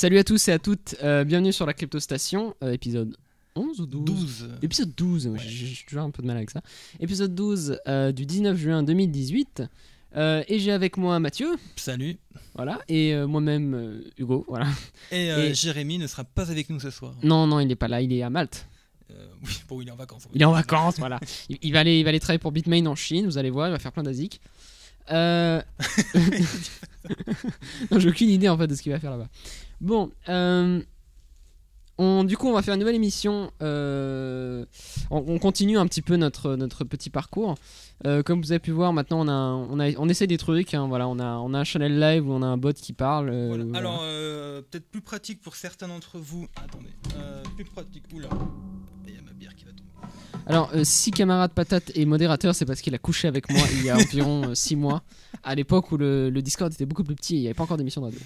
Salut à tous et à toutes, euh, bienvenue sur la Crypto Station, euh, épisode 11 ou 12, 12. Épisode 12, je j'ai toujours un peu de mal avec ça. Épisode 12 euh, du 19 juin 2018. et j'ai avec moi Mathieu. Salut. Voilà, et moi-même Hugo, voilà. Et, Jérémy ne sera pas avec nous ce soir. Non, non, il n'est pas là, il est à Malte. oui, bon, il est en vacances. il est en vacances, voilà. Il, va aller, il va aller travailler pour Bitmain en Chine, vous allez voir, il va faire plein d'asics. Euh... J'ai aucune idée en fait de ce qu'il va faire là-bas. Bon, euh, on, du coup, on va faire une nouvelle émission. Euh, on, continue un petit peu notre, notre petit parcours. Euh, comme vous avez pu voir, maintenant on, a, on, a, on essaie des trucs. Hein, voilà, on, a, on a un channel live où on a un bot qui parle. Alors, peut-être plus pratique pour certains d'entre vous. Attendez, plus pratique. Oula, il y a ma bière qui va tomber. Alors, euh, si camarade patate est modérateur, c'est parce qu'il a couché avec moi il y a environ 6 euh, mois, à l'époque où le, Discord était beaucoup plus petit et il n'y avait pas encore d'émission de radio.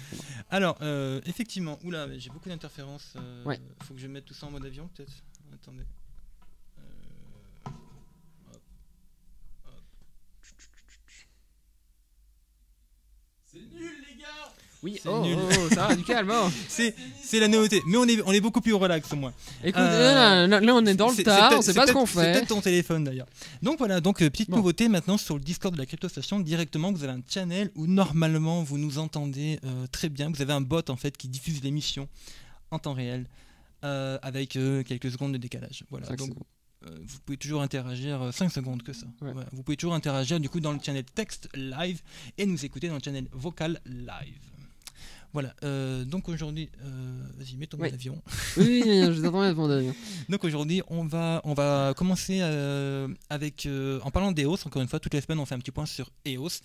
Alors, euh, effectivement, oula, j'ai beaucoup d'interférences. Faut que je mette tout ça en mode avion, peut-être Attendez. C'est nul, les gars oui, c'est oh, oh, oh, ça va, du C'est la nouveauté. Mais on est, on est beaucoup plus relax au moins. Écoute, euh, euh, là, on est dans le tas, on pas ce qu'on fait. C'est peut-être ton téléphone d'ailleurs. Donc voilà, donc euh, petite nouveauté maintenant sur le Discord de la CryptoStation. Directement, vous avez un channel où normalement vous nous entendez très bien. Vous avez un bot en fait qui diffuse l'émission en temps réel avec quelques secondes de décalage. Voilà. vous pouvez toujours interagir 5 secondes que ça. Vous pouvez toujours interagir du coup dans le channel texte live et nous écouter dans le channel vocal live. Voilà, euh, donc aujourd'hui, euh, vas-y, mets ton avion. oui, oui, je vous entends mon avion. Donc aujourd'hui, on va, on va commencer euh, avec, euh, en parlant d'EOS, e encore une fois, toutes les semaines, on fait un petit point sur EOS.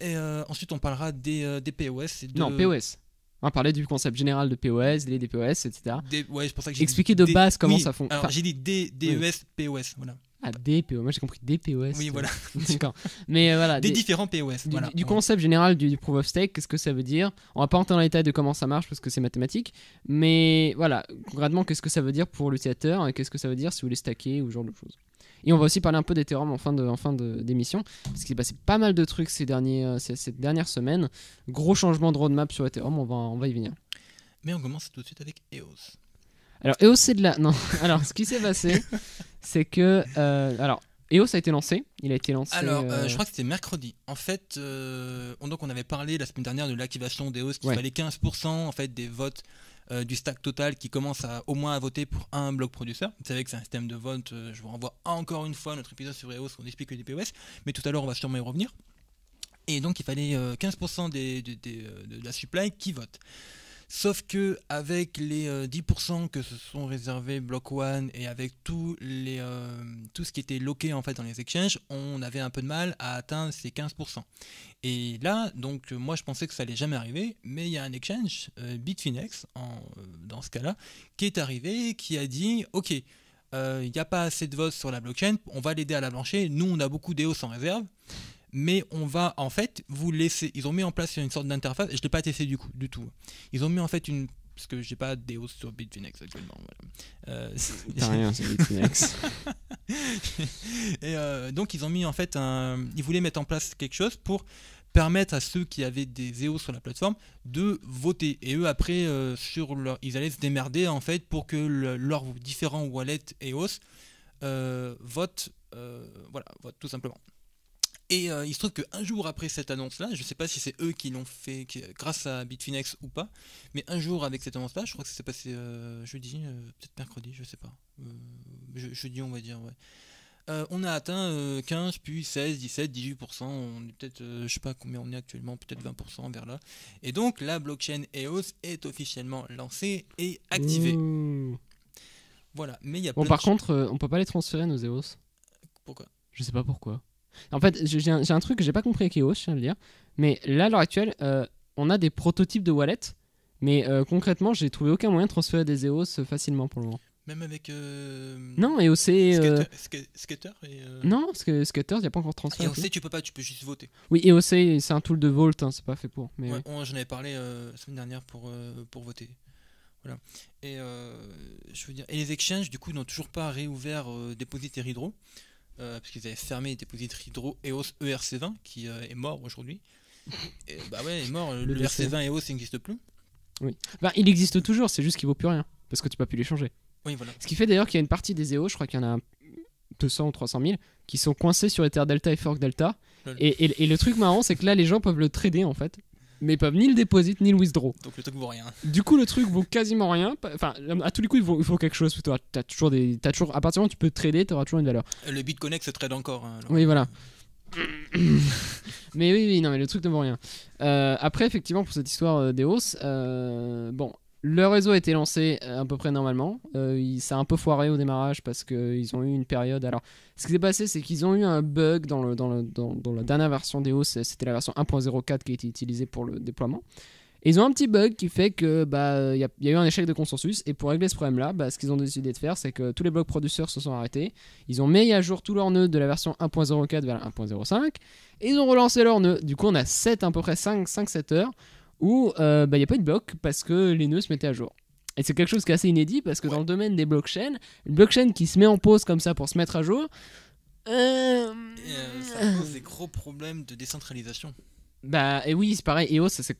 Et ensuite, on parlera des, des POS. Non, POS. On va parler du concept général de POS, des DPOS, etc. ouais, c'est pour ça que Expliquer de base comment ça fonctionne. Alors, j'ai dit DES, POS, e voilà. Ah, DPO, Moi, j'ai compris des Oui, voilà. D'accord. Mais euh, voilà. Des, différents POS. Du, concept général du, proof of stake, qu'est-ce que ça veut dire On va pas entrer dans les détails de comment ça marche parce que c'est mathématique. Mais voilà, concrètement, qu'est-ce que ça veut dire pour l'utilisateur et qu'est-ce que ça veut dire si vous voulez stacker ou ce genre de choses. Et on va aussi parler un peu d'Ethereum en fin de en fin d'émission, parce qu'il s'est passé pas mal de trucs ces derniers, euh, ces, cette dernière Gros changement de roadmap sur Ethereum, on va, on va y venir. Mais on commence tout de suite avec EOS. Alors EOS c'est de la... Non, alors ce qui s'est passé, c'est que. Euh, alors, EOS a été lancé. Il a été lancé. Alors, euh, euh, je crois que c'était mercredi. En fait, on, donc on avait parlé la semaine dernière de l'activation d'EOS qui fallait 15% en fait, des votes du stack total qui commence à, au moins à voter pour un bloc producteur. Vous savez que c'est un système de vote. je vous renvoie encore une fois notre épisode sur EOS où on explique les DPOS. Mais tout à l'heure, on va sûrement y revenir. Et donc, il fallait 15% des, de la supply qui vote. Sauf que avec les 10% euh, que se sont réservés Block One et avec tout, les, euh, tout ce qui était loqué en fait dans les exchanges, on avait un peu de mal à atteindre ces 15%. Et là, donc euh, moi je pensais que ça allait jamais arriver, mais il y a un exchange, Bitfinex, dans ce cas-là, qui est arrivé, qui a dit ok. Il n'y a pas assez de votes sur la blockchain, on va l'aider à la blancher, Nous, on a beaucoup d'EOS en réserve mais on va en fait vous laisser. Ils ont mis en place une sorte d'interface, et je ne l'ai pas testé du, coup, du tout. Ils ont mis en fait une. Parce que j'ai pas Deos sur Bitfinex actuellement. Voilà. Euh, rien sur Bitfinex. et euh, donc ils ont mis en fait un. Ils voulaient mettre en place quelque chose pour permettre à ceux qui avaient des EOS sur la plateforme de voter. Et eux, après, euh, sur leur, ils allaient se démerder en fait pour que leurs différents wallets EOS votent, voilà, votent tout simplement. Et euh, il se trouve qu'un jour après cette annonce-là, je ne sais pas si c'est eux qui l'ont fait grâce à Bitfinex ou pas, mais un jour avec cette annonce-là, je crois que ça s'est passé euh, jeudi, euh, peut-être mercredi, je ne sais pas. Je, jeudi, on va dire, ouais. on a atteint 15, puis 16, 17, 18%, on est peut-être, je sais pas combien on est actuellement, peut-être 20% vers là. Et donc la blockchain EOS est officiellement lancée et activée. Mmh. Voilà, mais il y a... Bon, par contre, on peut pas les transférer nos EOS. Pourquoi Je sais pas pourquoi. En fait, j'ai un, truc que j'ai pas compris avec EOS, je viens dire. Mais là, à l'heure actuelle, euh, on a des prototypes de wallets. Mais euh, concrètement, j'ai trouvé aucun moyen de transférer des EOS euh, facilement pour le moment. Même avec. Non, EOS Skater, skater et, Non, que Skater, il n'y a pas encore transfert. EOS, tu peux pas, tu peux juste voter. Oui, EOS, c'est un tool de Vault, hein, c'est pas fait pour. Mais J'en avais parlé la semaine dernière pour, pour voter. Voilà. Et, je veux dire, et les exchanges, du coup, n'ont toujours pas réouvert Deposit et Redraw euh, parce qu'ils avaient fermé les dépositrices Hydro EOS ERC20, qui euh, est mort aujourd'hui. bah ouais, il est mort, le, ERC20 e e EOS n'existe plus. Oui. Bah, il existe toujours, c'est juste qu'il vaut plus rien, parce que tu n'as pas pu les changer. Oui, voilà. Ce qui fait d'ailleurs qu'il y a une partie des EOS, je crois qu'il y en a 200 ou 300 000, qui sont coincés sur Ether Delta et Fork Delta. et, le truc marrant, c'est que là, les gens peuvent le trader en fait mais ils peuvent ni le déposit ni le withdraw. Donc le truc vaut rien. Du coup, le truc vaut quasiment rien. Enfin, à tous les coups, il faut, quelque chose. Tu as toujours des. As toujours, à partir du moment où tu peux trader, tu auras toujours une valeur. Euh, le BitConnect se trade encore. Hein, oui, voilà. mais oui, oui, non, mais le truc ne vaut rien. Euh, après, effectivement, pour cette histoire euh, des hausses, bon, le réseau a été lancé euh, à peu près normalement. Euh, il, s'est un peu foiré au démarrage parce qu'ils ont eu une période. Alors, ce qui s'est passé, c'est qu'ils ont eu un bug dans, la dernière version d'EOS. C'était la version 1.04 qui a été utilisée pour le déploiement. ils ont un petit bug qui fait que bah il y, a eu un échec de consensus. Et pour régler ce problème-là, bah, ce qu'ils ont décidé de faire, c'est que tous les blocs producteurs se sont arrêtés. Ils ont mis à jour tous leurs nœuds de la version 1.04 vers la 1.05. Et ils ont relancé leurs nœuds. Du coup, on a 7, à peu près 5 7 heures où il euh, n'y bah, a pas de bloc parce que les nœuds se mettaient à jour. Et c'est quelque chose qui est assez inédit parce que dans le domaine des blockchains, une blockchain qui se met en pause comme ça pour se mettre à jour, euh, euh, ça pose des gros problèmes de décentralisation. Bah, et oui, c'est pareil, EOS, c'est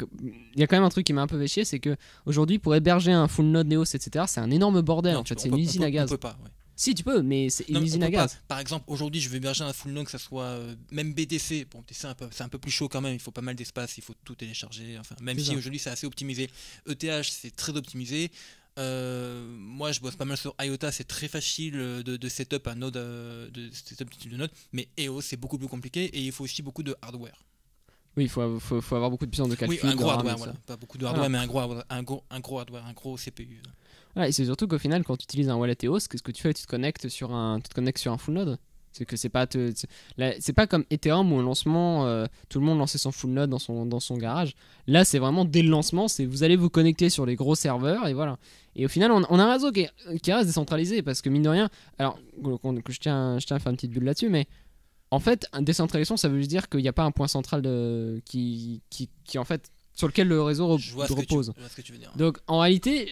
il y a quand même un truc qui m'a un peu fait chier, c'est que aujourd'hui, pour héberger un full node EOS, etc., c'est un énorme bordel, c'est une usine à gaz. pas, si tu peux, mais c'est une usine à gaz. Par exemple, aujourd'hui, je vais héberger un full node, que ça soit euh, même BTC. Bon, c'est un, peu, plus chaud quand même, il faut pas mal d'espace, il faut tout télécharger. Enfin, même si aujourd'hui c'est assez optimisé. ETH, c'est très optimisé. Euh, moi, je bosse pas mal sur IOTA, c'est très facile euh, de, setup un node, de setup une de node, mais EOS, c'est beaucoup plus compliqué et il faut aussi beaucoup de hardware. Oui, il faut, faut, avoir beaucoup de puissance de calcul. Oui, un gros hardware, voilà. Pas beaucoup de hardware, ah. mais un gros, un, gros, un gros hardware, un gros CPU et c'est surtout qu'au final, quand tu utilises un wallet EOS, qu'est-ce que tu fais Tu te connectes sur un, tu te connectes sur un full node c'est que c'est pas c'est pas comme Ethereum où au lancement euh, tout le monde lançait son full node dans son dans son garage. Là, c'est vraiment dès le lancement, c'est vous allez vous connecter sur les gros serveurs et voilà. Et au final, on, a un réseau qui, reste décentralisé parce que mine de rien, alors je tiens je tiens à faire une petite bulle là-dessus, mais en fait, décentralisation, ça veut juste dire qu'il n'y a pas un point central de, qui, qui en fait sur lequel le réseau repose. Donc en réalité,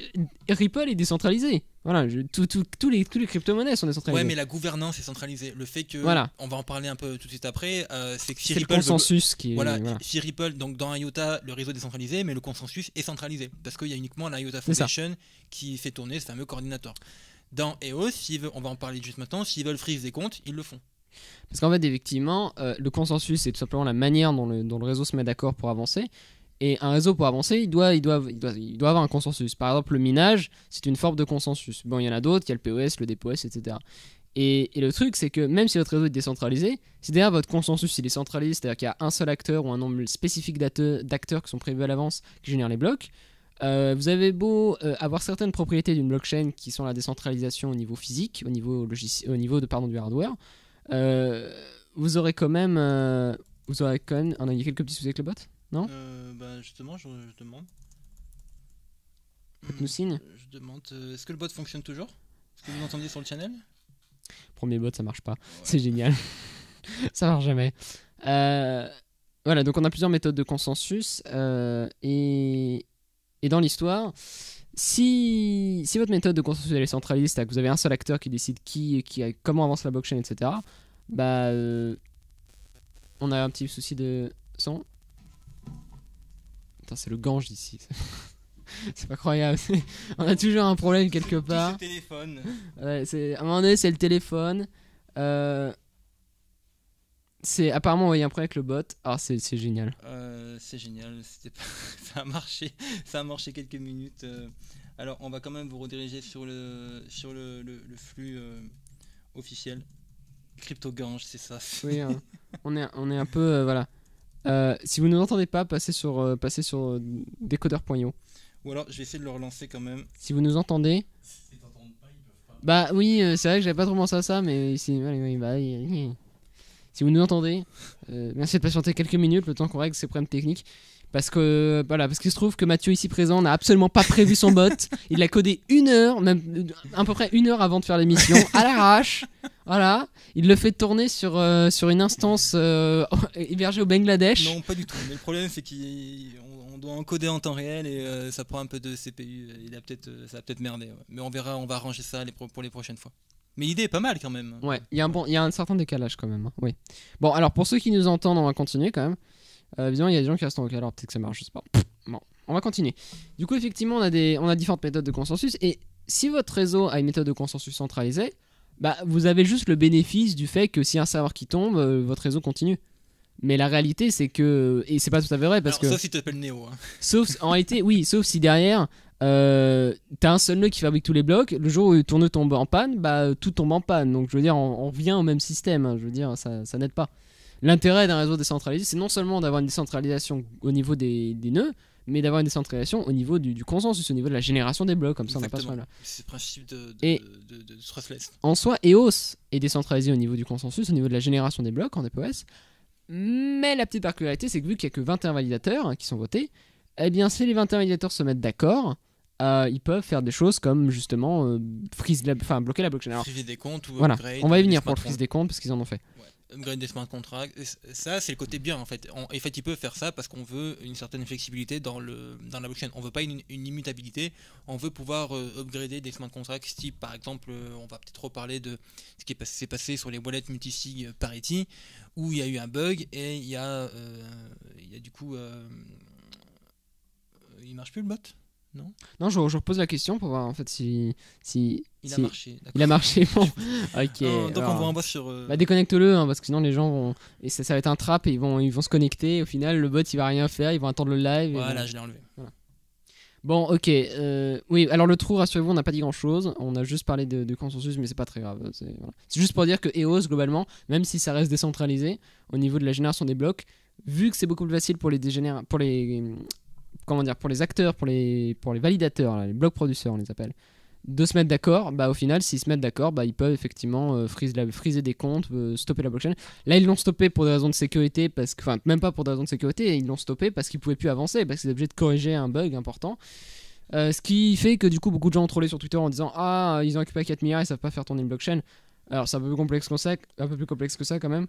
Ripple est décentralisé. Voilà, tous les, tous les crypto-monnaies sont décentralisées. Ouais, mais la gouvernance est centralisée. Le fait que, voilà. on va en parler un peu tout de suite après, euh, c'est que Ripple. le consensus qui Voilà, si Ripple, donc dans IOTA, le réseau est décentralisé, mais le consensus est centralisé. Parce qu'il y a uniquement la IOTA Foundation qui fait tourner ce fameux coordinateur. Dans EOS, veulent on va en parler juste maintenant, s'ils veulent freeze des comptes, ils le font. Parce qu'en fait, effectivement, euh, le consensus, c'est tout simplement la manière dont le, dont le réseau se met d'accord pour avancer. Et un réseau pour avancer, il doit, il, doit, il, doit, avoir un consensus. Par exemple, le minage, c'est une forme de consensus. Bon, il y en a d'autres, il y a le POS, le DPOS, etc. Et, le truc, c'est que même si votre réseau est décentralisé, si derrière votre consensus il est centralisé, c'est-à-dire qu'il y a un seul acteur ou un nombre spécifique d'acteurs qui sont prévus à l'avance qui génèrent les blocs, euh, vous avez beau euh, avoir certaines propriétés d'une blockchain qui sont la décentralisation au niveau physique, au niveau, au niveau de, pardon, du hardware, euh, vous aurez quand même, vous aurez quand on a quelques petits soucis avec le bot euh, bah, justement, je, demande. Nous hmm, signe Je demande, euh, est-ce que le bot fonctionne toujours Est-ce que vous entendez sur le channel Premier bot, ça marche pas. C'est génial. ça marche jamais. Euh, voilà, donc on a plusieurs méthodes de consensus. et, et dans l'histoire, si, votre méthode de consensus elle est dire que vous avez un seul acteur qui décide qui, qui comment avance la blockchain, etc., bah, on a un petit souci de son c'est le Gange d'ici. c'est pas croyable. On a toujours un problème quelque part. C'est le téléphone. c'est... À un moment donné, c'est le téléphone. Euh, c'est apparemment on il y a un problème avec le bot. Ah, c'est, génial. c'est génial. Euh, ça a marché. Ça a marché quelques minutes. Euh, alors on va quand même vous rediriger sur le sur le, le, flux officiel. Crypto Gange, c'est ça. Oui. Hein. on est on est un peu voilà. Euh, si vous ne entendez pas, passez sur, euh, sur euh, décodeur.io. Ou alors, je vais essayer de le relancer quand même. Si vous nous entendez. Bah oui, c'est vrai que j'avais pas trop pensé à ça, mais si, bah, vous nous entendez, merci de patienter quelques minutes, le temps qu'on règle ces problèmes techniques. Parce que voilà, parce qu'il se trouve que Mathieu ici présent n'a absolument pas prévu son bot. Il l'a codé une heure, même à peu près une heure avant de faire l'émission, à l'arrache. Voilà, il le fait tourner sur, euh, sur une instance euh, hébergée au Bangladesh. Non, pas du tout. Mais le problème, c'est qu'on doit encoder en temps réel et euh, ça prend un peu de CPU. Il a peut-être, ça va peut-être merdé Mais on verra, on va arranger ça les pour les prochaines fois. Mais l'idée est pas mal quand même. Ouais, il y, a un bon, y a un certain décalage quand même. Hein. Oui. Bon, alors pour ceux qui nous entendent, on va continuer quand même. Euh, il y a des gens qui restent en alors peut-être que ça marche, je sais pas. Bon, on va continuer. Du coup, effectivement, on a, des, on a différentes méthodes de consensus. Et si votre réseau a une méthode de consensus centralisée, bah, vous avez juste le bénéfice du fait que si un serveur qui tombe, euh, votre réseau continue. Mais la réalité, c'est que. Et c'est pas tout à fait vrai parce que. Sauf si tu t'appelles Néo. Hein. Sauf, en réalité, oui, sauf si derrière, euh, t'as un seul nœud qui fabrique tous les blocs. Le jour où ton nœud tombe en panne, bah tout tombe en panne. Donc je veux dire, on, vient revient au même système. Hein. je veux dire, ça n'aide pas. L'intérêt d'un réseau décentralisé, c'est non seulement d'avoir une décentralisation au niveau des, nœuds, mais d'avoir une décentralisation au niveau du, consensus, au niveau de la génération des blocs, comme ça on n'a pas ce là C'est le principe de, de, En soi, EOS est décentralisé au niveau du consensus, au niveau de la génération des blocs en DPoS, e mais la petite particularité, c'est que vu qu'il n'y a que 21 validateurs hein, qui sont votés, eh bien si les 21 validateurs se mettent d'accord, euh, ils peuvent faire des choses comme justement euh, freeze la, bloquer la blockchain. Alors, des comptes voilà, on va y venir pour le freeze des comptes parce qu'ils en ont fait upgrade des smart contracts. Ça, c'est le côté bien en fait. En, fait, il peut faire ça parce qu'on veut une certaine flexibilité dans, le, dans la blockchain. On veut pas une, immutabilité. On veut pouvoir euh, upgrader des smart contracts. Type, par exemple, euh, on va peut-être reparler de ce qui s'est passé sur les wallets multisig euh, parity où il y a eu un bug et il y a, il y a du coup. il marche plus le bot non, je, repose la question pour voir en fait si. si il a marché. Il a marché, bon. ok. donc sur. déconnecte-le, parce que sinon les gens vont. Et ça, va être un trap et ils vont, ils vont se connecter. au final, le bot il va rien faire, ils vont attendre le live. Voilà, je l'ai enlevé. Bon, ok. Euh, oui, alors le trou, rassurez-vous, on n'a pas dit grand-chose. On a juste parlé de, consensus, mais c'est pas très grave. C'est juste pour dire que EOS, globalement, même si ça reste décentralisé au niveau de la génération des blocs, vu que c'est beaucoup plus facile pour les, pour les comment dire, pour les acteurs, pour les, pour les validateurs, les blocs producteurs, on les appelle, de se mettre d'accord, bah, au final, s'ils se mettent d'accord, bah, ils peuvent effectivement euh, la, friser des comptes, euh, stopper la blockchain. Là, ils l'ont stoppé pour des raisons de sécurité, parce que, enfin, même pas pour des raisons de sécurité, ils l'ont stoppé parce qu'ils pouvaient plus avancer, parce qu'ils étaient obligés de corriger un bug important. Euh, ce qui fait que du coup, beaucoup de gens ont trollé sur Twitter en disant Ah, ils ont occupé 4 milliards, ils savent pas faire tourner une blockchain. Alors, c'est un peu plus complexe un peu plus complexe que ça quand même.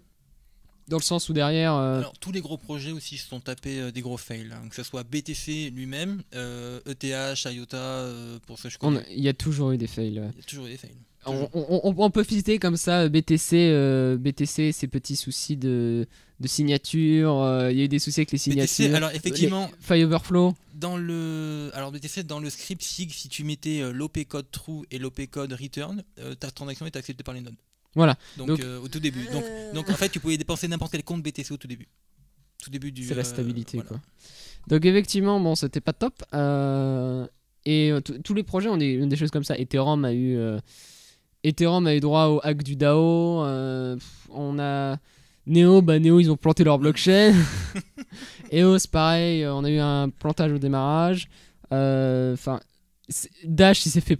Dans le sens où derrière. Euh, alors, tous les gros projets aussi se sont tapés euh, des gros fails. Hein. Que ce soit BTC lui-même, ETH, e IOTA, euh, pour ce que je connais. Il y a toujours eu des fails. Il y a toujours eu des fails. On, peut visiter comme ça BTC, BTC, ses petits soucis de, signature. Il y a eu des soucis avec les signatures. BTC, alors effectivement. Fail overflow. Dans le, alors BTC, dans le script SIG, si tu mettais l'OP code true et l'OP code return, ta transaction est acceptée par les nodes. Voilà. Donc, euh, au tout début. Donc, euh. donc, en fait, tu pouvais dépenser n'importe quel compte BTC au tout début. Tout début du. C'est la euh, stabilité, quoi. Donc effectivement, bon, c'était pas top. et tous les projets ont des, des, choses comme ça. Ethereum a eu. Ethereum a eu droit au hack du DAO. on a. Neo, bah Neo, ils ont planté leur blockchain. EOS, pareil, on a eu un plantage au démarrage. Enfin, Dash s'est fait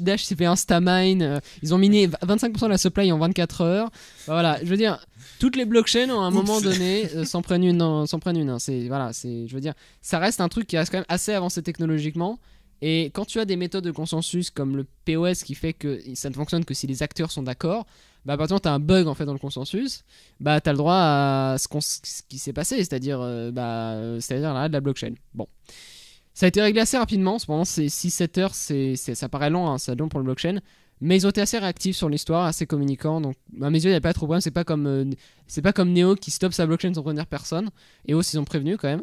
Dash instamine euh, ils ont miné 25% de la supply en 24 heures bah, voilà je veux dire toutes les blockchains à un moment donné euh, s'en prennent une s'en prennent une hein. c'est voilà c'est je veux dire ça reste un truc qui reste quand même assez avancé technologiquement et quand tu as des méthodes de consensus comme le POS qui fait que ça ne fonctionne que si les acteurs sont d'accord bah par tu as un bug en fait dans le consensus bah as le droit à ce, ce qui s'est passé c'est-à-dire euh, bah c'est-à-dire là de la blockchain bon ça a été réglé assez rapidement, cependant, c'est 6-7 heures, c'est, ça paraît long, un hein, ça pour le blockchain. Mais ils ont été assez réactifs sur l'histoire, assez communicants. Donc, à mes yeux, il n'y a pas trop de problème. C'est pas comme, euh, pas comme Neo qui stoppe sa blockchain sans première personne. Et aussi, ils ont prévenu quand même.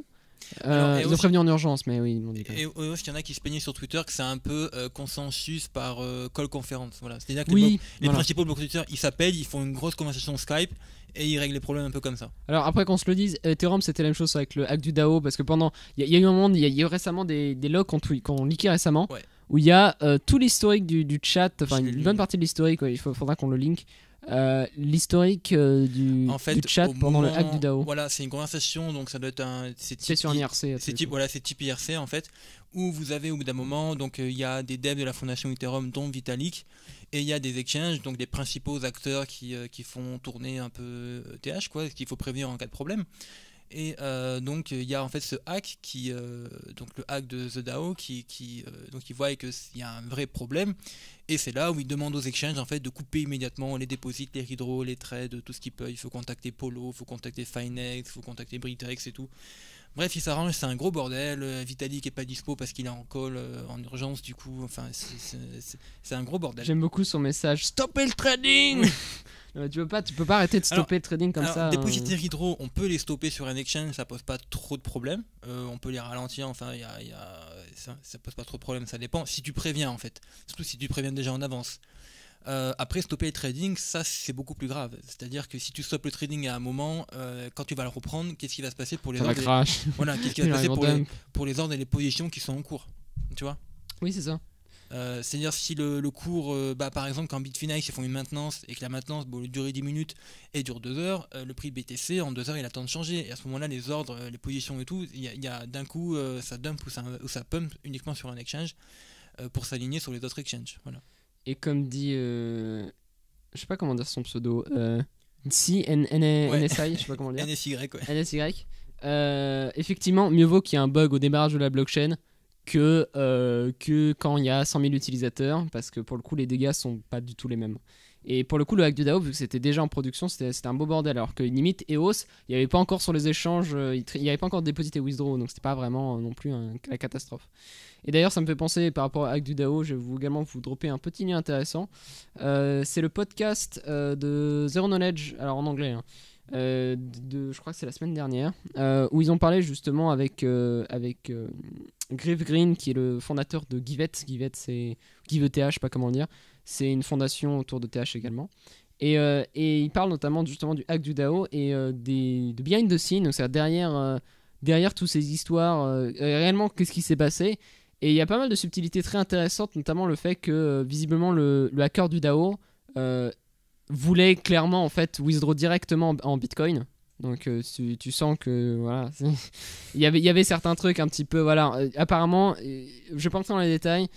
Euh, ils ont prévenu en urgence, mais oui, Et, aussi il y en a qui se peignaient sur Twitter que c'est un peu euh, consensus par euh, call conference. Voilà. C'est-à-dire que les, principaux blocs Twitter, ils s'appellent, ils font une grosse conversation Skype et ils règlent les problèmes un peu comme ça. Alors après qu'on se le dise, Ethereum c'était la même chose avec le hack du DAO parce que pendant, il y, a eu un moment, il y, a eu récemment des, des logs qu'on qu'on leaké récemment. où il y a tout l'historique du, chat, enfin une bonne partie de l'historique, il faudra qu'on le link, euh, l'historique euh, du, chat pendant le hack du DAO. Voilà, c'est une conversation, donc ça doit être un. C'est sur un IRC. C'est type, voilà, c'est type IRC en fait, où vous avez au bout d'un moment, donc euh, il y a des devs de la fondation Ethereum, dont Vitalik, et il y a des exchanges, donc des principaux acteurs qui, qui font tourner un peu ETH, quoi, ce qu'il faut prévenir en cas de problème. Et euh, donc il y a en fait ce hack qui euh, donc le hack de The DAO qui, euh, donc il voit qu'il y a un vrai problème et c'est là où il demande aux exchanges en fait de couper immédiatement les dépôts, les redraws, les trades, tout ce qu'il peut. Il faut contacter Polo, il faut contacter Finex, il faut contacter Britex et tout. Bref, il s'arrange, c'est un gros bordel. Vitalik est pas dispo parce qu'il est en call en urgence du coup. Enfin, c'est un gros bordel. J'aime beaucoup son message. Stoppez le trading. tu peux pas, peux pas arrêter de stopper le trading comme ça. Des positifs euh. positions hydro, on peut les stopper sur un exchange, ça pose pas trop de problèmes. Euh, on peut les ralentir, enfin, ça, ça pose pas trop de problèmes, ça dépend. Si tu préviens en fait, surtout si tu préviens déjà en avance. Euh, après, stopper le trading, ça c'est beaucoup plus grave. C'est-à-dire que si tu stops le trading à un moment, quand tu vas le reprendre, qu'est-ce qui va se passer pour les ordres et... Voilà, les, pour les ordres et les positions qui sont en cours. Tu vois Oui, c'est ça. Euh, c'est-à-dire si le, cours, euh, bah, par exemple, quand Bitfinex ils font une maintenance et que la maintenance dure 10 minutes et dure 2 heures, euh, le prix BTC en 2 heures il a le temps de changer. Et à ce moment-là, les ordres, les positions et tout, il y a, d'un coup ça dump ou ça, pump uniquement sur un exchange pour s'aligner sur les autres exchanges. Voilà. Et comme dit, je sais pas comment dire son pseudo, NSI, je sais pas comment dire. NSY, NSY. effectivement, mieux vaut qu'il y ait un bug au démarrage de la blockchain que, euh, que quand il y a 100 000 utilisateurs, parce que pour le coup, les dégâts sont pas du tout les mêmes. Et pour le coup, le hack du DAO, vu que c'était déjà en production, c'était un beau bordel. Alors que limite, EOS, il n'y avait pas encore sur les échanges, euh, il n'y avait pas encore déposité Withdraw, donc c'était pas vraiment euh, non plus la catastrophe. Et d'ailleurs, ça me fait penser par rapport à hack du DAO, je vais vous, également vous dropper un petit lien intéressant. C'est le podcast de Zero Knowledge, alors en anglais. Hein. Euh, de, je crois que c'est la semaine dernière, euh, où ils ont parlé justement avec, euh, avec Griff Green, qui est le fondateur de Givet. Givet, c'est GiveTH, je sais pas comment dire. C'est une fondation autour de TH également. Et, euh, et, il parle notamment justement du hack du DAO et de behind the scenes, donc cest derrière, derrière toutes ces histoires, réellement qu'est-ce qui s'est passé. Et il y a pas mal de subtilités très intéressantes, notamment le fait que visiblement le, le hacker du DAO voulait clairement en fait withdraw directement en, Bitcoin. Donc euh, tu, sens que voilà, il y avait il y avait certains trucs un petit peu voilà. Euh, apparemment, euh, je pense dans les détails,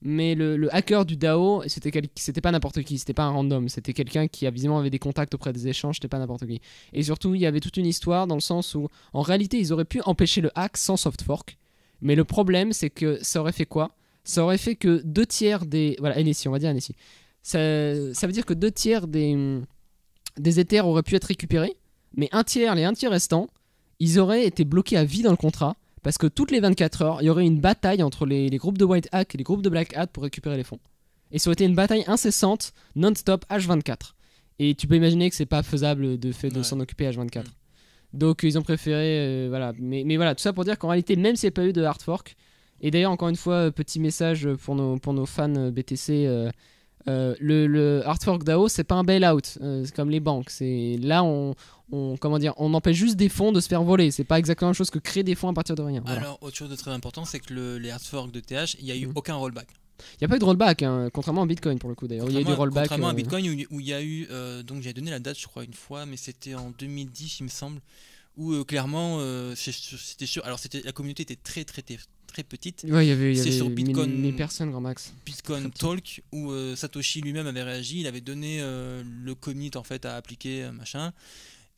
mais le, hacker du DAO, c'était c'était pas n'importe qui, c'était pas un random, c'était quelqu'un qui visiblement avait des contacts auprès des échanges, c'était pas n'importe qui. Et surtout, il y avait toute une histoire dans le sens où en réalité, ils auraient pu empêcher le hack sans soft fork, mais le problème c'est que ça aurait fait quoi Ça aurait fait que deux tiers des voilà, NSI, on va dire NSI, ça, veut dire que deux tiers des, des éthers auraient pu être récupérés, mais un tiers, les un tiers restants, ils auraient été bloqués à vie dans le contrat, parce que toutes les 24 heures, il y aurait une bataille entre les, groupes de White Hat et les groupes de Black Hat pour récupérer les fonds. Et ça aurait été une bataille incessante, non-stop, H24. Et tu peux imaginer que c'est pas faisable de fait de s'en occuper H24. Mm. Donc ils ont préféré, euh, voilà. Mais, voilà, tout ça pour dire qu'en réalité, même s'il n'y a pas eu de hard fork, et d'ailleurs encore une fois, euh, petit message pour nos, pour nos fans euh, BTC, euh, le, hard fork DAO, c'est pas un bail-out, euh, c'est comme les banques. C'est là on, on, comment dire, on empêche juste des fonds de se faire voler. C'est pas exactement la même chose que créer des fonds à partir de rien. Alors autre chose de très important, c'est que les hard forks de TH, il n'y a eu mhm. aucun rollback. Il n'y a pas eu de rollback, hein, contrairement à Bitcoin pour le coup d'ailleurs. Il y a eu Contrairement à euh, Bitcoin où il y a eu, donc j'ai donné la date je crois une fois, mais c'était en 2010 il me semble où euh, clairement, euh, c'était sûr. Alors, c'était la communauté était très, très, très, très petite. Ouais, y avait, c'est sur Bitcoin, mille, personnes, grand max. Bitcoin Talk où euh, Satoshi lui-même avait réagi, il avait donné le commit en fait à appliquer, machin,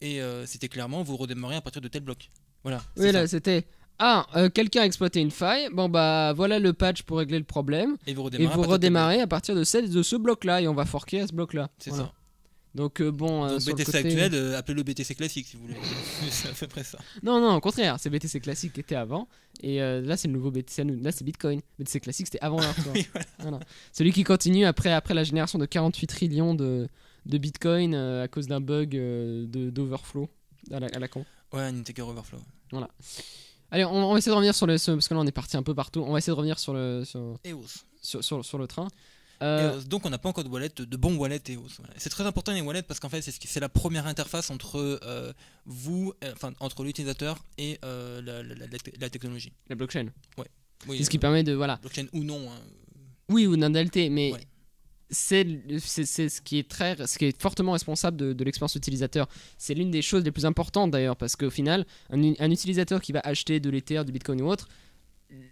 et c'était clairement vous redémarrez à partir de tel bloc. Voilà. Oui là, c'était ah quelqu'un a exploité une faille, bon bah voilà le patch pour régler le problème. Et vous redémarrez, à, partir de de ce bloc là et on va forquer à ce bloc là. C'est ça. Donc euh, bon. BTC euh, le actuel, euh, appelez-le BTC classique si vous voulez. c'est à peu près ça. Non, non, au contraire, c'est BTC classique qui était avant. Et là, c'est le nouveau BTC. Là, c'est Bitcoin. BTC classique, c'était avant l'heure. Celui qui continue après, après la génération de 48 trillions de, de Bitcoin à cause d'un bug d'overflow à, à la, con. Ouais, un integer overflow. Voilà. Allez, on, va essayer de revenir sur le. Parce que là, on est parti un peu partout. On va essayer de revenir sur le. sur, sur le train. Euh, euh, donc on n'a pas encore de wallet, de bons wallets C'est très important les wallets parce qu'en fait c'est la première interface entre euh, vous, enfin entre l'utilisateur et la, technologie. La blockchain. Oui, c'est ce qui permet de voilà. Blockchain ou non. Hein. Oui ou non d'alté, mais c'est ce qui est très, ce qui est fortement responsable de, l'expérience utilisateur. C'est l'une des choses les plus importantes d'ailleurs parce qu'au final un, utilisateur qui va acheter de l'Ether, du Bitcoin ou autre,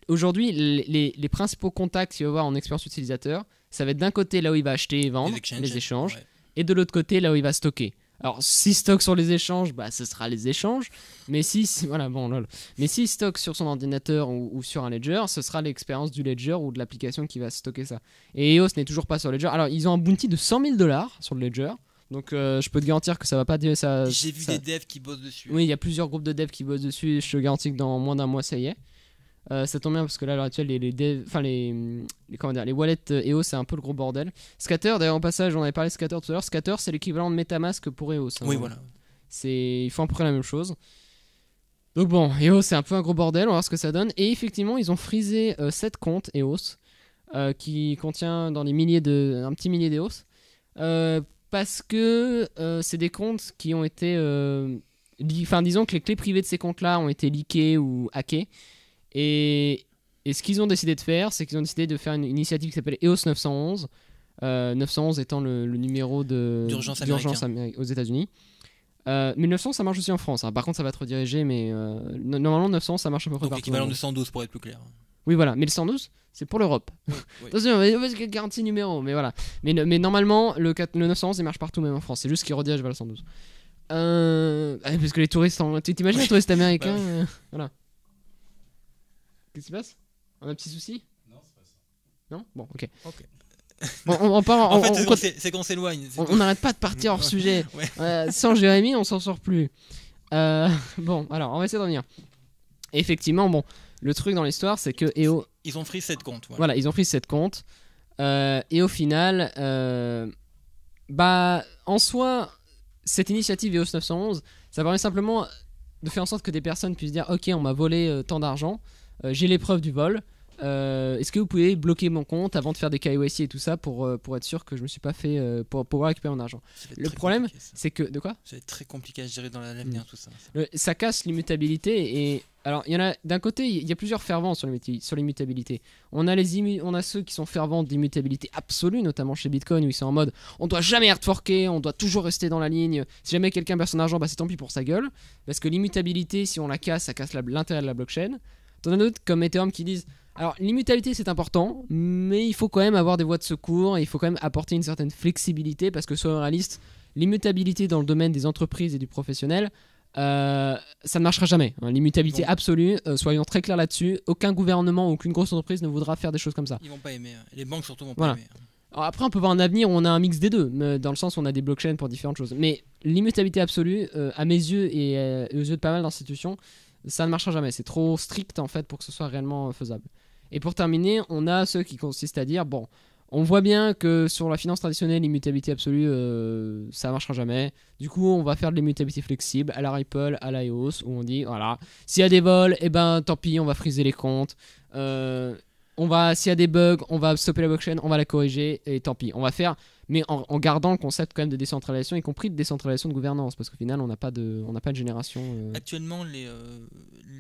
aujourd'hui les, les, les, principaux contacts qu'il va avoir en expérience utilisateur ça va être d'un côté là où il va acheter et vendre, les échanges, et de l'autre côté là où il va stocker. Alors, s'il stocke sur les échanges, bah, ce sera les échanges. Mais si, voilà, bon, Mais s'il stocke sur son ordinateur ou, sur un ledger, ce sera l'expérience du ledger ou de l'application qui va stocker ça. Et EOS n'est toujours pas sur ledger. Alors, ils ont un bounty de 100 000 dollars sur le ledger. Donc, euh, je peux te garantir que ça va pas ça. J'ai vu des devs qui bossent dessus. Oui, il y a plusieurs groupes de devs qui bossent dessus. Je te garantis que dans moins d'un mois, ça y est. Euh, ça tombe bien parce que là, à l'heure actuelle, les, les, comment dire, les wallets EOS, euh, e c'est un peu le gros bordel. Scatter, d'ailleurs, en passage, on avait parlé de Scatter tout à l'heure. Scatter, c'est l'équivalent de MetaMask pour EOS. Oui, voilà. Ils font à peu près la même chose. Donc bon, EOS, c'est un peu un gros bordel, on va voir ce que ça donne. Et effectivement, ils ont frisé 7 euh, comptes EOS, qui contient dans les milliers de, un petit millier d'EOS, parce que c'est des comptes qui ont été... Enfin, disons que les clés privées de ces comptes-là ont été leakées ou hackées. Et, ce qu'ils ont décidé de faire, c'est qu'ils ont décidé de faire une initiative qui s'appelle EOS 911, 911 étant le, numéro de d'urgence aux États-Unis. Euh, mais 900 ça marche aussi en France. Hein. Par contre, ça va être redirigé, mais euh, normalement 900 ça marche un peu Donc l'équivalent de 112 pour être plus clair. Oui, voilà. Mais le 112, c'est pour l'Europe. Oui. Attention, 46 numéros, mais voilà. Mais, mais normalement, le, 911 il marche partout, même en France. C'est juste qu'il redirige vers le 112. Euh, parce que les touristes, tu t'imagines un les touristes bah américains, euh, voilà. Qu'est-ce qui se passe On a un petit souci Non, c'est pas ça. Non Bon, ok. Ok. on, en fait, c'est qu'on s'éloigne. On n'arrête pas de partir hors sujet. Euh, sans Jérémy, on s'en sort plus. Euh, bon, alors, on va essayer d'en venir. Effectivement, bon, le truc dans l'histoire, c'est que EO. Ils ont pris 7 comptes. Voilà. ils ont pris 7 comptes. Euh, et au final, bah, en soi, cette initiative EOS 911, ça permet simplement de faire en sorte que des personnes puissent dire Ok, on m'a volé tant d'argent. Euh, j'ai l'épreuve du vol. Euh, est-ce que vous pouvez bloquer mon compte avant de faire des KYC et tout ça pour, euh, pour être sûr que je me suis pas fait pour pouvoir récupérer mon argent Le problème, c'est que de quoi Ça va être très compliqué à gérer dans l'avenir hmm. tout ça. Ça, casse l'immutabilité et alors il y en a d'un côté il y a plusieurs fervents sur l'immutabilité. On a les on a ceux qui sont fervents d'immutabilité absolue, notamment chez Bitcoin où ils sont en mode on doit jamais forker, on doit toujours rester dans la ligne. Si jamais quelqu'un perd son argent, bah c'est tant pis pour sa gueule parce que l'immutabilité si on la casse, ça casse l'intérêt de la blockchain. T'en as d'autres comme Ethereum qui disent alors l'immutabilité c'est important, mais il faut quand même avoir des voies de secours, il faut quand même apporter une certaine flexibilité parce que soyons réalistes, l'immutabilité dans le domaine des entreprises et du professionnel, euh, ça ne marchera jamais. Hein. L'immutabilité absolue, euh, soyons très clairs là-dessus, aucun gouvernement, ou aucune grosse entreprise ne voudra faire des choses comme ça. Ils vont pas aimer, hein. les banques surtout vont pas aimer. Hein. après, on peut voir un avenir où on a un mix des deux, euh, dans le sens où on a des blockchains pour différentes choses. Mais l'immutabilité absolue, à mes yeux et aux yeux de pas mal d'institutions, ça ne marchera jamais. C'est trop strict en fait pour que ce soit réellement euh, faisable. Et pour terminer, on a ceux qui consistent à dire bon, on voit bien que sur la finance traditionnelle, l'immutabilité absolue, euh, ça ne marchera jamais. Du coup, on va faire de l'immutabilité flexible à la Ripple, à l'IOS, où on dit voilà, s'il y a des vols, eh ben tant pis, on va friser les comptes. Euh, on va, s'il y a des bugs, on va stopper la blockchain, on va la corriger, et tant pis. On va faire mais en, gardant le concept quand même de décentralisation, y compris de décentralisation de gouvernance, parce qu'au final, on n'a pas, de, on pas de génération. Euh. Actuellement, les, euh,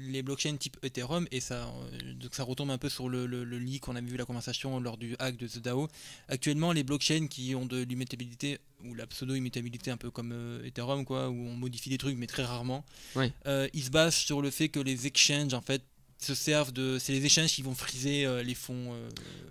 les blockchains type Ethereum, et ça, euh, donc ça retombe un peu sur le, le, le leak, avait vu la conversation lors du hack de The DAO. Actuellement, les blockchains qui ont de l'immutabilité ou la pseudo-immutabilité, un peu comme Ethereum, quoi, où on modifie des trucs, mais très rarement. ils se basent sur le fait que les exchanges, en fait, se servent de. C'est les échanges qui vont friser les fonds,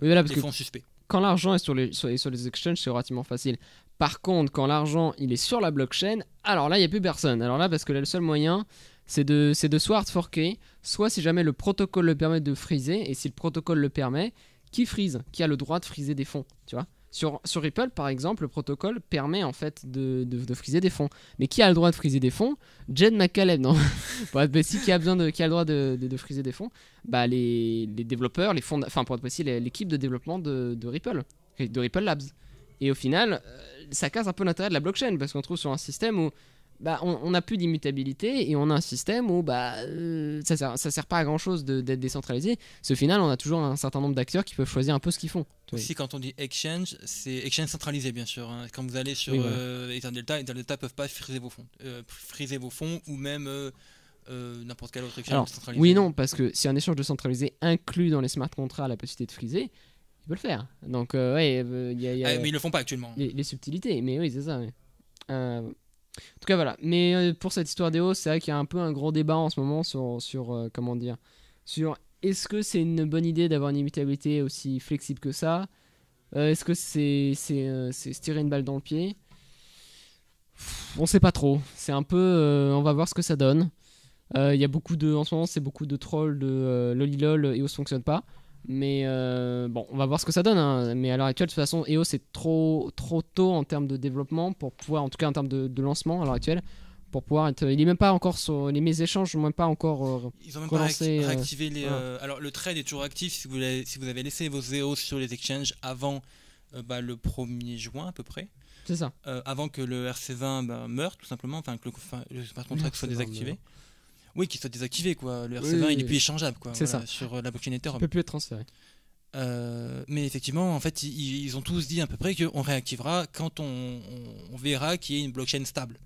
les fonds suspects quand l'argent est sur les, sur, les exchanges, c'est relativement facile. Par contre, quand l'argent il est sur la blockchain, alors là, il n'y a plus personne. Alors là, parce que le seul moyen, c'est de, c'est de soit forquer, soit si jamais le protocole le permet de friser, et si le protocole le permet, qui frise Qui a le droit de friser des fonds, tu vois sur, sur Ripple, par exemple, le protocole permet en fait de, friser des fonds. Mais qui a le droit de friser des fonds Jed McCaleb, non Pour être précis, qui a, besoin de, qui a le droit de, friser des fonds bah, les, développeurs, les fonds, enfin pour être précis, l'équipe de développement de, de Ripple, de Ripple Labs. Et au final, euh, ça casse un peu l'intérêt de la blockchain parce qu'on trouve sur un système où bah, on n'a plus d'immutabilité et on a un système où bah, euh, ça ne sert, ça sert pas à grand-chose d'être décentralisé. Au final, on a toujours un certain nombre d'acteurs qui peuvent choisir un peu ce qu'ils font. Aussi, quand on dit exchange, c'est exchange centralisé, bien sûr. Hein. Quand vous allez sur euh, Etherdelta, Etherdelta ne peuvent pas friser vos fonds, euh, vos fonds ou même... n'importe quel autre exchange centralisé. Oui, non, parce que si un échange de centralisé inclut dans les smart contracts la possibilité de friser, il peut le faire. Donc, ouais, y a, ah, mais ils le font pas actuellement. Les, subtilités, mais oui, c'est ça. En tout cas, voilà. Mais euh, pour cette histoire d'Eo, c'est vrai qu'il y a un peu un gros débat en ce moment sur, sur euh, comment dire, sur est-ce que c'est une bonne idée d'avoir une immutabilité aussi flexible que ça euh, Est-ce que c'est c'est se tirer une balle dans le pied On sait pas trop. C'est un peu, on va voir ce que ça donne. Il y a beaucoup de, en ce moment, c'est beaucoup de trolls de lolilol et on se fonctionne pas. Mais euh, bon, on va voir ce que ça donne. Hein. Mais à l'heure actuelle, de toute façon, EO c'est trop, trop tôt en termes de développement pour pouvoir, en tout cas en termes de, lancement à l'heure actuelle, pour pouvoir être. Il n'est même pas encore sur les mes échanges, même pas encore. Euh, Ils ont même pas euh. réactivé les. alors le trade est toujours actif si vous avez, si vous avez laissé vos EOS sur les exchanges avant bah, le 1er juin à peu près. C'est ça. avant que le RC20 bah, meure tout simplement, enfin que le, contract soit désactivé. Oui, qu'il soit désactivé, quoi. Le RC20, il est plus échangeable, quoi. C'est ça. Sur euh, la blockchain Ethereum. Il peut plus être transféré. Euh, mais effectivement, en fait, ils, ont tous dit à peu près qu'on réactivera quand on, verra qu'il y a une blockchain stable.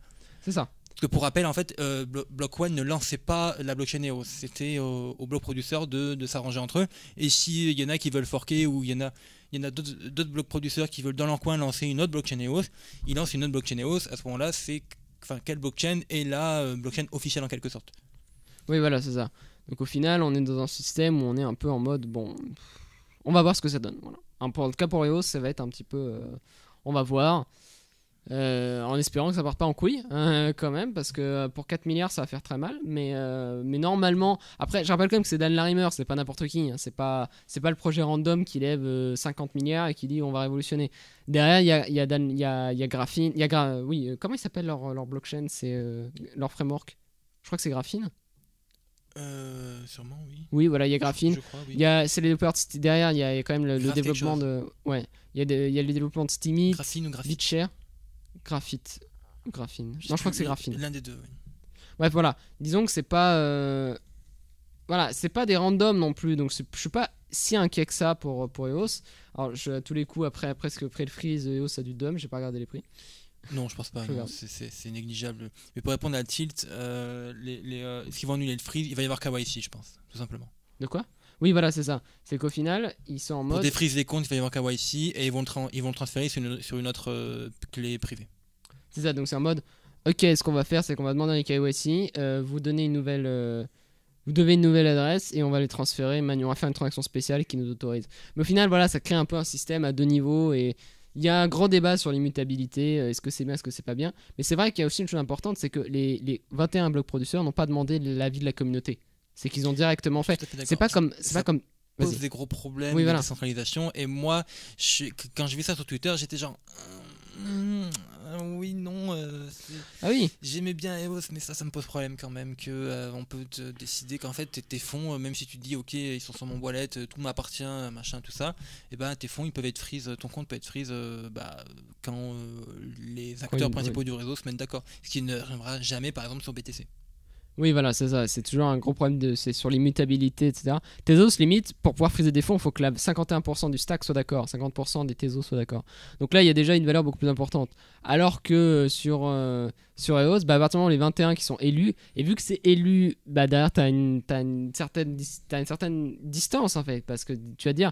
C'est ça. Parce que pour rappel, en fait, euh, Block One ne lançait pas la blockchain EOS. C'était aux au blocs producteurs de, s'arranger entre eux. Et s'il y en a qui veulent forquer ou il y en a, il y en a d'autres blocs producteurs qui veulent dans leur coin lancer une autre blockchain EOS, ils lancent une autre blockchain EOS. À ce moment-là, c'est enfin, quelle blockchain est la blockchain officielle en quelque sorte oui, voilà, c'est ça. Donc au final, on est dans un système où on est un peu en mode, bon, on va voir ce que ça donne. Voilà. En tout cas pour EOS, ça va être un petit peu, euh, on va voir. Euh, en espérant que ça parte pas en couille hein, quand même parce que euh, pour 4 milliards ça va faire très mal mais, mais normalement après je rappelle quand même que c'est Dan Larimer c'est pas n'importe qui hein, c'est pas c'est pas le projet random qui lève 50 milliards et qui dit on va révolutionner derrière il y a, y a il a, a oui comment il s'appelle leur, leur blockchain c'est leur framework je crois que c'est Graphine. Euh, sûrement, oui. Oui, voilà, il y a Graphene. Il y a, c'est les développeurs derrière, il y, a, quand même le, développement de. Ouais, il y, a y a le développement de Steamy. Graphene ou Graphite Bitshare. Graphite. Graphene. non, je crois que c'est Graphene. L'un des deux, oui. Bref, voilà. Disons que c'est pas. Euh, voilà, c'est pas des randoms non plus, donc je suis pas si inquiet que ça pour, pour EOS. Alors, je, tous les coups, après, après presque près le freeze, EOS a du dom, j'ai pas regardé les prix. Non, je pense pas. C'est négligeable. Mais pour répondre à Tilt, euh, euh, ce qu'ils vont annuler le freeze Il va y avoir Kawaii ici, je pense, tout simplement. De quoi Oui, voilà, c'est ça. C'est qu'au final, ils sont en mode. Pour défreeze les comptes, il va y avoir Kawaii ici et ils vont le, ils vont le transférer sur une, sur une autre euh, clé privée. C'est ça, donc c'est en mode. Ok, ce qu'on va faire, c'est qu'on va demander à KYC, vous donnez une nouvelle vous devez une nouvelle adresse et on va les transférer manuellement. On va faire une transaction spéciale qui nous autorise. Mais au final, voilà, ça crée un peu un système à deux niveaux et il y a un grand débat sur l'immutabilité, euh, est-ce que c'est bien, est-ce que c'est pas bien. Mais c'est vrai qu'il y a aussi une chose importante, c'est que les, 21 blocs producteurs n'ont pas demandé l'avis de la communauté. C'est qu'ils ont directement fait. c'est pas comme, c'est pas comme pose des gros problèmes de décentralisation. Et moi, quand j'ai vu ça sur Twitter, j'étais genre. Euh, euh, oui, non. Euh, ah oui J'aimais bien EOS, mais ça, ça me pose problème quand même. Que euh, on peut décider qu'en fait, tes fonds, même si tu te dis, ok, ils sont sur mon wallet, tout m'appartient, machin, tout ça, et eh ben tes fonds, ils peuvent être freeze, ton compte peut être freeze bah, quand les acteurs principaux du réseau se mettent d'accord. Ce qui ne arrivera jamais, par exemple, sur BTC. Oui, voilà, c'est ça. C'est toujours un gros problème de, c'est sur l'immutabilité, etc. Tezos, limite, pour pouvoir friser des fonds, il faut que la 51% du stack soit d'accord, 50% des Tezos soient d'accord. Donc là, il y a déjà une valeur beaucoup plus importante. Alors que sur, euh, sur EOS, bah, à partir du moment où les 21 qui sont élus, et vu que c'est élu, bah, derrière, t'as as une, certaine, as une certaine distance, en fait, parce que tu vas dire,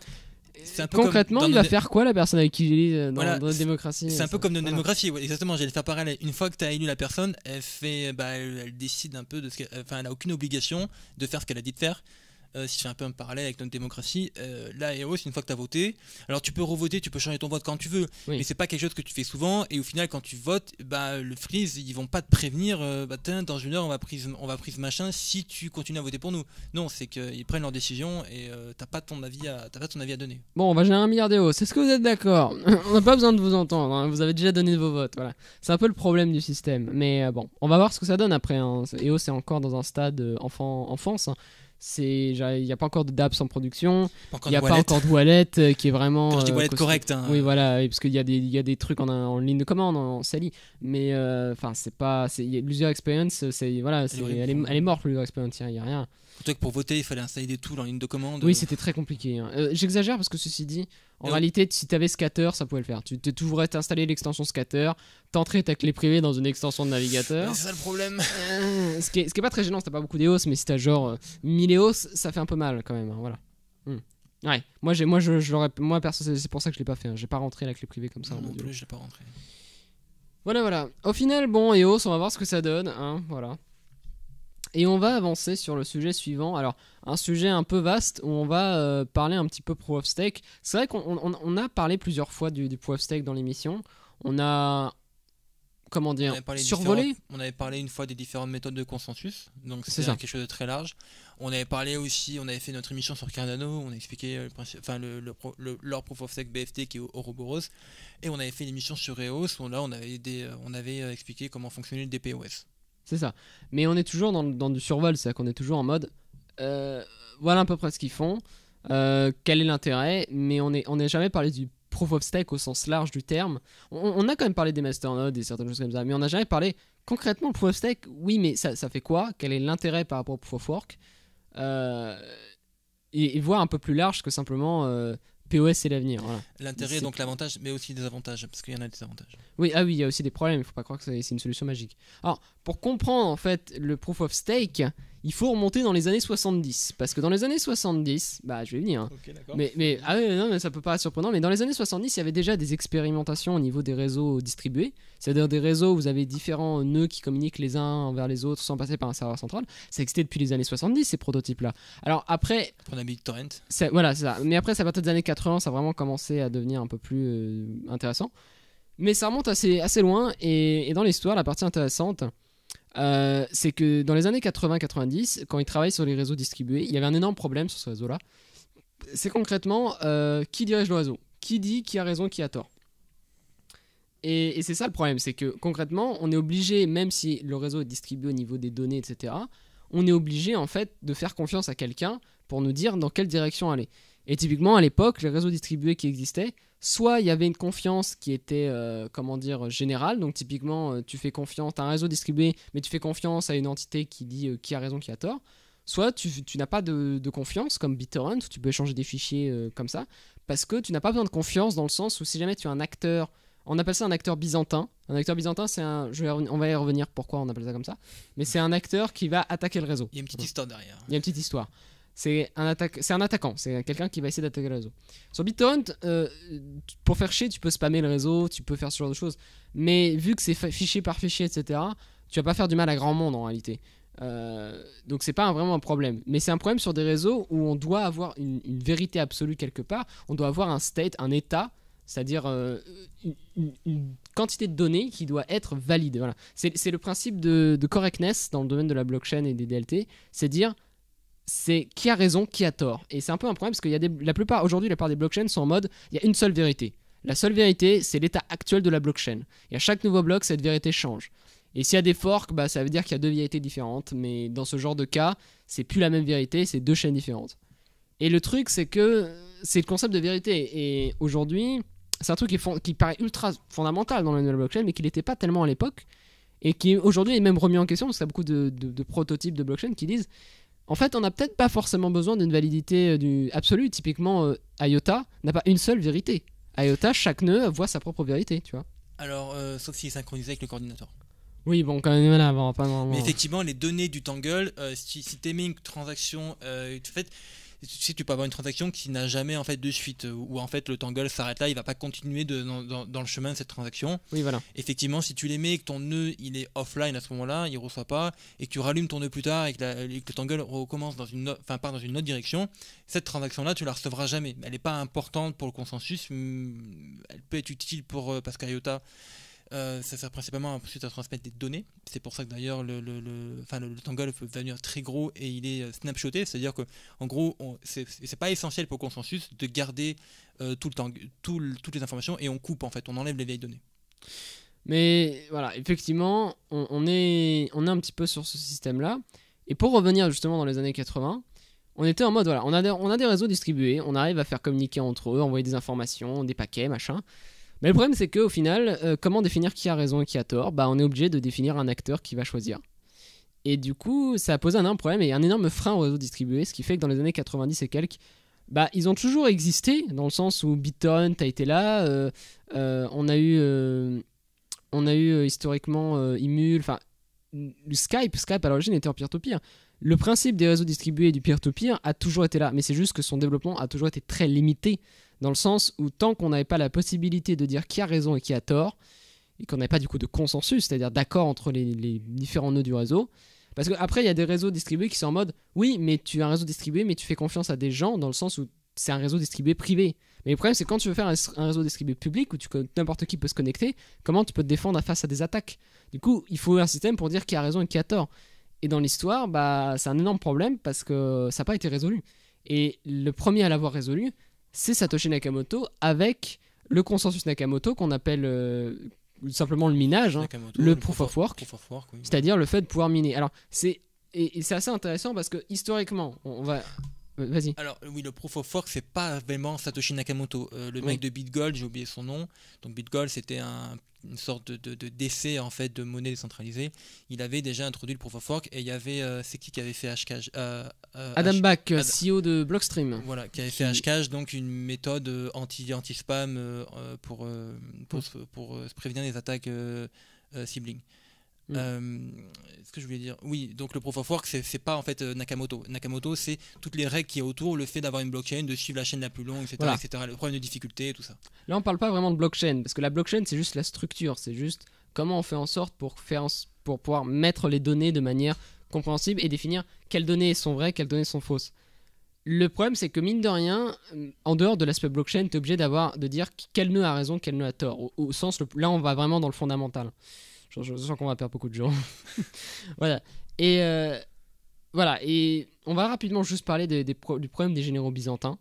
Concrètement, il va faire quoi la personne avec qui j'élis euh, dans, dans, la démocratie C'est un euh, peu comme dans la démocratie, exactement. J'allais faire pareil. Une fois que tu as élu la personne, elle, fait, bah, elle, décide un peu de ce qu'elle. Enfin, elle n'a aucune obligation de faire ce qu'elle a dit de faire. Euh, si je fais un peu un parallèle avec notre démocratie, euh, là, EOS, une fois que tu as voté, alors tu peux revoter, tu peux changer ton vote quand tu veux, mais c'est pas quelque chose que tu fais souvent, et au final, quand tu votes, bah, le freeze, ils vont pas te prévenir, euh, bah, dans une heure, on va, prise, on va prise machin si tu continues à voter pour nous. Non, c'est qu'ils prennent leur décision et t'as pas, ton avis à, pas ton avis à donner. Bon, on va gérer un milliard d'EOS, est ce que vous êtes d'accord On n'a pas besoin de vous entendre, hein. vous avez déjà donné vos votes, voilà. C'est un peu le problème du système, mais bon, on va voir ce que ça donne après. EOS hein. est c'est encore dans un stade enfant, enfance. Hein c'est il n'y a pas encore de DAPS en production il n'y a pas encore de wallet euh, qui est vraiment Quand je dis euh, wallet correct hein. oui voilà parce qu'il y, a des trucs en, en, ligne de commande en, Sally mais euh, enfin c'est pas c'est l'user experience c'est voilà elle, est, elle, est, morte l'user experience il n'y a rien que pour voter, il fallait installer des tools en ligne de commande. Oui, euh. c'était très compliqué. Hein. Euh, j'exagère parce que ceci dit, en réalité, si tu avais Scatter, ça pouvait le faire. Tu devrais t'installer l'extension Scatter, t'entrer ta clé privée dans une extension de navigateur. C'est ça le problème. Euh, ce, qui est, pas très gênant, que t'as pas beaucoup d'EOS, mais si t'as genre 1000 EOS, ça fait un peu mal quand même. Hein, voilà. Hmm. Ouais, moi, moi, je, moi perso, c'est pour ça que je l'ai pas fait. Hein. J'ai pas rentré la clé privée comme ça. Non, non plus, je l'ai pas rentré. Voilà, voilà. Au final, bon, EOS, on va voir ce que ça donne. voilà. Et on va avancer sur le sujet suivant. Alors, un sujet un peu vaste où on va euh, parler un petit peu proof of stake. C'est vrai qu'on a parlé plusieurs fois du, proof of stake dans l'émission. On a comment dire, survolé. On avait parlé une fois des différentes méthodes de consensus, donc c'est quelque chose de très large. On avait parlé aussi, on avait fait notre émission sur Cardano, on a expliqué euh, enfin le, leur proof of stake BFT qui est Ouroboros, et on avait fait une émission sur EOS, où là on avait, euh, on avait expliqué comment fonctionnait le DPoS. C'est ça. Mais on est toujours dans, dans du survol, c'est-à-dire qu'on est toujours en mode euh, voilà à peu près ce qu'ils font, euh, quel est l'intérêt, mais on n'a on jamais parlé du proof of stake au sens large du terme. On, a quand même parlé des masternodes et certaines choses comme ça, mais on n'a jamais parlé concrètement proof of stake. Oui, mais ça, fait quoi Quel est l'intérêt par rapport au proof of work euh, et, et, voir un peu plus large que simplement POS c'est l'avenir. L'intérêt, donc l'avantage, mais aussi des avantages, parce qu'il y en a des avantages. Oui, ah oui, il y a aussi des problèmes, il faut pas croire que c'est une solution magique. Alors, pour comprendre en fait le proof of stake, il faut remonter dans les années 70. Parce que dans les années 70, bah je vais venir. Hein. mais, mais, ah non, mais ça peut paraître surprenant, mais dans les années 70, il y avait déjà des expérimentations au niveau des réseaux distribués. C'est-à-dire des réseaux où vous avez différents nœuds qui communiquent les uns vers les autres sans passer par un serveur central. Ça existait depuis les années 70, ces prototypes-là. Alors après. On a torrent. Voilà, c'est ça. Mais après, ça va- partir des années 80, ça a vraiment commencé à devenir un peu plus euh, intéressant. Mais ça remonte assez, assez loin, et, et dans l'histoire, la partie intéressante euh, c'est que dans les années 80-90, quand ils travaillent sur les réseaux distribués, il y avait un énorme problème sur ce réseau-là. C'est concrètement euh, qui dirige le réseau Qui dit qui a raison, qui a tort Et, et c'est ça le problème, c'est que concrètement, on est obligé, même si le réseau est distribué au niveau des données, etc., on est obligé en fait de faire confiance à quelqu'un pour nous dire dans quelle direction aller. Et typiquement, à l'époque, les réseaux distribués qui existaient, soit il y avait une confiance qui était, euh, comment dire, générale. Donc typiquement, euh, tu fais confiance, tu un réseau distribué, mais tu fais confiance à une entité qui dit euh, qui a raison, qui a tort. Soit tu, n'as pas de, confiance, comme BitTorrent, où tu peux échanger des fichiers comme ça, parce que tu n'as pas besoin de confiance dans le sens où si jamais tu as un acteur, on appelle ça un acteur byzantin. Un acteur byzantin, c'est un, on va y revenir pourquoi on appelle ça comme ça, mais c'est un acteur qui va attaquer le réseau. Il y a une petite histoire derrière. Il y a une petite histoire. C'est un, un attaquant, c'est quelqu'un qui va essayer d'attaquer le réseau. Sur BitTorrent, euh, pour faire chier, tu peux spammer le réseau, tu peux faire ce genre de choses. Mais vu que c'est fichier par fichier, etc., tu vas pas faire du mal à grand monde en réalité. Euh, donc c'est pas vraiment un problème. Mais c'est un problème sur des réseaux où on doit avoir une, vérité absolue quelque part, on doit avoir un state, un état, c'est-à-dire euh, une, quantité de données qui doit être valide. Voilà. C'est le principe de, de, correctness dans le domaine de la blockchain et des DLT, c'est dire c'est qui a raison, qui a tort. Et c'est un peu un problème parce que y a la plupart, aujourd'hui, la part des blockchains sont en mode il y a une seule vérité. La seule vérité, c'est l'état actuel de la blockchain. Et à chaque nouveau bloc, cette vérité change. Et s'il y a des forks, bah, ça veut dire qu'il y a deux vérités différentes. Mais dans ce genre de cas, c'est plus la même vérité, c'est deux chaînes différentes. Et le truc, c'est que c'est le concept de vérité. Et aujourd'hui, c'est un truc qui, paraît ultra fondamental dans la blockchain, mais qui n'était pas tellement à l'époque. Et qui aujourd'hui est même remis en question, parce qu'il y a beaucoup de prototypes de blockchain qui disent en fait, on n'a peut-être pas forcément besoin d'une validité euh, du... absolue. Typiquement, euh, IOTA n'a pas une seule vérité. IOTA, chaque nœud voit sa propre vérité, tu vois. Alors, euh, sauf s'il est synchronisé avec le coordinateur. Oui, bon, quand même, là, pas normalement. Mais effectivement, les données du Tangle, si, si une transaction, euh, fait, tu tu peux avoir une transaction qui n'a jamais en fait de suite, euh, où en fait le tangle s'arrête là, il va pas continuer de, dans, le chemin de cette transaction. Oui, voilà. Effectivement, si tu les et que ton nœud il est offline à ce moment-là, il reçoit pas, et que tu rallumes ton nœud plus tard et que, le tangle recommence dans une, enfin part dans une autre direction, cette transaction là, tu la recevras jamais. Elle n'est pas importante pour le consensus, mm, elle peut être utile pour euh, Pascal euh, ça sert principalement ensuite à transmettre des données. C'est pour ça que d'ailleurs le, le, enfin, le, Tangolf peut devenir très gros et il est euh, snapshoté. C'est-à-dire que en gros, c'est pas essentiel pour consensus de garder euh, tout le temps, tout toutes les informations et on coupe en fait, on enlève les vieilles données. Mais voilà, effectivement, on, on est, on est un petit peu sur ce système-là. Et pour revenir justement dans les années 80, on était en mode voilà, on a, des, on a des réseaux distribués, on arrive à faire communiquer entre eux, envoyer des informations, des paquets, machin. Mais le problème, c'est qu'au final, euh, comment définir qui a raison et qui a tort bah, On est obligé de définir un acteur qui va choisir. Et du coup, ça a posé un énorme problème et un énorme frein au réseau distribué, ce qui fait que dans les années 90 et quelques, bah, ils ont toujours existé, dans le sens où BitTorrent a été là, euh, euh, on a eu, on a eu historiquement Imul, enfin, Skype, Skype à l'origine était en peer-to-peer. Hein. Le principe des réseaux distribués et du peer to hein, a toujours été là, mais c'est juste que son développement a toujours été très limité dans le sens où tant qu'on n'avait pas la possibilité de dire qui a raison et qui a tort, et qu'on n'avait pas du coup de consensus, c'est-à-dire d'accord entre les, différents nœuds du réseau, parce qu'après il y a des réseaux distribués qui sont en mode oui mais tu as un réseau distribué mais tu fais confiance à des gens dans le sens où c'est un réseau distribué privé. Mais le problème c'est quand tu veux faire un, réseau distribué public où n'importe qui peut se connecter, comment tu peux te défendre face à des attaques Du coup il faut un système pour dire qui a raison et qui a tort. Et dans l'histoire bah c'est un énorme problème parce que ça n'a pas été résolu. Et le premier à l'avoir résolu, c'est Satoshi Nakamoto avec le consensus Nakamoto qu'on appelle euh, simplement le minage, hein, le, proof, of work, c'est-à-dire le fait de pouvoir miner. Alors c'est et c'est assez intéressant parce que historiquement, on va euh, Alors, oui, le Proof of Work, c'est pas vraiment Satoshi Nakamoto. Euh, le mec de BitGold, j'ai oublié son nom. Donc, BitGold, c'était une sorte de, de, décès, en fait, de monnaie décentralisée. Il avait déjà introduit le Proof of Work et il y avait. Euh, c'est qui qui avait fait Hashcash Adam Back, CEO de Blockstream. Voilà, qui avait fait Hashcash, donc une méthode anti-spam anti pour, pour, pour, se prévenir des attaques sibling. Mm. est euh, ce que je voulais dire, oui, donc le proof of work, c'est pas en fait euh, Nakamoto. Nakamoto, c'est toutes les règles qui est autour, le fait d'avoir une blockchain, de suivre la chaîne la plus longue, etc., etc., le problème de difficulté, tout ça. Là, on parle pas vraiment de blockchain, parce que la blockchain, c'est juste la structure, c'est juste comment on fait en sorte pour, faire pour pouvoir mettre les données de manière compréhensible et définir quelles données sont vraies, quelles données sont fausses. Le problème, c'est que mine de rien, euh, en dehors de l'aspect blockchain, tu es obligé d'avoir, de dire quel nœud a raison, quel nœud a tort. Au, sens, là, on va vraiment dans le fondamental je sens qu'on va perdre beaucoup de gens. voilà. Et euh, voilà. Et on va rapidement juste parler du problème des généraux byzantins.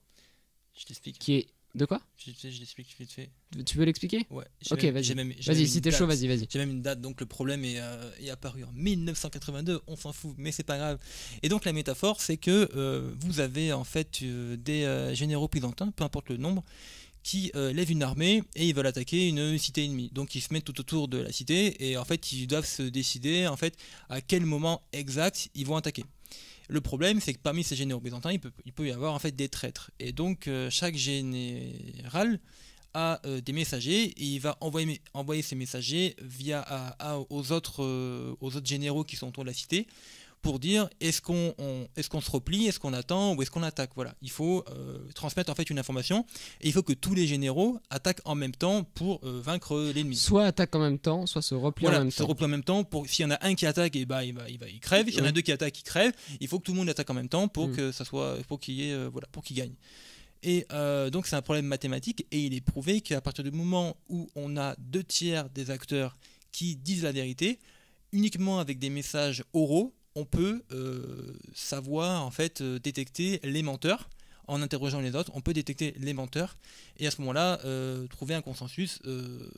Je t'explique. Qui de quoi Je, vite fait. Tu veux l'expliquer Ouais. Ok, vas-y. vas si t'es chaud, vas-y, vas-y. J'ai même une date, donc le problème est, euh, apparu en 1982, on s'en fout, mais c'est pas grave. Et donc la métaphore, c'est que euh, vous avez en fait des généraux byzantins, peu importe le nombre, qui euh, lèvent une armée et ils veulent attaquer une cité ennemie. Donc ils se mettent tout autour de la cité et en fait ils doivent se décider en fait à quel moment exact ils vont attaquer. Le problème, c'est que parmi ces généraux byzantins, il peut, y avoir en fait des traîtres. Et donc euh, chaque général a euh, des messagers et il va envoyer, envoyer messagers via aux autres généraux qui sont autour de la cité pour dire est-ce qu'on est-ce qu'on se replie, est-ce qu'on attend ou est-ce qu'on attaque. Voilà, il faut euh, transmettre en fait une information et il faut que tous les généraux attaquent en même temps pour euh, vaincre l'ennemi. Soit attaquent en même temps, soit se replient en même temps. Se en même temps. Pour s'il y en a un qui attaque, et eh bah, ben, il, va, il, va, il crève. S'il y en a deux qui attaquent, il crève. Il faut que tout le monde attaque en même temps pour mm. que ça soit pour qu'il y ait euh, voilà pour qu'il gagne. Et donc c'est un problème mathématique et il est prouvé qu'à partir du moment où on a deux tiers des acteurs qui disent la vérité, uniquement avec des messages oraux, on peut euh, savoir en fait euh, détecter les menteurs en interrogeant les autres, on peut détecter les menteurs et à ce moment-là euh, trouver un consensus. Euh,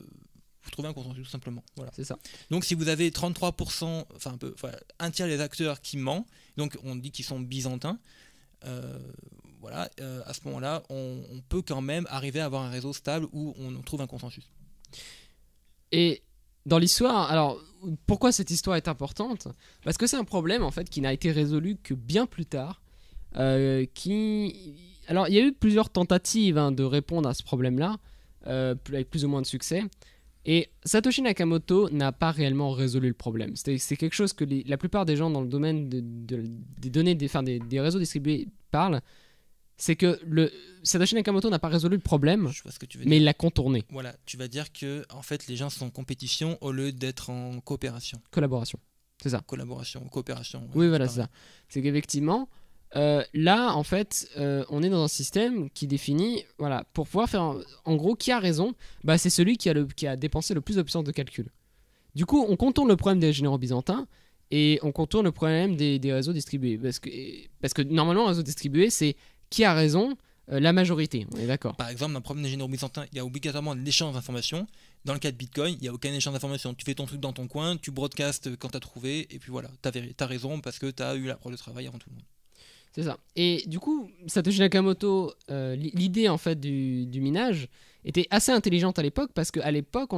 trouver un consensus tout simplement. Voilà. C'est ça. Donc si vous avez 33%, enfin un peu, un tiers des acteurs qui mentent, donc on dit qu'ils sont byzantins, voilà, à ce moment-là, on, peut quand même arriver à avoir un réseau stable où on trouve un consensus. Et dans l'histoire, alors pourquoi cette histoire est importante Parce que c'est un problème en fait qui n'a été résolu que bien plus tard. Euh, qui... Alors il y a eu plusieurs tentatives hein, de répondre à ce problème-là, euh, avec plus ou moins de succès. Et Satoshi Nakamoto n'a pas réellement résolu le problème. C'est quelque chose que la plupart des gens dans le domaine des données, des réseaux distribués parlent c'est que le Satoshi Nakamoto n'a pas résolu le problème, mais il l'a contourné. Voilà, tu vas dire que en fait les gens sont en compétition au lieu d'être en coopération. Collaboration, c'est ça. Collaboration, coopération. oui, voilà, c'est ça. C'est qu'effectivement, euh, là, en fait, euh, on est dans un système qui définit, voilà, pour pouvoir faire, en gros, qui a raison, bah, c'est celui qui a, le, qui a dépensé le plus de de calcul. Du coup, on contourne le problème des généraux byzantins et on contourne le problème des, réseaux distribués. Parce que, parce que normalement, un réseau distribué, c'est qui a raison euh, La majorité, on est d'accord. Par exemple, dans le problème généraux byzantin, il y a obligatoirement l'échange d'informations. Dans le cas de Bitcoin, il n'y a aucun échange d'informations. Tu fais ton truc dans ton coin, tu broadcastes quand tu as trouvé, et puis voilà, tu as, raison parce que tu as eu la preuve de travail avant tout le monde. C'est ça. Et du coup, Satoshi Nakamoto, euh, l'idée en fait du, minage était assez intelligente à l'époque parce qu'à l'époque,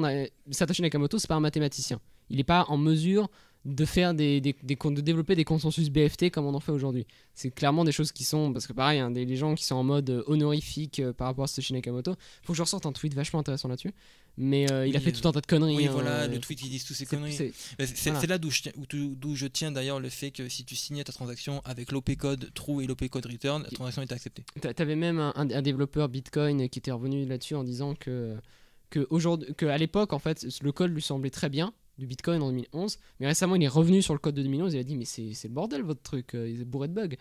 Satoshi Nakamoto, n'est pas un mathématicien. Il n'est pas en mesure de faire des, des, de développer des consensus BFT comme on en fait aujourd'hui. C'est clairement des choses qui sont parce que pareil, hein, des, les gens qui sont en mode euh, honorifique euh, par rapport à Satoshi Nakamoto. Faut que je ressorte un tweet vachement intéressant là-dessus. Mais euh, il a fait tout un tas de conneries. Oui, hein, voilà, le tweet qui dit toutes ces conneries. C'est bah, là d'où je, tiens d'ailleurs le fait que si tu signais ta transaction avec l'OP code true et l'OP code return, la transaction est acceptée. Tu même un, développeur Bitcoin qui était revenu là-dessus en disant que, que, que à l'époque, en fait, le code lui semblait très bien, du Bitcoin en 2011. Mais récemment, il est revenu sur le code de 2011 et il a dit Mais c'est le bordel votre truc, euh, il est bourré de bugs.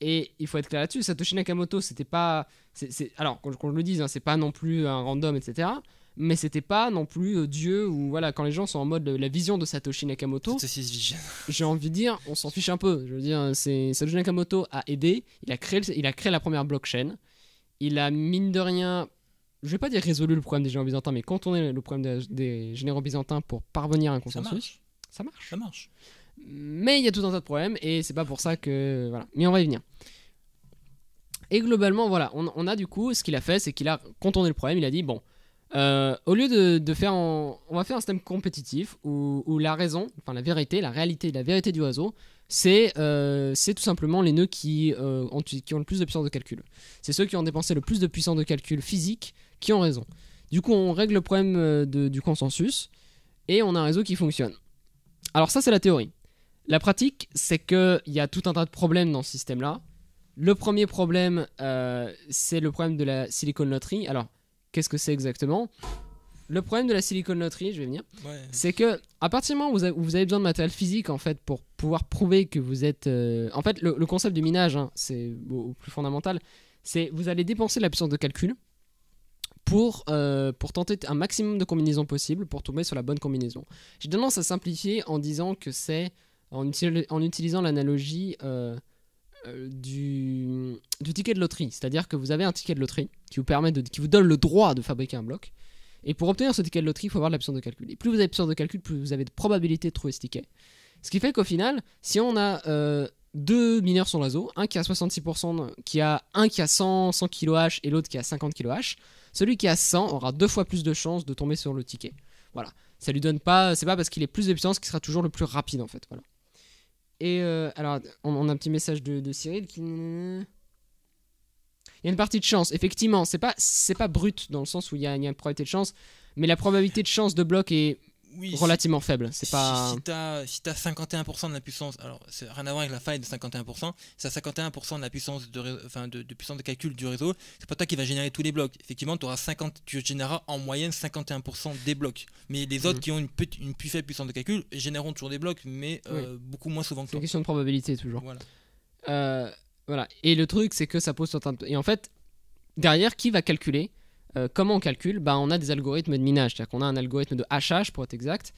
Et il faut être clair là-dessus, Satoshi Nakamoto, c'était pas. c'est alors, qu'on le dise, hein, c'est pas non plus un random, etc. Mais c'était pas non plus euh, Dieu ou voilà, quand les gens sont en mode la vision de Satoshi Nakamoto. J'ai envie de dire, on s'en fiche un peu. Je veux dire, Satoshi Nakamoto a aidé, il a, créé, il a créé la première blockchain. Il a, mine de rien, je vais pas dire résolu le problème des généraux byzantins, mais contourner le problème des généraux byzantins pour parvenir à un consensus. Ça marche. Ça marche. Mais il y a tout un tas de problèmes et c'est pas pour ça que. Voilà. Mais on va y venir. Et globalement, voilà, on, a du coup, ce qu'il a fait, c'est qu'il a contourné le problème. Il a dit bon, euh, au lieu de, faire. on va faire un système compétitif où, la raison, enfin la vérité, la réalité, la vérité du oiseau, c'est euh, tout simplement les nœuds qui, euh, ont, qui ont le plus de puissance de calcul. C'est ceux qui ont dépensé le plus de puissance de calcul physique qui ont raison. Du coup, on règle le problème euh, du consensus et on a un réseau qui fonctionne. Alors ça, c'est la théorie. La pratique, c'est qu'il y a tout un tas de problèmes dans ce système-là. Le premier problème, euh, c'est le problème de la silicone loterie. Alors, qu'est-ce que c'est exactement Le problème de la silicone loterie, je vais venir, c'est que à partir du moment où vous avez besoin de matériel physique, en fait, pour pouvoir prouver que vous êtes... Euh, en fait, le, concept du minage, hein, c'est au, plus fondamental, c'est vous allez dépenser de la puissance de calcul pour, euh, pour tenter un maximum de combinaisons possibles pour tomber sur la bonne combinaison. J'ai tendance à simplifier en disant que c'est, en, utilisant l'analogie euh, euh, du, ticket de loterie, c'est-à-dire que vous avez un ticket de loterie qui vous, permet de, qui vous donne le droit de fabriquer un bloc. Et pour obtenir ce ticket de loterie, il faut avoir de de calcul. Et plus vous avez de de calcul, plus vous avez de probabilité de trouver ce ticket. Ce qui fait qu'au final, si on a deux mineurs sur l'oiseau, un qui a 66%, qui a un qui a 100, 100 et l'autre qui a 50 kH. Celui qui a 100 aura deux fois plus de chances de tomber sur le ticket. Voilà, ça lui donne pas, c'est pas parce qu'il est plus de puissance qu'il sera toujours le plus rapide en fait. Voilà. Et euh, alors, on, a un petit message de, de, Cyril qui. Il y a une partie de chance, effectivement, c'est pas, pas brut dans le sens où il y a une probabilité de chance, mais la probabilité de chance de bloc est relativement faible. C'est si, pas... si tu as, si 51% de la puissance, alors c'est rien à voir avec la faille de 51%, c'est t'as 51% de la puissance de, de, puissance de calcul du réseau, c'est pas toi qui va générer tous les blocs. Effectivement, auras 50, tu généreras en moyenne 51% des blocs. Mais les autres mhm. qui ont une, petite, une plus faible puissance de calcul généreront toujours des blocs, mais euh, beaucoup moins souvent que C'est une question de probabilité toujours. Voilà. Euh, voilà. Et le truc, c'est que ça pose certains. Et en fait, derrière, qui va calculer euh, comment on calcule bah, On a des algorithmes de minage, c'est-à-dire qu'on a un algorithme de hachage, pour être exact,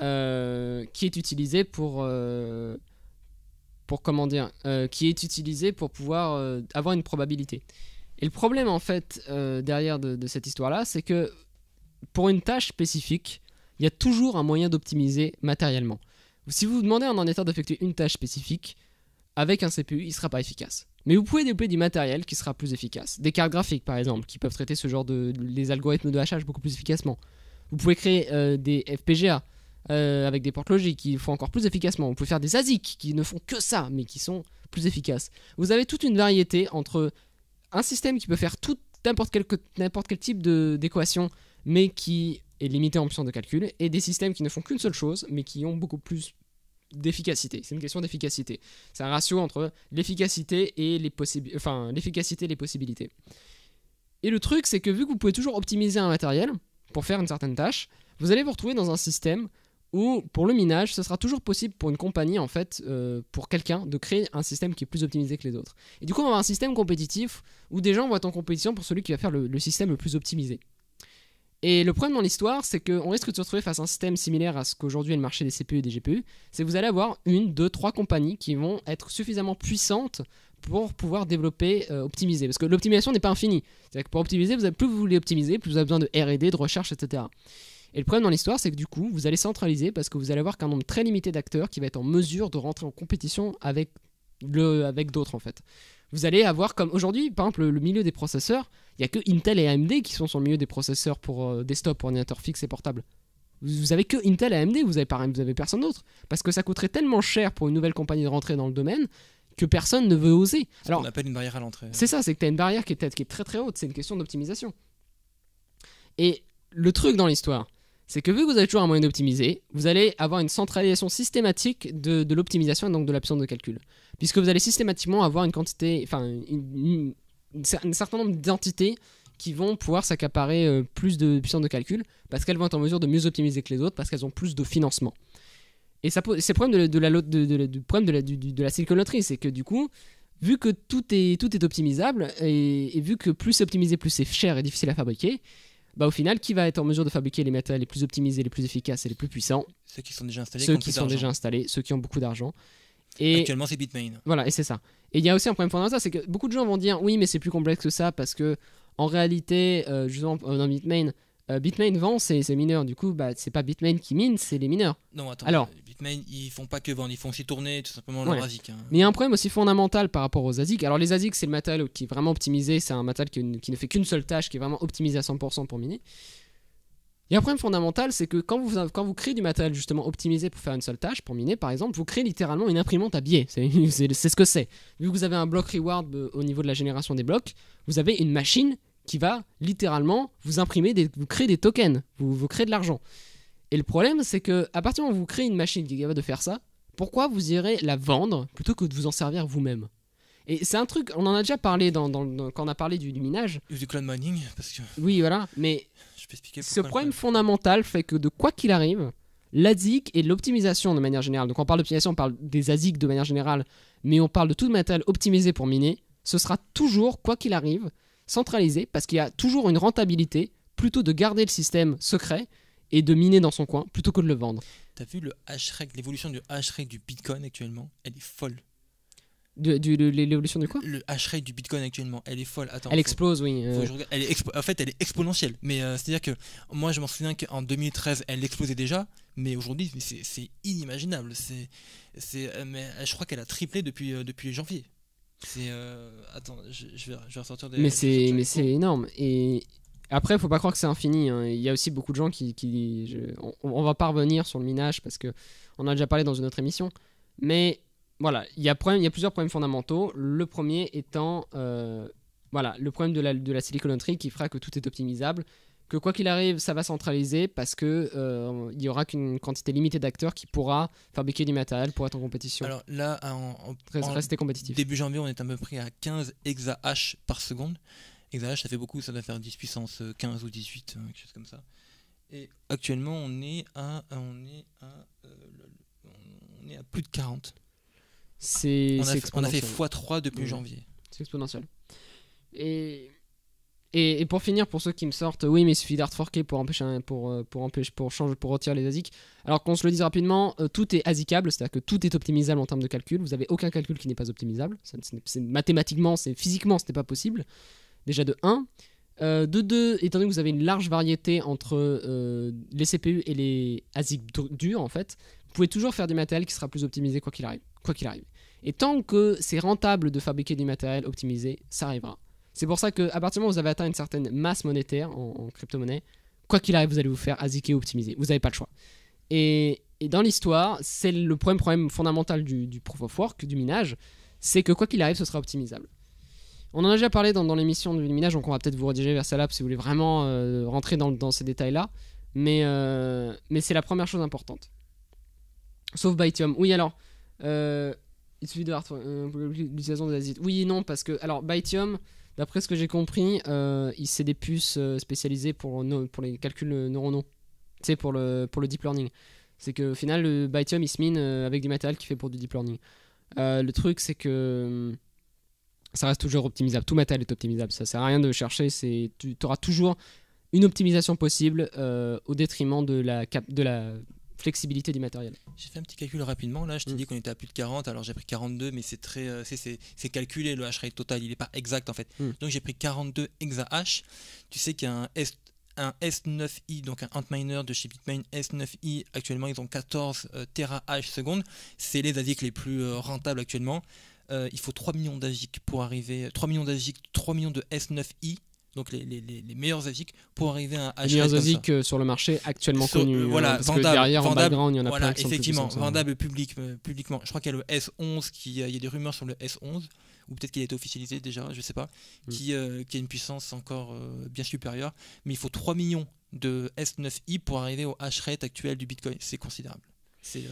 euh, qui est utilisé pour... Euh, pour comment dire Qui est utilisé pour pouvoir avoir une probabilité. Et le problème, en fait, derrière de, cette histoire-là, c'est que pour une tâche spécifique, il y a toujours un moyen d'optimiser matériellement. Si vous vous demandez à un ordinateur d'effectuer une tâche spécifique, avec un CPU, il ne sera pas efficace. Mais vous pouvez développer du matériel qui sera plus efficace. Des cartes graphiques, par exemple, qui peuvent traiter ce genre de les algorithmes de hachage beaucoup plus efficacement. Vous pouvez créer euh, des FPGA euh, avec des portes logiques qui font encore plus efficacement. Vous pouvez faire des ASIC qui ne font que ça, mais qui sont plus efficaces. Vous avez toute une variété entre un système qui peut faire tout n'importe quel, quel, type d'équation, mais qui est limité en puissance de calcul, et des systèmes qui ne font qu'une seule chose, mais qui ont beaucoup plus d'efficacité. C'est une question d'efficacité. C'est un ratio entre l'efficacité et les possibilités. Enfin, l'efficacité et les possibilités. Et le truc, c'est que vu que vous pouvez toujours optimiser un matériel pour faire une certaine tâche, vous allez vous retrouver dans un système où, pour le minage, ce sera toujours possible pour une compagnie, en fait, euh, pour quelqu'un, de créer un système qui est plus optimisé que les autres. Et du coup, on va avoir un système compétitif où des gens vont être en compétition pour celui qui va faire le système le plus optimisé. Et le problème dans l'histoire, c'est qu'on risque de se retrouver face à un système similaire à ce qu'aujourd'hui est le marché des CPU e et des GPU. E. C'est que vous allez avoir une, deux, trois compagnies qui vont être suffisamment puissantes pour pouvoir développer, euh, optimiser. Parce que l'optimisation n'est pas infinie. C'est-à-dire que pour optimiser, vous plus vous voulez optimiser, plus vous avez besoin de RD, de recherche, etc. Et le problème dans l'histoire, c'est que du coup, vous allez centraliser parce que vous allez avoir qu'un nombre très limité d'acteurs qui va être en mesure de rentrer en compétition avec, avec d'autres, en fait. Vous allez avoir, comme aujourd'hui, par exemple, le milieu des processeurs, il n'y a que Intel et AMD qui sont sur le milieu des processeurs pour des euh, desktop, pour ordinateur fixe et portable. Vous, avez que Intel et AMD, vous avez, vous personne d'autre. Parce que ça coûterait tellement cher pour une nouvelle compagnie de rentrer dans le domaine que personne ne veut oser. Alors, on appelle une barrière à l'entrée. C'est ça, c'est que tu as une barrière qui est, très très haute, c'est une question d'optimisation. Et le truc dans l'histoire, c'est que vu que vous avez toujours un moyen d'optimiser, vous allez avoir une centralisation systématique de, l'optimisation et donc de l'absence de calcul. Puisque vous allez systématiquement avoir une quantité, enfin un certain nombre d'entités qui vont pouvoir s'accaparer euh, plus de puissance de calcul parce qu'elles vont être en mesure de mieux optimiser que les autres parce qu'elles ont plus de financement. Et ça, c'est le problème de, la, de, problème de la, de la siliconoterie, c'est que du coup, vu que tout est, tout est optimisable et, vu que plus c'est optimisé, plus c'est cher et difficile à fabriquer, bah au final, qui va être en mesure de fabriquer les matériaux les plus optimisés, les plus efficaces et les plus puissants Ceux qui sont déjà installés. Ceux qui sont déjà installés, ceux qui ont beaucoup d'argent. Actuellement, c'est Bitmain. Voilà, et c'est ça. Et il y a aussi un problème fondamental, c'est que beaucoup de gens vont dire oui, mais c'est plus complexe que ça parce que en réalité, euh, justement, euh, dans Bitmain, euh, Bitmain vend ses, mineurs. Du coup, bah, c'est pas Bitmain qui mine, c'est les mineurs. Non, attends. Alors, Bitmain, ils font pas que vendre, ils font aussi tourner tout simplement leur ASIC. Hein. Mais il y a un problème aussi fondamental par rapport aux ASIC. Alors, les ASIC, c'est le matériel qui est vraiment optimisé, c'est un matériel qui, qui ne fait qu'une seule tâche, qui est vraiment optimisé à 100% pour miner. Et un problème fondamental, c'est que quand vous, quand vous créez du matériel justement optimisé pour faire une seule tâche, pour miner par exemple, vous créez littéralement une imprimante à biais. C'est ce que c'est. Vu que vous avez un bloc reward euh, au niveau de la génération des blocs, vous avez une machine qui va littéralement vous imprimer, des, vous créer des tokens, vous, créez de l'argent. Et le problème, c'est que à partir du moment où vous créez une machine qui va de faire ça, pourquoi vous irez la vendre plutôt que de vous en servir vous-même et c'est un truc, on en a déjà parlé dans, quand on a parlé du, minage. du cloud mining, parce que... Oui, voilà, mais ce problème fondamental fait que de quoi qu'il arrive, l'ASIC et l'optimisation de manière générale, donc on parle d'optimisation, on parle des ASIC de manière générale, mais on parle de tout le matériel optimisé pour miner, ce sera toujours, quoi qu'il arrive, centralisé parce qu'il y a toujours une rentabilité plutôt de garder le système secret et de miner dans son coin plutôt que de le vendre. T'as vu le l'évolution du hash du Bitcoin actuellement Elle est folle l'évolution de quoi Le hash rate du Bitcoin actuellement, elle est folle. Attends, elle explose, oui. Euh. Elle en fait, elle est exponentielle. Mais euh, c'est-à-dire que moi, je m'en souviens qu'en 2013, elle explosait déjà, mais aujourd'hui, c'est inimaginable. C'est, c'est, euh, mais je crois qu'elle a triplé depuis, depuis janvier. C'est, attends, je, vais, je, vais, ressortir des. Mais c'est, mais c'est énorme. Et après, faut pas croire que c'est infini. Hein. Il y a aussi beaucoup de gens qui, qui on, va pas revenir sur le minage parce que on en a déjà parlé dans une autre émission. Mais voilà, il y, a plusieurs problèmes fondamentaux. Le premier étant euh, voilà, le problème de la, de la qui fera que tout est optimisable, que quoi qu'il arrive, ça va centraliser parce que euh, il y aura qu'une quantité limitée d'acteurs qui pourra fabriquer du matériel pour être en compétition. Alors là, en, en, rester compétitif. début janvier, on est à peu près à 15 hexa-h par seconde. h ça fait beaucoup, ça doit faire 10 puissance 15 euh, ou 18, hein, quelque chose comme ça. Et actuellement, on est à, on est à, on est à plus de 40. C'est on, a fait x3 depuis mmh. janvier. C'est exponentiel. Et, et, pour finir, pour ceux qui me sortent, oui, mais il suffit d'art forqué pour empêcher, pour, euh, pour empêcher, pour changer, pour retirer les ASIC. Alors qu'on se le dise rapidement, euh, tout est ASICable, c'est-à-dire que tout est optimisable en termes de calcul. Vous avez aucun calcul qui n'est pas optimisable. mathématiquement, c'est physiquement, ce n'est pas possible. Déjà de 1. Euh, de 2, étant donné que vous avez une large variété entre les CPU et les ASIC durs, en fait, vous pouvez toujours faire du matériel qui sera plus optimisé quoi qu'il arrive. Quoi qu'il arrive. Et tant que c'est rentable de fabriquer des matériel optimisé, ça arrivera. C'est pour ça qu'à partir du moment où vous avez atteint une certaine masse monétaire en, crypto-monnaie, quoi qu'il arrive, vous allez vous faire aziquer, optimiser. Vous n'avez pas le choix. Et, dans l'histoire, c'est le problème, fondamental du, proof of work, du minage, c'est que quoi qu'il arrive, ce sera optimisable. On en a déjà parlé dans, l'émission du minage, donc on va peut-être vous rediriger vers ça là, si vous voulez vraiment euh, rentrer dans, ces détails-là. Euh, mais, c'est la première chose importante. Sauf by Oui, alors, euh, il suffit de l'utilisation euh, de Oui non, parce que. Alors, Bytium, d'après ce que j'ai compris, euh, c'est des puces euh, spécialisées pour, pour les calculs neuronaux. Tu sais, pour le, pour le deep learning. C'est qu'au final, le Bytium, il se mine avec du matériel qui fait pour du deep learning. le truc, c'est que. Hum, ça reste toujours optimisable. Tout matériel est optimisable. Ça sert à rien de chercher. Tu auras toujours une optimisation possible au détriment de la, de la flexibilité du matériel. J'ai fait un petit calcul rapidement. Là, je t'ai mm. dit qu'on était à plus de 40. Alors, j'ai pris 42, mais c'est très, euh, c'est calculé le hash rate total. Il n'est pas exact en fait. Mm. Donc, j'ai pris 42 hexa-hash. Tu sais qu'il y a un S un S9i, donc un Antminer de chez Bitmain S9i, actuellement ils ont 14 euh, terahash secondes, c'est les ASIC les plus euh, rentables actuellement. Euh, il faut 3 millions d'ASIC pour arriver, 3 millions d'ASIC, 3 millions de S9i donc les, meilleurs ASIC, pour arriver à un Les meilleurs ASIC euh, sur le marché actuellement connus. Euh, euh, voilà, parce que derrière, en background, il n'y en a voilà, Effectivement, plus public, publiquement. Je crois qu'il y a le S11, qui, il y a des rumeurs sur le S11 ou peut-être qu'il a été officialisé déjà, je ne sais pas, mm. qui, qui, a une puissance encore bien supérieure. Mais il faut 3 millions de S9i pour arriver au hash rate actuel du Bitcoin. C'est considérable. C'est.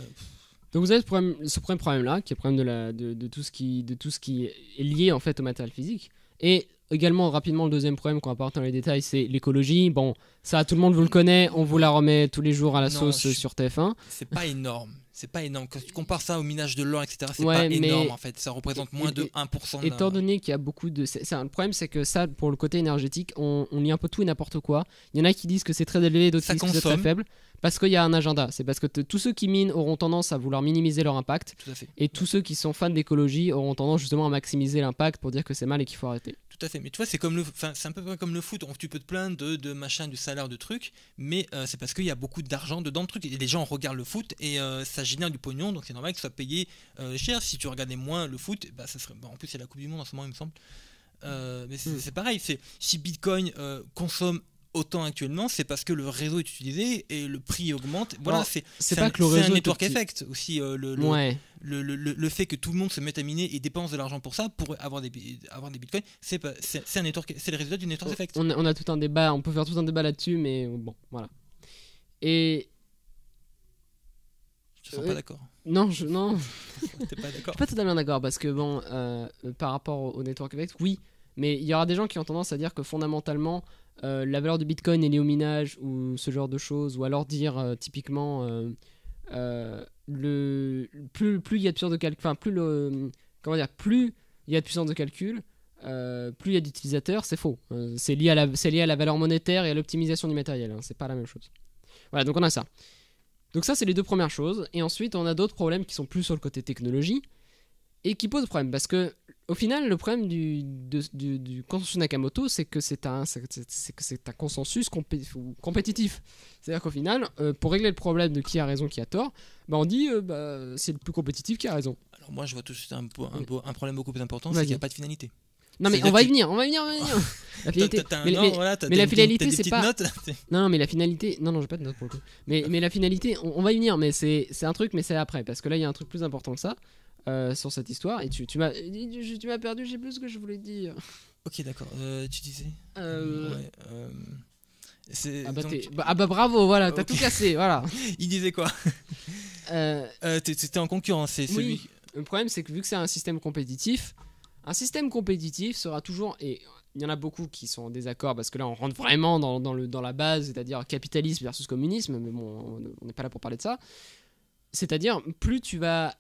Donc vous avez ce, problème, problème là, qui est le problème de, la, de, tout ce qui, de tout ce qui est lié en fait au matériel physique. Et également rapidement le deuxième problème qu'on va dans les détails, c'est l'écologie. Bon, ça tout le monde vous le connaît, on vous la remet tous les jours à la sauce euh, sur TF1. C'est pas énorme. C'est pas énorme. Quand tu compares ça au minage de l'or, etc., c'est pas énorme en fait. Ça représente moins de 1%. Étant donné qu'il y a beaucoup de. c'est un, le problème, c'est que ça, pour le côté énergétique, on, on lit un peu tout et n'importe quoi. Il y en a qui disent que c'est très élevé, d'autres qui disent que c'est très faible. Parce qu'il y a un agenda. C'est parce que tous ceux qui minent auront tendance à vouloir minimiser leur impact. Tout à fait. Et tous ceux qui sont fans d'écologie auront tendance justement à maximiser l'impact pour dire que c'est mal et qu'il faut arrêter. Tout à fait. Mais tu vois, c'est comme le, c'est un peu comme le foot. Tu peux te plaindre de, machin, du salaire, de trucs, mais euh, c'est parce qu'il y a beaucoup d'argent dedans le truc. Et les gens regardent le foot et euh, ça génère du pognon, donc c'est normal que soit payé euh, cher. Si tu regardais moins le foot, bah, ça serait. en plus, c'est la Coupe du Monde en ce moment, il me semble. mais hmm. c'est, pareil. C'est si Bitcoin consomme autant actuellement, c'est parce que le réseau est utilisé et le prix augmente. Voilà, c'est pas un, que le réseau network effect aussi. Euh, le, le, le, fait que tout le monde se mette à miner et dépense de l'argent pour ça, pour avoir des, avoir des bitcoins, c'est un network, c'est le résultat du network effect. On a, tout un débat, on peut faire tout un débat là-dessus, mais bon, voilà. Et. Je ne suis pas d'accord. Euh, non, je non. suis pas d'accord. pas totalement d'accord parce que bon, euh, par rapport au network effect, oui, mais il y aura des gens qui ont tendance à dire que fondamentalement euh, la valeur de Bitcoin est liée au minage ou ce genre de choses, ou alors dire euh, typiquement euh, le plus plus il y a de puissance de calcul, enfin plus le comment dire, plus il y a de puissance de calcul, plus il y a d'utilisateurs, c'est faux. c'est lié à la à la valeur monétaire et à l'optimisation du matériel. Hein, c'est pas la même chose. Voilà, donc on a ça. Donc ça c'est les deux premières choses, et ensuite on a d'autres problèmes qui sont plus sur le côté technologie et qui posent problème parce que au final, le problème du, du, consensus Nakamoto, c'est que c'est un, consensus compétitif. C'est-à-dire qu'au final, euh, pour régler le problème de qui a raison, qui a tort, ben on dit euh, bah, c'est le plus compétitif qui a raison. Alors moi, je vois tout de suite un, problème beaucoup plus important, c'est qu'il n'y a pas de finalité. Non mais on va y venir, on va y venir, on va y venir. mais, la finalité c'est pas. non mais la finalité, non non j'ai pas de notes pour le coup. Mais mais la finalité, on, on va y venir, mais c'est un truc, mais c'est après parce que là il y a un truc plus important que ça. Euh, sur cette histoire. Et tu, tu m'as tu m'as perdu, j'ai plus ce que je voulais dire. Ok, d'accord. Euh, tu disais euh, ah, bah bah, ah bah, bravo, voilà, t'as tout cassé, voilà. Il disait quoi C'était en concurrence, c'est celui. Oui. Le problème, c'est que vu que c'est un système compétitif, un système compétitif sera toujours et il y en a beaucoup qui sont en désaccord parce que là on rentre vraiment dans, dans, le, dans la base, c'est-à-dire capitalisme versus communisme, mais bon, on n'est pas là pour parler de ça. C'est-à-dire, plus tu vas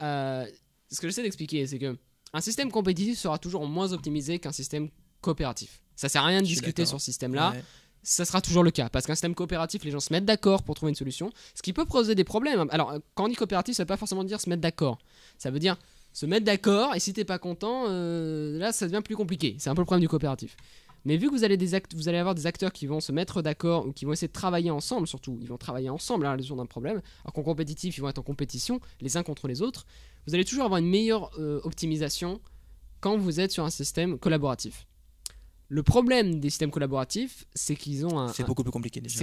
ce que j'essaie d'expliquer, c'est que un système compétitif sera toujours moins optimisé qu'un système coopératif. Ça sert à rien de discuter sur ce système-là. Ça sera toujours le cas parce qu'un système coopératif, les gens se mettent d'accord pour trouver une solution, ce qui peut poser des problèmes. Alors, euh, quand on dit coopératif, ça veut pas forcément dire se mettre d'accord. Ça veut dire se mettre d'accord et si t'es pas content, euh, là, ça devient plus compliqué. C'est un peu le problème du coopératif. Mais vu que vous allez, vous allez avoir des acteurs qui vont se mettre d'accord ou qui vont essayer de travailler ensemble, surtout, ils vont travailler ensemble à la résolution d'un problème, alors qu'en compétitif, ils vont être en compétition les uns contre les autres vous allez toujours avoir une meilleure euh, optimisation quand vous êtes sur un système collaboratif. Le problème des systèmes collaboratifs, c'est qu'ils ont un. C'est beaucoup plus compliqué déjà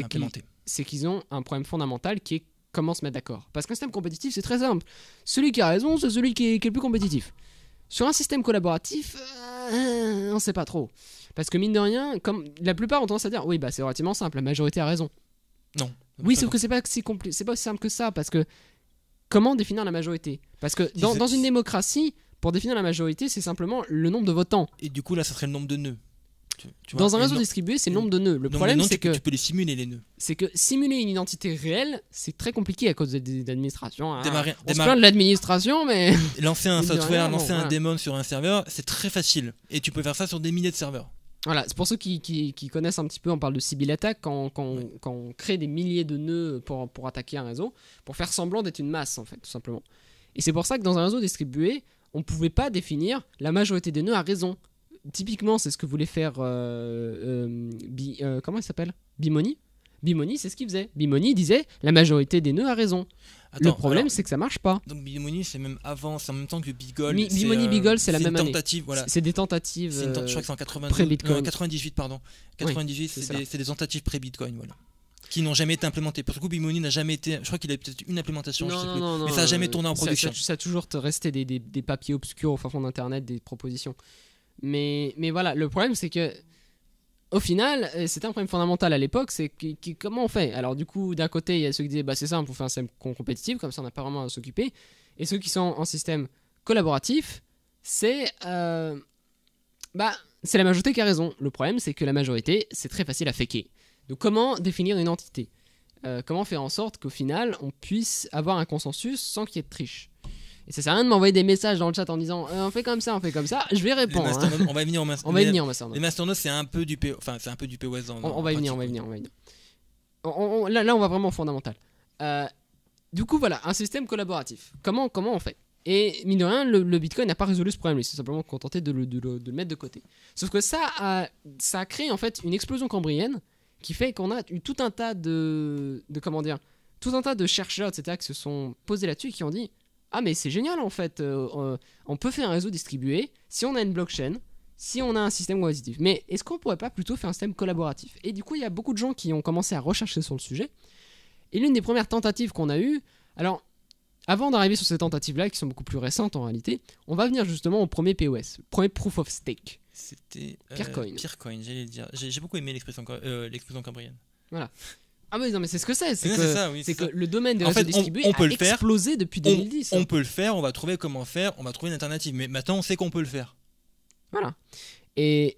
C'est qu'ils ont un problème fondamental qui est comment se mettre d'accord. Parce qu'un système compétitif, c'est très simple. Celui qui a raison, c'est celui qui est, le plus compétitif. Sur un système collaboratif, euh, on ne sait pas trop. Parce que mine de rien, comme la plupart ont tendance à dire, oui, bah c'est relativement simple, la majorité a raison. Non. Oui, sauf que c'est pas si c'est pas aussi simple que ça parce que comment définir la majorité Parce que dans, une démocratie, pour définir la majorité, c'est simplement le nombre de votants. Et du coup, là, ça serait le nombre de nœuds. dans un réseau distribué, c'est le nombre de nœuds. Le problème, c'est que, tu peux les simuler les nœuds. C'est que simuler une identité réelle, c'est très compliqué à cause des administrations. Hein. On de l'administration, mais lancer un software, lancer un démon sur un serveur, c'est très facile. Et tu peux faire ça sur des milliers de serveurs. Voilà, c'est pour ceux qui, connaissent un petit peu, on parle de Sibyl Attack, quand, on crée des milliers de nœuds pour, pour attaquer un réseau, pour faire semblant d'être une masse, en fait, tout simplement. Et c'est pour ça que dans un réseau distribué, on ne pouvait pas définir la majorité des nœuds à raison. Typiquement, c'est ce que voulait faire. Euh, euh, euh, comment il s'appelle Bimoni Bimoni, c'est ce qu'il faisait. Bimoni disait la majorité des nœuds a raison le problème, c'est que ça marche pas. Donc Bimoni, c'est même avant, c'est en même temps que Bigol. Bimoni Bigol, c'est la même année. Voilà. C'est des tentatives. C'est euh, je crois que c'est en 98, pardon. 98, c'est, des, c'est des, tentatives pré-Bitcoin, voilà. Qui n'ont jamais été implémentées. Pour coup, Bimoni n'a jamais été. Je crois qu'il a peut-être une implémentation, non, je sais plus, mais ça n'a jamais tourné en production. Ça, ça a toujours resté des, des, papiers obscurs au fond d'Internet, des propositions. Mais, mais voilà, le problème, c'est que au final, euh, c'est un problème fondamental à l'époque, c'est comment on fait Alors du coup, d'un côté, il y a ceux qui disent bah, c'est simple, on faire un système compétitif, comme ça on n'a pas vraiment à s'occuper. Et ceux qui sont en système collaboratif, c'est... Euh, bah, c'est la majorité qui a raison. Le problème, c'est que la majorité, c'est très facile à faker. Donc comment définir une entité euh, Comment faire en sorte qu'au final, on puisse avoir un consensus sans qu'il y ait de triche et ça sert à rien de m'envoyer des messages dans le chat en disant euh, on fait comme ça, on fait comme ça, je vais répondre. On va venir On va venir en Les masternodes, c'est un peu du enfin c'est un peu du On, on, va venir, on va venir, on va venir. là, là, on va vraiment au fondamental. Euh, du coup, voilà, un système collaboratif. Comment, comment on fait Et mine de rien, le, Bitcoin n'a pas résolu ce problème. Il s'est simplement contenté de le, de, le, de le, mettre de côté. Sauf que ça a, ça a créé en fait une explosion cambrienne qui fait qu'on a eu tout un tas de, de comment dire, tout un tas de chercheurs, etc., qui se sont posés là-dessus et qui ont dit ah mais c'est génial en fait, euh, euh, on peut faire un réseau distribué si on a une blockchain, si on a un système collaboratif. Mais est-ce qu'on pourrait pas plutôt faire un système collaboratif Et du coup, il y a beaucoup de gens qui ont commencé à rechercher sur le sujet. Et l'une des premières tentatives qu'on a eues, alors avant d'arriver sur ces tentatives-là, qui sont beaucoup plus récentes en réalité, on va venir justement au premier POS, le premier Proof of Stake. C'était euh, Peercoin. Peercoin, j'allais dire. J'ai beaucoup aimé l'expression cambrienne. Voilà. Ah mais non mais c'est ce que c'est, c'est que, le domaine des réseaux distribués on, peut a le faire, explosé depuis 2010. on, peut le faire, on va trouver comment faire, on va trouver une alternative. Mais maintenant on sait qu'on peut le faire. Voilà. Et,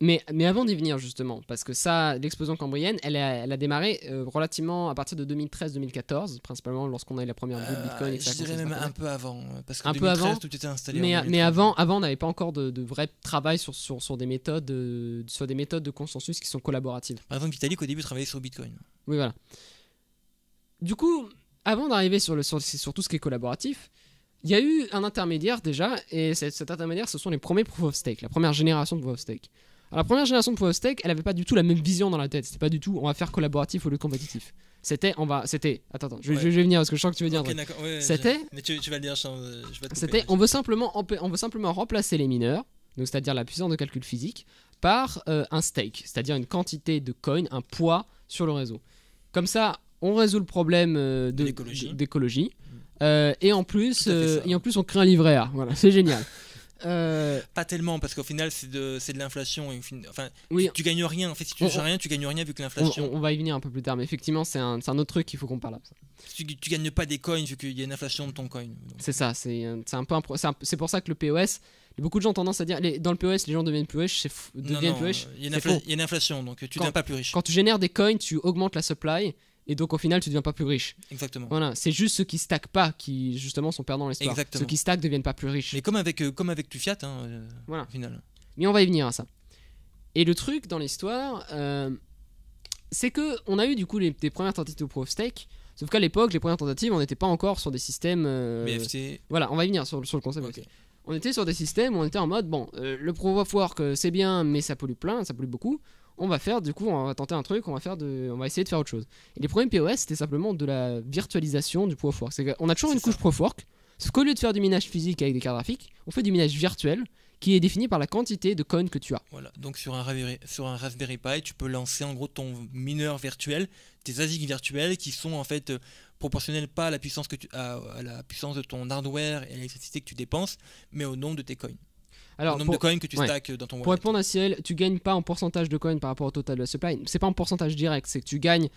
mais, mais avant d'y venir, justement, parce que ça, l'explosion cambrienne, elle a, démarré euh, relativement à partir de 2013-2014, principalement lorsqu'on a eu la première bulle de euh, Bitcoin. Et je dirais même euh, un peu avant, parce que 2013, tout était installé. Mais, avant, avant, on n'avait pas encore de, vrai travail sur, sur, sur des méthodes, sur des méthodes de consensus qui sont collaboratives. Par exemple, Vitalik, au début, travaillait sur Bitcoin. Oui, voilà. Du coup, avant d'arriver sur, le, sur, tout ce qui est collaboratif, il y a eu un intermédiaire déjà, et cet intermédiaire, ce sont les premiers proof of stake, la première génération de proof of stake la première génération de poids au elle avait pas du tout la même vision dans la tête. C'était pas du tout on va faire collaboratif au lieu de compétitif. C'était on va c'était attends attends, je, vais venir parce que je sens que tu veux dire. c'était mais tu, vas le dire, C'était on veut simplement on veut simplement remplacer les mineurs, donc c'est-à-dire la puissance de calcul physique par euh, un stake, c'est-à-dire une quantité de coin, un poids sur le réseau. Comme ça, on résout le problème euh, d'écologie. Mm. Euh, et, en plus, et en hein. plus, on crée un livret A. Voilà, c'est génial. Euh, pas tellement, parce qu'au final, c'est de, de l'inflation. Enfin, tu, gagnes rien. En fait, si tu gagnes rien, tu gagnes rien vu que l'inflation. On, va y venir un peu plus tard, mais effectivement, c'est un, un, autre truc qu'il faut qu'on parle. Tu, tu gagnes pas des coins vu qu'il y a une inflation de ton coin. C'est ça, c'est euh, un peu C'est pour ça que le POS. Beaucoup de gens ont tendance à dire dans le POS, les gens deviennent plus riches. Deviennent plus riches il y, a une inflation, donc tu deviens pas plus riche. Quand tu génères des coins, tu augmentes la supply et donc au final tu deviens pas plus riche. Exactement. Voilà, c'est juste ceux qui stackent pas qui justement sont perdants l'histoire. Ceux qui stackent deviennent pas plus riches. Mais comme avec euh, comme avec Tufiat, hein, euh, voilà. Mais on va y venir à ça. Et le truc dans l'histoire, euh, c'est que on a eu du coup les, premières tentatives de proof stake. Sauf qu'à l'époque, les premières tentatives, on n'était pas encore sur des systèmes. BFT. Voilà, on va y venir sur, sur le concept. On était sur des systèmes où on était en mode bon, le proof of work c'est bien, mais ça pollue plein, ça pollue beaucoup on va faire, du coup, on va tenter un truc, on va, faire on va essayer de faire autre chose. Et les problèmes POS, c'était simplement de la virtualisation du Proof of Work. On a toujours une couche Proof of Work, qu'au lieu de faire du minage physique avec des cartes graphiques, on fait du minage virtuel qui est défini par la quantité de coins que tu as. Voilà, donc sur un, Raspberry, Pi, tu peux lancer en gros ton mineur virtuel, tes ASIC virtuels qui sont en fait euh, proportionnels pas à la puissance, que à la puissance de ton hardware et à l'électricité que tu dépenses, mais au nombre de tes coins. Alors, nombre pour, de coins que tu dans ton Pour répondre à Ciel, tu gagnes pas en pourcentage de coins par rapport au total de la supply. C'est pas en pourcentage direct, c'est que tu gagnes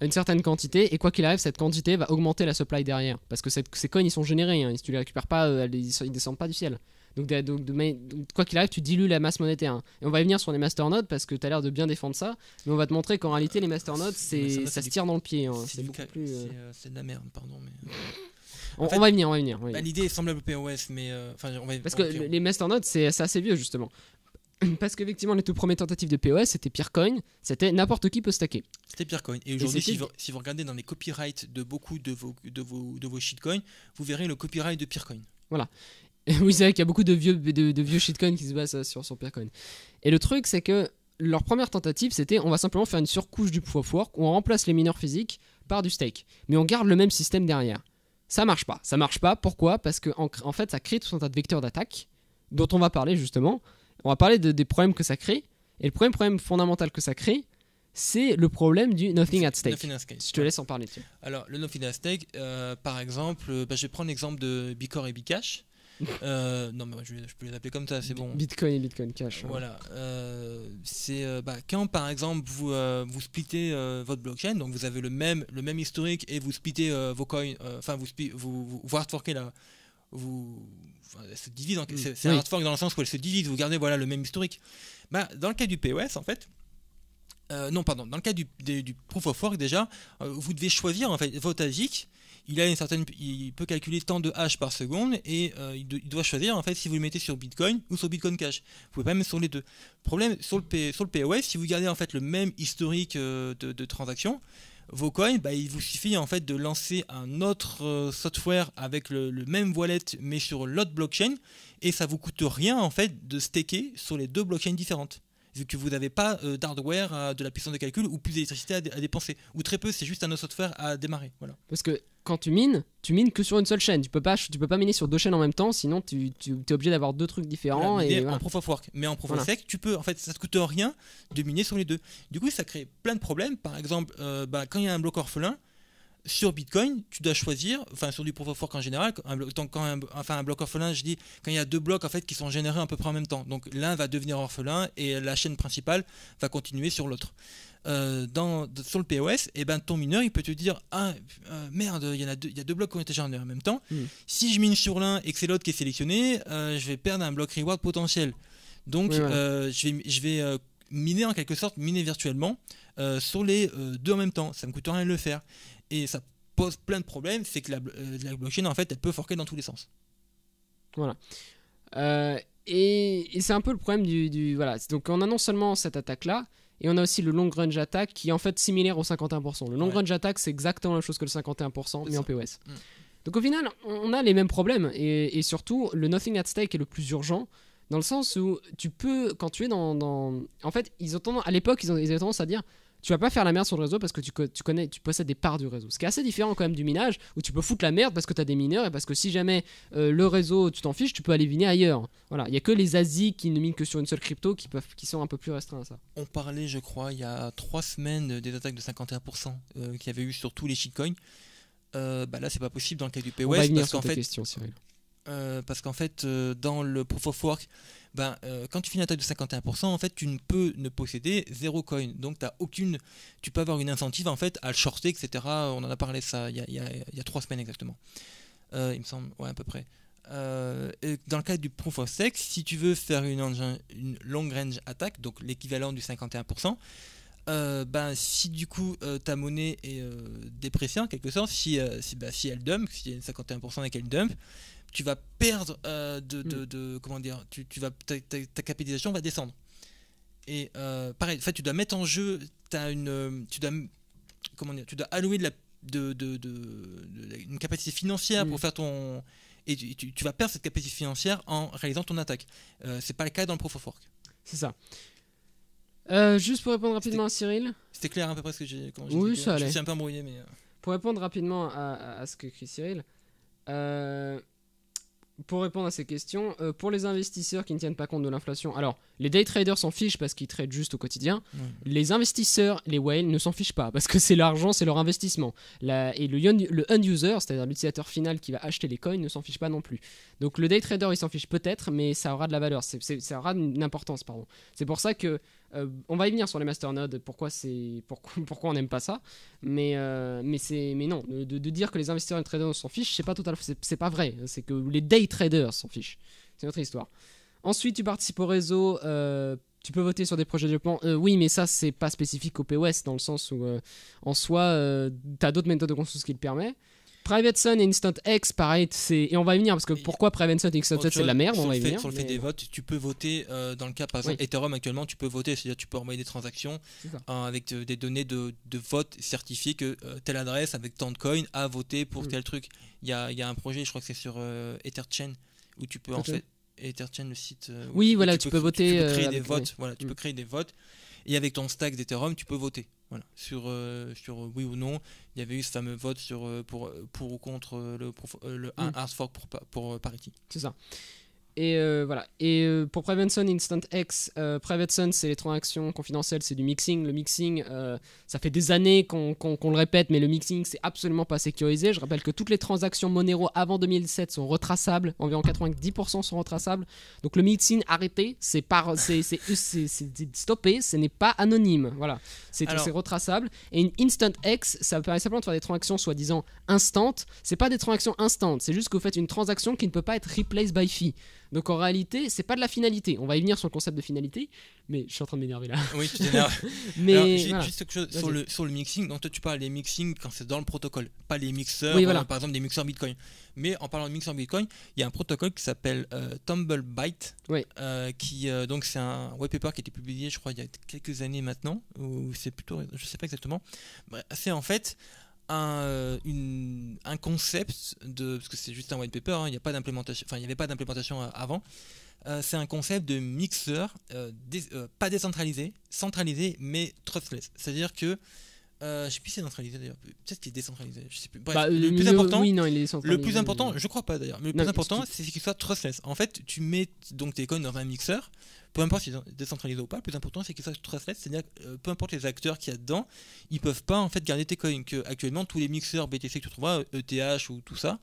une certaine quantité et quoi qu'il arrive, cette quantité va augmenter la supply derrière. Parce que ces coins ils sont générés, hein. si tu les récupères pas, euh, ils, descendent pas du ciel. Donc, quoi qu'il arrive, tu dilues la masse monétaire. Hein. Et on va y venir sur les masternodes parce que tu as l'air de bien défendre ça. Mais on va te montrer qu'en réalité, les masternodes, euh, c'est, ça se tire dans le pied. Hein. C'est, beaucoup plus. Euh, de la merde, pardon. On, va venir, on va venir. Bah, l'idée est semblable au POS, mais. Euh, Parce que les Masternodes, c'est assez vieux, justement. Parce qu'effectivement, les tout premières tentatives de POS, c'était Peercoin, c'était n'importe qui peut stacker. C'était Peercoin. Et aujourd'hui, si, vous regardez dans les copyrights de beaucoup de vos, de vos, de vos shitcoins, vous verrez le copyright de Peercoin. Voilà. oui, c'est vrai qu'il y a beaucoup de vieux, de, vieux shitcoins qui se basent euh, sur, sur Peercoin. Et le truc, c'est que leur première tentative, c'était on va simplement faire une surcouche du proof of work où on remplace les mineurs physiques par du stake. Mais on garde le même système derrière. Ça marche pas. Ça marche pas. Pourquoi Parce que en, fait, ça crée tout un tas de vecteurs d'attaque dont on va parler justement. On va parler des problèmes que ça crée. Et le premier problème fondamental que ça crée, c'est le problème du nothing at stake. Je te laisse en parler. Alors, le nothing at stake, euh, par exemple, euh, bah, je vais prendre l'exemple de Bicor et Bicash. Euh, non, mais je, je, peux les appeler comme ça, c'est bon. Bitcoin et Bitcoin Cash. Hein. Voilà. Euh, c'est euh, bah, quand, par exemple, vous, vous splittez votre blockchain, donc vous avez le même, le même historique et vous splittez vos coins, enfin, vous, vous, vous, vous Vous, se divise, c'est un hardfork dans le sens où elle se divise, vous gardez voilà, le même historique. Bah, dans le cas du POS, en fait, non, pardon, dans le cas du, du, proof of work déjà, vous devez choisir en fait votre ASIC il a une certaine, il peut calculer temps de hash par seconde et euh, il, doit choisir en fait si vous le mettez sur Bitcoin ou sur Bitcoin Cash. Vous pouvez pas mettre sur les deux. Problème sur le sur le POS, si vous gardez en fait le même historique euh, de, transactions, vos coins, bah, il vous suffit en fait de lancer un autre euh, software avec le, même wallet mais sur l'autre blockchain et ça vous coûte rien en fait de staker sur les deux blockchains différentes vu que vous n'avez pas d'hardware, de la puissance de calcul ou plus d'électricité à, à, dépenser. Ou très peu, c'est juste un autre software à démarrer. Voilà. Parce que quand tu mines, tu mines que sur une seule chaîne. Tu peux pas, tu peux pas miner sur deux chaînes en même temps, sinon tu, es obligé d'avoir deux trucs différents. et En proof of work, mais en proof of sec, tu peux, en fait, ça te coûte rien de miner sur les deux. Du coup, ça crée plein de problèmes. Par exemple, euh, bah, quand il y a un bloc orphelin, sur Bitcoin, tu dois choisir, enfin sur du proof of work en général, quand enfin un bloc orphelin, je dis quand il y a deux blocs en fait qui sont générés à peu près en même temps. Donc l'un va devenir orphelin et la chaîne principale va continuer sur l'autre. Euh, dans, sur le POS, et eh ben ton mineur il peut te dire ah euh, merde il y en a deux, deux blocs qui ont été gérés en même temps. Hmm. Si je mine sur l'un et que c'est l'autre qui est sélectionné, euh, je vais perdre un bloc reward potentiel. Donc je vais, miner en quelque sorte, miner virtuellement sur les deux en même temps. Ça me coûte rien de le faire et ça pose plein de problèmes, c'est que la, blockchain en fait elle peut forquer dans tous les sens. Voilà. et, c'est un peu le problème du, voilà. Donc on a non seulement cette attaque là. Et on a aussi le long range attack qui est en fait similaire au 51%. Le long range attack, c'est exactement la même chose que le 51%, mais en POS. Mm. Donc au final, on a les mêmes problèmes. Et, surtout, le nothing at stake est le plus urgent. Dans le sens où tu peux, quand tu es dans. En fait, ils ont à l'époque, ils, ont, ils avaient tendance à dire tu vas pas faire la merde sur le réseau parce que tu, connais, tu possèdes des parts du réseau. Ce qui est assez différent quand même du minage où tu peux foutre la merde parce que tu as des mineurs et parce que si jamais euh, le réseau tu t'en fiches, tu peux aller viner ailleurs. Voilà, il y a que les Asies qui ne minent que sur une seule crypto qui peuvent, qui sont un peu plus restreints à ça. On parlait, je crois, il y a trois semaines des attaques de 51% euh, qu'il y avait eu sur tous les shitcoins. Euh, bah là, c'est pas possible dans le cas du POS parce question, Cyril. Euh, parce qu'en fait, euh, dans le Proof of Work, ben, euh, quand tu finis une attaque de 51%, en fait, tu ne peux ne posséder zéro coin. Donc, as aucune, tu peux avoir une incentive en fait à le shorter, etc. On en a parlé ça il y a, trois semaines exactement. il me semble, ouais, à peu près. dans le cas du Proof of Stake, si tu veux faire une, une long range attaque donc l'équivalent du 51%, ben, si du coup ta monnaie est euh, en quelque sorte, si, ben, si, elle dump, si il y a 51% et qu'elle dump, tu vas perdre euh, de, mm. de, comment dire, tu, tu vas ta, capitalisation va descendre. Et euh, pareil, en fait, tu dois mettre en jeu, as une, euh, tu dois comment dire, tu dois allouer de la de, de, une capacité financière pour mm. faire ton et tu, vas perdre cette capacité financière en réalisant ton attaque. Euh, c'est pas le cas dans le Proof of C'est ça. juste pour répondre rapidement à Cyril. C'était clair à peu près ce que j'ai. Oui, ça Je suis un peu embrouillé, mais. Pour répondre rapidement à, à, à ce que crie Cyril, euh, pour répondre à ces questions, euh, pour les investisseurs qui ne tiennent pas compte de l'inflation, alors les day traders s'en fichent parce qu'ils traitent juste au quotidien. Les investisseurs, les whales, ne s'en fichent pas parce que c'est l'argent, c'est leur investissement. et le, end user, c'est-à-dire l'utilisateur final qui va acheter les coins, ne s'en fiche pas non plus. Donc le day trader, il s'en fiche peut-être, mais ça aura de la valeur, ça aura une importance, pardon. C'est pour ça que euh, on va y venir sur les masternodes, pourquoi, c'est, pourquoi, on n'aime pas ça. Mais, euh, mais non, de, dire que les investisseurs et les traders s'en fichent, c'est pas, c'est, pas vrai. C'est que les day traders s'en fichent. C'est autre histoire. Ensuite, tu participes au réseau. Euh, tu peux voter sur des projets de développement. oui, mais ça, c'est pas spécifique au POS, dans le sens où, en soi, tu as d'autres méthodes de construction qui le permettent. Private Sun et Instant X, pareil, c'est. Et on va y venir, parce que pourquoi Private Sun et Instant X, c'est la merde, on va y fait, venir. Sur le fait des votes, tu peux voter, euh, dans le cas, par exemple, Ethereum actuellement, tu peux voter, c'est-à-dire tu peux envoyer des transactions euh, avec des données de, vote certifiées que euh, telle adresse avec tant de coins a voté pour mm. tel truc. Il y a, un projet, je crois que c'est sur Etherchain, où tu peux en fait. Etherchain, le site. oui, voilà, tu, peux, voter. Tu peux créer des votes, voilà, tu peux créer des votes. Et avec ton stack d'Ethereum, tu peux voter. Voilà, sur, euh, sur euh, oui ou non. Il y avait eu ce fameux vote sur, euh, pour, pour ou contre le, le mm. pour, pour, Parity. C'est ça. Et euh, voilà. Et euh, pour Prevenson Instant X, euh, c'est les transactions confidentielles, c'est du mixing. Le mixing, euh, ça fait des années qu'on le répète, mais le mixing, c'est absolument pas sécurisé. Je rappelle que toutes les transactions Monero avant 2007 sont retraçables, environ 90% sont retraçables. Donc le mixing arrêté, c'est stoppé, ce n'est pas anonyme. Voilà, c'est retraçable. Et une Instant X, ça permet simplement de faire des transactions soi-disant instantes. C'est pas des transactions instantes, c'est juste que vous faites une transaction qui ne peut pas être replaced by fee. Donc en réalité, c'est pas de la finalité. On va y venir sur le concept de finalité, mais je suis en train de m'énerver là. Oui, tu t'énerves. mais juste quelque chose sur le, sur le mixing. Donc toi, tu parles des mixing quand c'est dans le protocole, pas les mixeurs, par exemple des mixeurs Bitcoin. Mais en parlant de mixeurs Bitcoin, il y a un protocole qui s'appelle euh, TumbleByte, euh, qui euh, donc c'est un white paper qui a été publié, je crois, il y a quelques années maintenant, ou c'est plutôt, je sais pas exactement. Bah, c'est en fait un, euh, un concept de. Parce que c'est juste un white paper, hein, il n'y a pas d'implémentation. Enfin, il n'y avait pas d'implémentation euh, avant. Euh, c'est un concept de mixeur, pas décentralisé, centralisé, mais trustless. C'est-à-dire que je euh, je sais plus si c'est centralisé d'ailleurs. Peut-être qu'il est décentralisé. Je sais plus. Bref, bah, le, plus important. Oui, non, il est le plus important, je crois pas d'ailleurs. Mais le plus important, c'est qu'il soit trustless. En fait, tu mets donc tes coins dans un mixeur. Peu importe s'ils c'est décentralisé ou pas, le plus important c'est qu'il soit trustless, c'est-à-dire que euh, peu importe les acteurs qu'il y a dedans, ils peuvent pas en fait garder tes coins. Que, euh, actuellement, tous les mixeurs BTC que tu trouveras, ETH ou tout ça,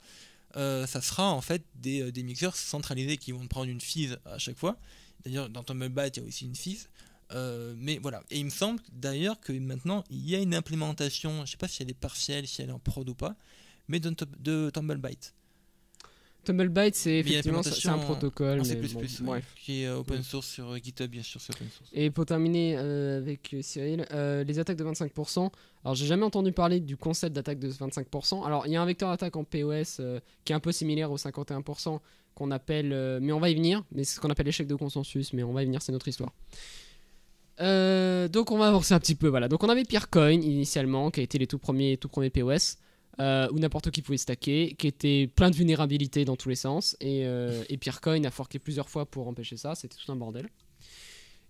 ça sera en fait des, mixeurs centralisés qui vont te prendre une fise à chaque fois. D'ailleurs, dans ton mobile, il y a aussi une fise, euh, mais voilà. Et il me semble d'ailleurs que maintenant, il y a une implémentation, je ne sais pas si elle est partielle, si elle est en prod ou pas, mais de, de Tumblebyte tumblebyte c'est effectivement c'est un protocole. Mais euh, qui est open source sur GitHub, bien sûr, c'est open source. Et pour terminer euh, avec Cyril, les attaques de 25%. Alors, j'ai jamais entendu parler du concept d'attaque de 25%. Alors, il y a un vecteur d'attaque en POS qui est un peu similaire au 51%, qu'on appelle. mais on va y venir, mais c'est ce qu'on appelle l'échec de consensus, mais on va y venir, c'est notre histoire. Euh, donc on va avancer un petit peu, voilà. Donc on avait Peercoin initialement, qui a été les tout premiers, tout premiers POS, euh, où n'importe qui pouvait stacker, qui était plein de vulnérabilités dans tous les sens, et, euh, et a forqué plusieurs fois pour empêcher ça, c'était tout un bordel.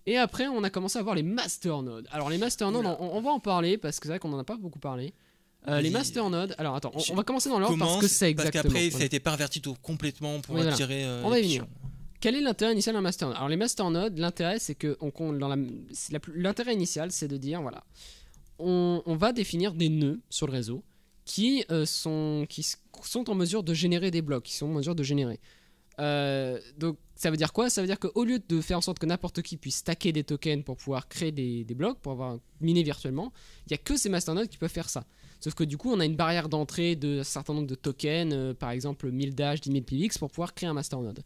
Et après, on a commencé à voir les masternodes. Alors les masternodes, on, on, va en parler, parce que c'est vrai qu'on n'en a pas beaucoup parlé. Euh, les masternodes, alors attends, on, va commencer dans l'ordre parce que c'est exactement. Parce qu'après, ça a été perverti tout complètement pour attirer. Euh, on va quel est l'intérêt initial d'un masternode Alors les masternodes, l'intérêt c'est que l'intérêt initial c'est de dire voilà, on, va définir des nœuds sur le réseau qui euh, sont qui sont en mesure de générer des blocs, qui sont en mesure de générer. Euh, donc ça veut dire quoi Ça veut dire qu'au lieu de faire en sorte que n'importe qui puisse stacker des tokens pour pouvoir créer des, blocs, pour avoir miné virtuellement, il n'y a que ces masternodes qui peuvent faire ça. Sauf que du coup, on a une barrière d'entrée de un certain nombre de tokens, euh, par exemple 1000 Dash, 10 000 pour pouvoir créer un masternode.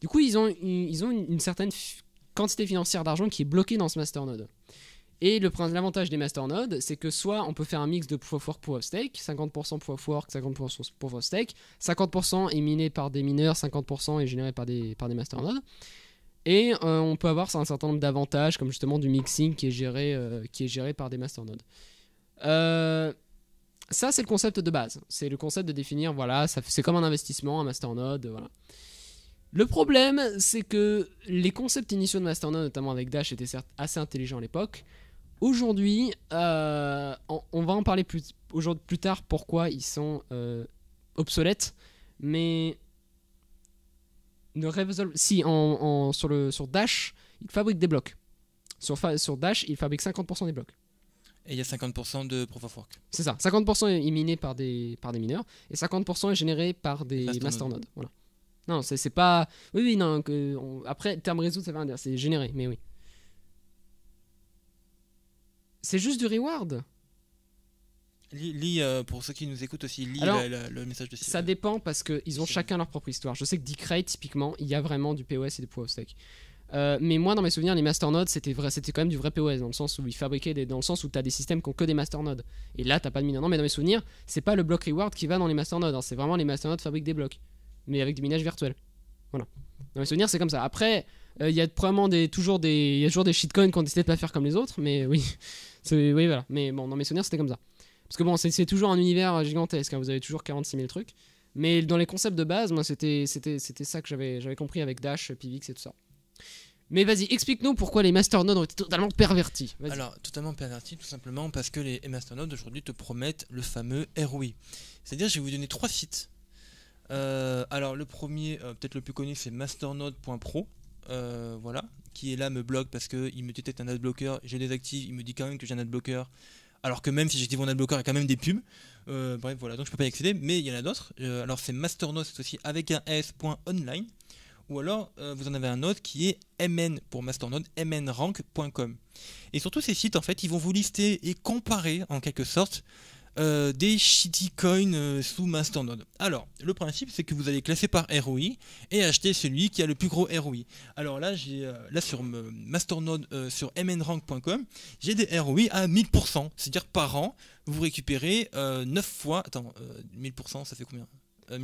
Du coup, ils ont, ils ont une, certaine quantité financière d'argent qui est bloquée dans ce masternode. Et l'avantage des masternodes, c'est que soit on peut faire un mix de proof of work, proof of stake, 50% proof of work, 50% proof of stake, 50% est miné par des mineurs, 50% est généré par des, par des masternodes. Et euh, on peut avoir un certain nombre d'avantages, comme justement du mixing qui est géré, euh, qui est géré par des masternodes. Euh, ça, c'est le concept de base. C'est le concept de définir, voilà, c'est comme un investissement, un masternode, voilà. Le problème, c'est que les concepts initiaux de Masternode, notamment avec Dash, étaient certes assez intelligents à l'époque. Aujourd'hui, euh, on, va en parler plus, plus tard pourquoi ils sont euh, obsolètes, mais ne Si, en, sur, le, sur Dash, ils fabriquent des blocs. Sur, sur Dash, ils fabriquent 50% des blocs. Et il y a 50% de Proof of Work. C'est ça. 50% est miné par des, par des mineurs et 50% est généré par des masternodes. Voilà. Non, c'est pas. Oui, oui, non. Que Après, terme réseau, ça veut rien dire. C'est généré, mais oui. C'est juste du reward. Lis, euh, pour ceux qui nous écoutent aussi, lis le message de Ça dépend parce qu'ils ont chacun leur propre histoire. Je sais que Decred typiquement, il y a vraiment du POS et des poids au euh, mais moi, dans mes souvenirs, les masternodes, c'était c'était quand même du vrai POS dans le sens où ils fabriquaient des, dans le sens où as des systèmes qui ont que des masternodes. Et là, t'as pas de mineur. Non, mais dans mes souvenirs, c'est pas le bloc reward qui va dans les masternodes. Hein, c'est vraiment les masternodes fabriquent des blocs mais avec des minages virtuels. Voilà. Dans mes souvenirs, c'est comme ça. Après, euh, il y a probablement des, toujours des, y a toujours des shitcoins qu'on décidait de de pas faire comme les autres, mais oui, oui, voilà. Mais bon, dans mes souvenirs, c'était comme ça. Parce que bon, c'est toujours un univers euh, gigantesque. Hein. vous avez toujours 46 000 trucs. Mais dans les concepts de base, moi, c'était ça que j'avais compris avec Dash, Pivix et tout ça. Mais vas-y, explique-nous pourquoi les masternodes ont été totalement pervertis. Alors, totalement pervertis, tout simplement parce que les masternodes aujourd'hui te promettent le fameux ROI. C'est-à-dire, je vais vous donner trois sites euh, alors le premier, euh, peut-être le plus connu, c'est masternode.pro. Euh, voilà, qui est là me bloque parce qu'il me dit peut-être un adblocker, je désactive, il me dit quand même que j'ai un adblocker, alors que même si j'étais mon adblocker, il y a quand même des pubs. bref, voilà, donc je peux pas y accéder, mais il y en a d'autres. alors c'est Masternode, c'est aussi avec un s.online, ou alors vous en avez un autre qui est mn pour Masternode, mnrank.com. Et surtout ces sites, en fait, ils vont vous lister et comparer en quelque sorte euh, des shitty coins euh, sous Masternode. Alors, le principe, c'est que vous allez classer par ROI et acheter celui qui a le plus gros ROI. Alors là, j'ai euh, là sur Masternode, sur mnrank.com, j'ai des ROI à 1000%, c'est-à-dire par an, vous récupérez 9 fois... Attends, 1000%, ça fait combien 11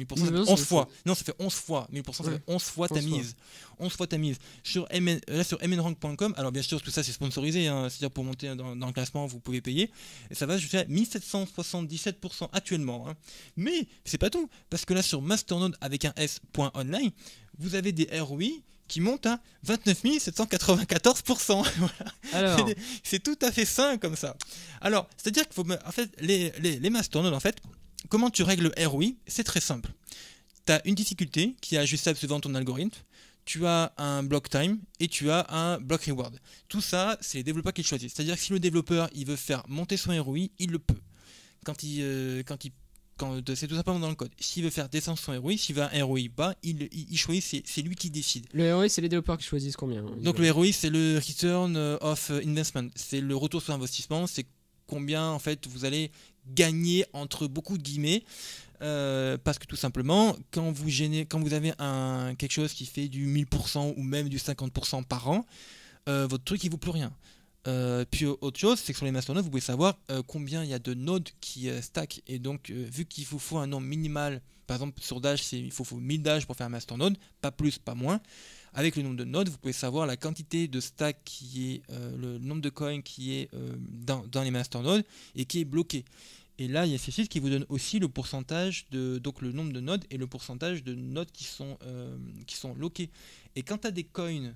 euh, fois. Non, ça fait 11 fois. 1000%, ça fait 11 fois ta mise. 11 fois ta mise. Sur euh, là, sur mnrank.com, alors bien sûr, tout ça, c'est sponsorisé. Hein. C'est-à-dire, pour monter dans, le classement, vous pouvez payer. Et ça va jusqu'à 1777% actuellement. Hein. Mais c'est pas tout. Parce que là, sur masternode avec un S.online, vous avez des ROI qui montent à 29 794%. C'est tout à fait sain comme ça. Alors, c'est-à-dire qu'il faut... En les, les, les masternodes, en fait, Comment tu règles le ROI C'est très simple. Tu as une difficulté qui est ajustable suivant ton algorithme, tu as un block time et tu as un block reward. Tout ça, c'est les développeurs qui le choisissent. C'est-à-dire que si le développeur il veut faire monter son ROI, il le peut. Quand il, euh, quand il euh, c'est tout simplement dans le code. S'il veut faire descendre son ROI, s'il veut un ROI bas, il, choisit, c'est lui qui décide. Le ROI, c'est les développeurs qui choisissent combien. Hein, Donc le ROI, c'est le return euh, of investment, c'est le retour sur investissement, c'est combien en fait vous allez gagner entre beaucoup de guillemets. Euh, parce que tout simplement, quand vous, gênez, quand vous avez un, quelque chose qui fait du 1000% ou même du 50% par an, euh, votre truc, il vaut plus rien. Euh, puis autre chose, c'est que sur les masternodes, vous pouvez savoir combien il y a de nodes qui stack. Et donc, vu qu'il vous faut un nombre minimal, par exemple sur Dash, il faut, faut 1000 Dash pour faire un masternode, pas plus, pas moins, avec le nombre de nodes, vous pouvez savoir la quantité de stack qui est, euh, le nombre de coins qui est euh, dans, les masternodes et qui est bloqué. Et là, il y a ces sites qui vous donnent aussi le pourcentage de, donc le nombre de nodes et le pourcentage de nodes qui sont, euh, qui sont Et quand tu as des coins,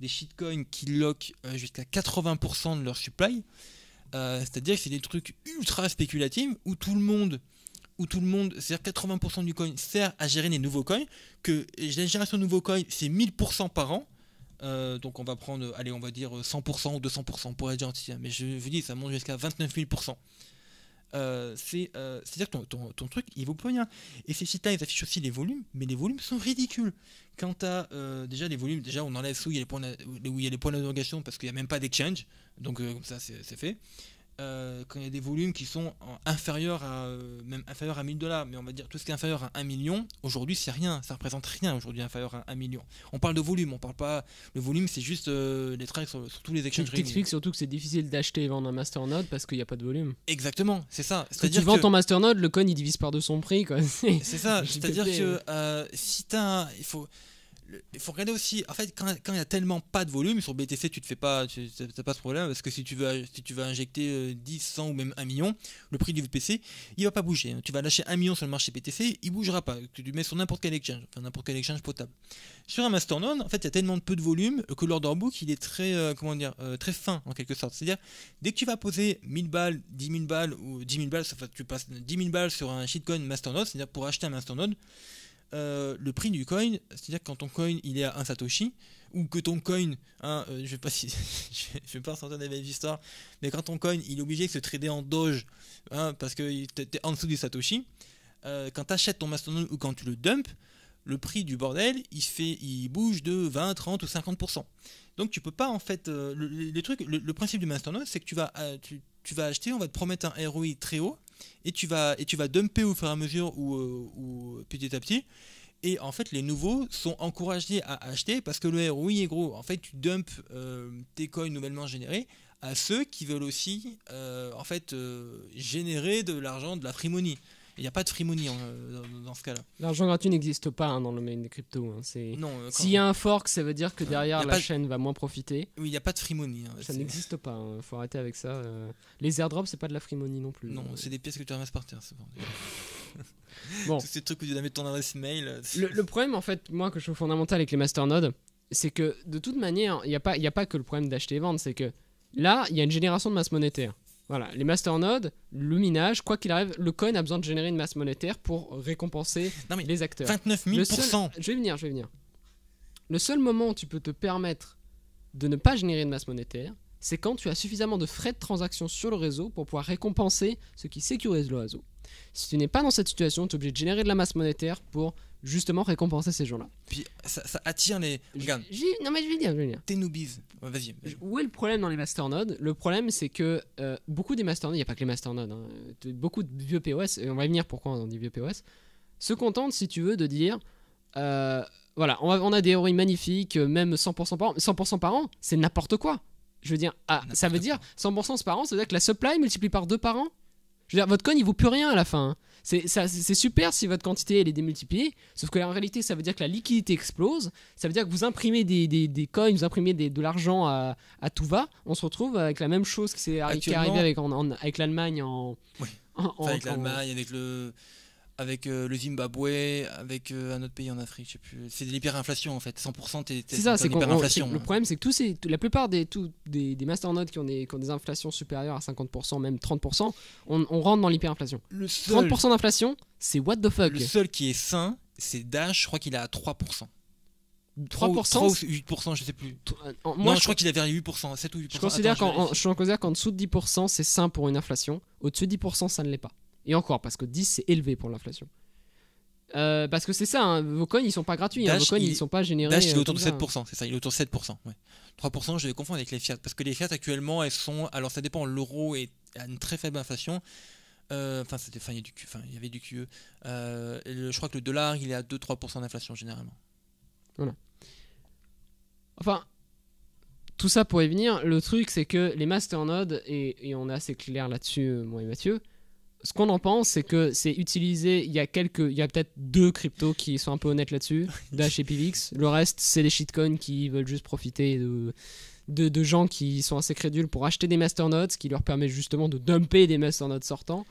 des shitcoins qui loquent jusqu'à 80% de leur supply, c'est-à-dire que c'est des trucs ultra spéculatifs où tout le monde où tout le monde, c'est-à-dire 80% du coin, sert à gérer les nouveaux coins, que la génération de nouveaux coins, c'est 1000% par an. Euh, donc on va prendre, allez, on va dire 100% ou 200% pour être gentil, mais je vous dis, ça monte jusqu'à 29 000%. Euh, c'est euh, à dire que ton, truc il vaut plus rien et ces sites là ils affichent aussi les volumes mais les volumes sont ridicules quant à déjà les volumes déjà on enlève où il y a les points où il y a points d'interrogation parce qu'il n'y a même pas d'exchange donc comme ça c'est fait euh, quand il y a des volumes qui sont inférieurs à euh, même inférieurs à 1000 dollars, mais on va dire tout ce qui est inférieur à 1 million, aujourd'hui c'est rien, ça représente rien aujourd'hui inférieur à 1 million. On parle de volume, on parle pas le volume, c'est juste euh, les tracks sur, tous les exchanges. Tu expliques surtout que c'est difficile d'acheter et vendre un masternode parce qu'il n'y a pas de volume. Exactement, c'est ça. C'est-à-dire si tu vends ton ton masternode, le coin il divise par deux son prix C'est ça, c'est-à-dire que si tu il faut il faut regarder aussi. En fait, quand il y a tellement pas de volume sur BTC, tu te fais pas, pas ce problème parce que si tu veux, si tu veux injecter 10, euh, 100 ou même 1 million, le prix du BTC, il va pas bouger. Tu vas lâcher 1 million sur le marché BTC, il bougera pas. Tu le mets sur n'importe quel exchange, enfin n'importe quel exchange potable. Sur un masternode, en fait, il y a tellement peu de volume que l'order book, il est très, euh, comment dire, euh, très fin en quelque sorte. C'est-à-dire, dès que tu vas poser 1000 balles, 10 000 balles ou 10 000 balles, tu passes 10 000 balles sur un shitcoin masternode, c'est-à-dire pour acheter un masternode. Euh, le prix du coin, c'est-à-dire quand ton coin il est à un satoshi, ou que ton coin, hein, ne euh, je vais pas si, je vais pas sortir des belles histoires, mais quand ton coin il est obligé de se trader en doge, hein, parce que es en dessous du satoshi, euh, quand tu achètes ton masternode ou quand tu le dump le prix du bordel il fait, il bouge de 20, 30 ou 50%. Donc tu peux pas en fait, le, les trucs, le, principe du masternode c'est que tu vas, tu, tu vas acheter, on va te promettre un ROI très haut, et tu vas, et tu vas dumper au fur et à mesure ou, euh, petit à petit. Et en fait, les nouveaux sont encouragés à acheter parce que le ROI est gros. En fait, tu dumps euh, tes coins nouvellement générés à ceux qui veulent aussi euh, en fait, générer de l'argent, de la frimonie. Il n'y a pas de free hein, euh, dans, ce cas-là. L'argent gratuit n'existe pas hein, dans le domaine des cryptos. Hein. Euh, s'il y a un fork, ça veut dire que derrière la chaîne va moins profiter. Oui, il n'y a pas de free ça n'existe pas. Il faut arrêter avec ça. Euh. Les airdrops, c'est pas de la free non plus. Non, c'est des pièces que tu ramasses par terre. C'est bon. Tous ces trucs où tu dois mettre ton adresse mail. Le, problème, en fait, moi, que je trouve fondamental avec les masternodes, c'est que de toute manière, il n'y a pas que le problème d'acheter et vendre. C'est que là, il y a une génération de masse monétaire. Voilà, les masternodes, le minage, quoi qu'il arrive, le coin a besoin de générer une masse monétaire pour récompenser les acteurs. 29 000 Je vais venir, je vais venir. Le seul moment où tu peux te permettre de ne pas générer de masse monétaire, c'est quand tu as suffisamment de frais de transaction sur le réseau pour pouvoir récompenser ce qui sécurise le réseau. Si tu n'es pas dans cette situation, tu es obligé de générer de la masse monétaire pour justement récompenser ces gens-là. Puis ça, attire les. Regarde. non, mais je vais dire. Je T'es noobies. vas-y. Où est le problème dans les masternodes Le problème, c'est que euh, beaucoup des masternodes, il n'y a pas que les masternodes, hein, beaucoup de vieux POS, et on va y venir pourquoi on dit vieux POS, se contentent, si tu veux, de dire. Euh, voilà, on a, on a, des héroïnes magnifiques, euh, même 100% par an. 100% par an, c'est n'importe quoi. Je veux dire, ah, ça veut dire 100% par an, ça veut dire que la supply multiplie par 2 par an. Je veux dire, votre con, il vaut plus rien à la fin. Hein. C'est super si votre quantité elle est démultipliée, sauf que en réalité ça veut dire que la liquidité explose, ça veut dire que vous imprimez des, des, coins, vous imprimez des, de l'argent à, tout va, on se retrouve avec la même chose qui, est, arrivée avec, avec l'Allemagne en, oui. avec le, avec euh, le Zimbabwe, avec euh, un autre pays en Afrique, je sais plus. C'est de l'hyperinflation en fait, 100% c'est ça, c'est Le hein. problème c'est que tous la plupart des, tout, des, des masternodes qui ont des, des inflations supérieures à 50%, même 30%, on, rentre dans l'hyperinflation. 30% d'inflation, c'est what the fuck. Le seul qui est sain, c'est Dash, je crois qu'il est à 3%. 3%, 3 ou 8%, je sais plus. Euh, moi, je, crois qu'il avait 8%, 7 ou 8%. Je en, je considère qu'en dessous de 10%, c'est sain pour une inflation. Au-dessus de 10%, ça ne l'est pas. Et encore, parce que 10, c'est élevé pour l'inflation. Euh, parce que c'est ça, hein, vos coins ils sont pas gratuits, hein. vos coins ils sont pas générés. Dash il est euh, autour de 7%, c'est ça, il est autour de 7%. 3% je vais confondre avec les fiat, parce que les fiat actuellement elles sont, alors ça dépend, l'euro est à une très faible inflation, euh, enfin c'était, il y, il y avait du QE, je crois que le dollar il est à 2-3% d'inflation généralement. Voilà. Enfin, tout ça pourrait venir, le truc c'est que les master et, et on est assez clair là-dessus, moi et Mathieu, ce qu'on en pense, c'est que c'est utilisé. Il y a quelques, il y a peut-être deux cryptos qui sont un peu honnêtes là-dessus, Dash et Pivx. Le reste, c'est des shitcoins qui veulent juste profiter de, de, gens qui sont assez crédules pour acheter des masternodes, ce qui leur permet justement de dumper des masternodes sortants.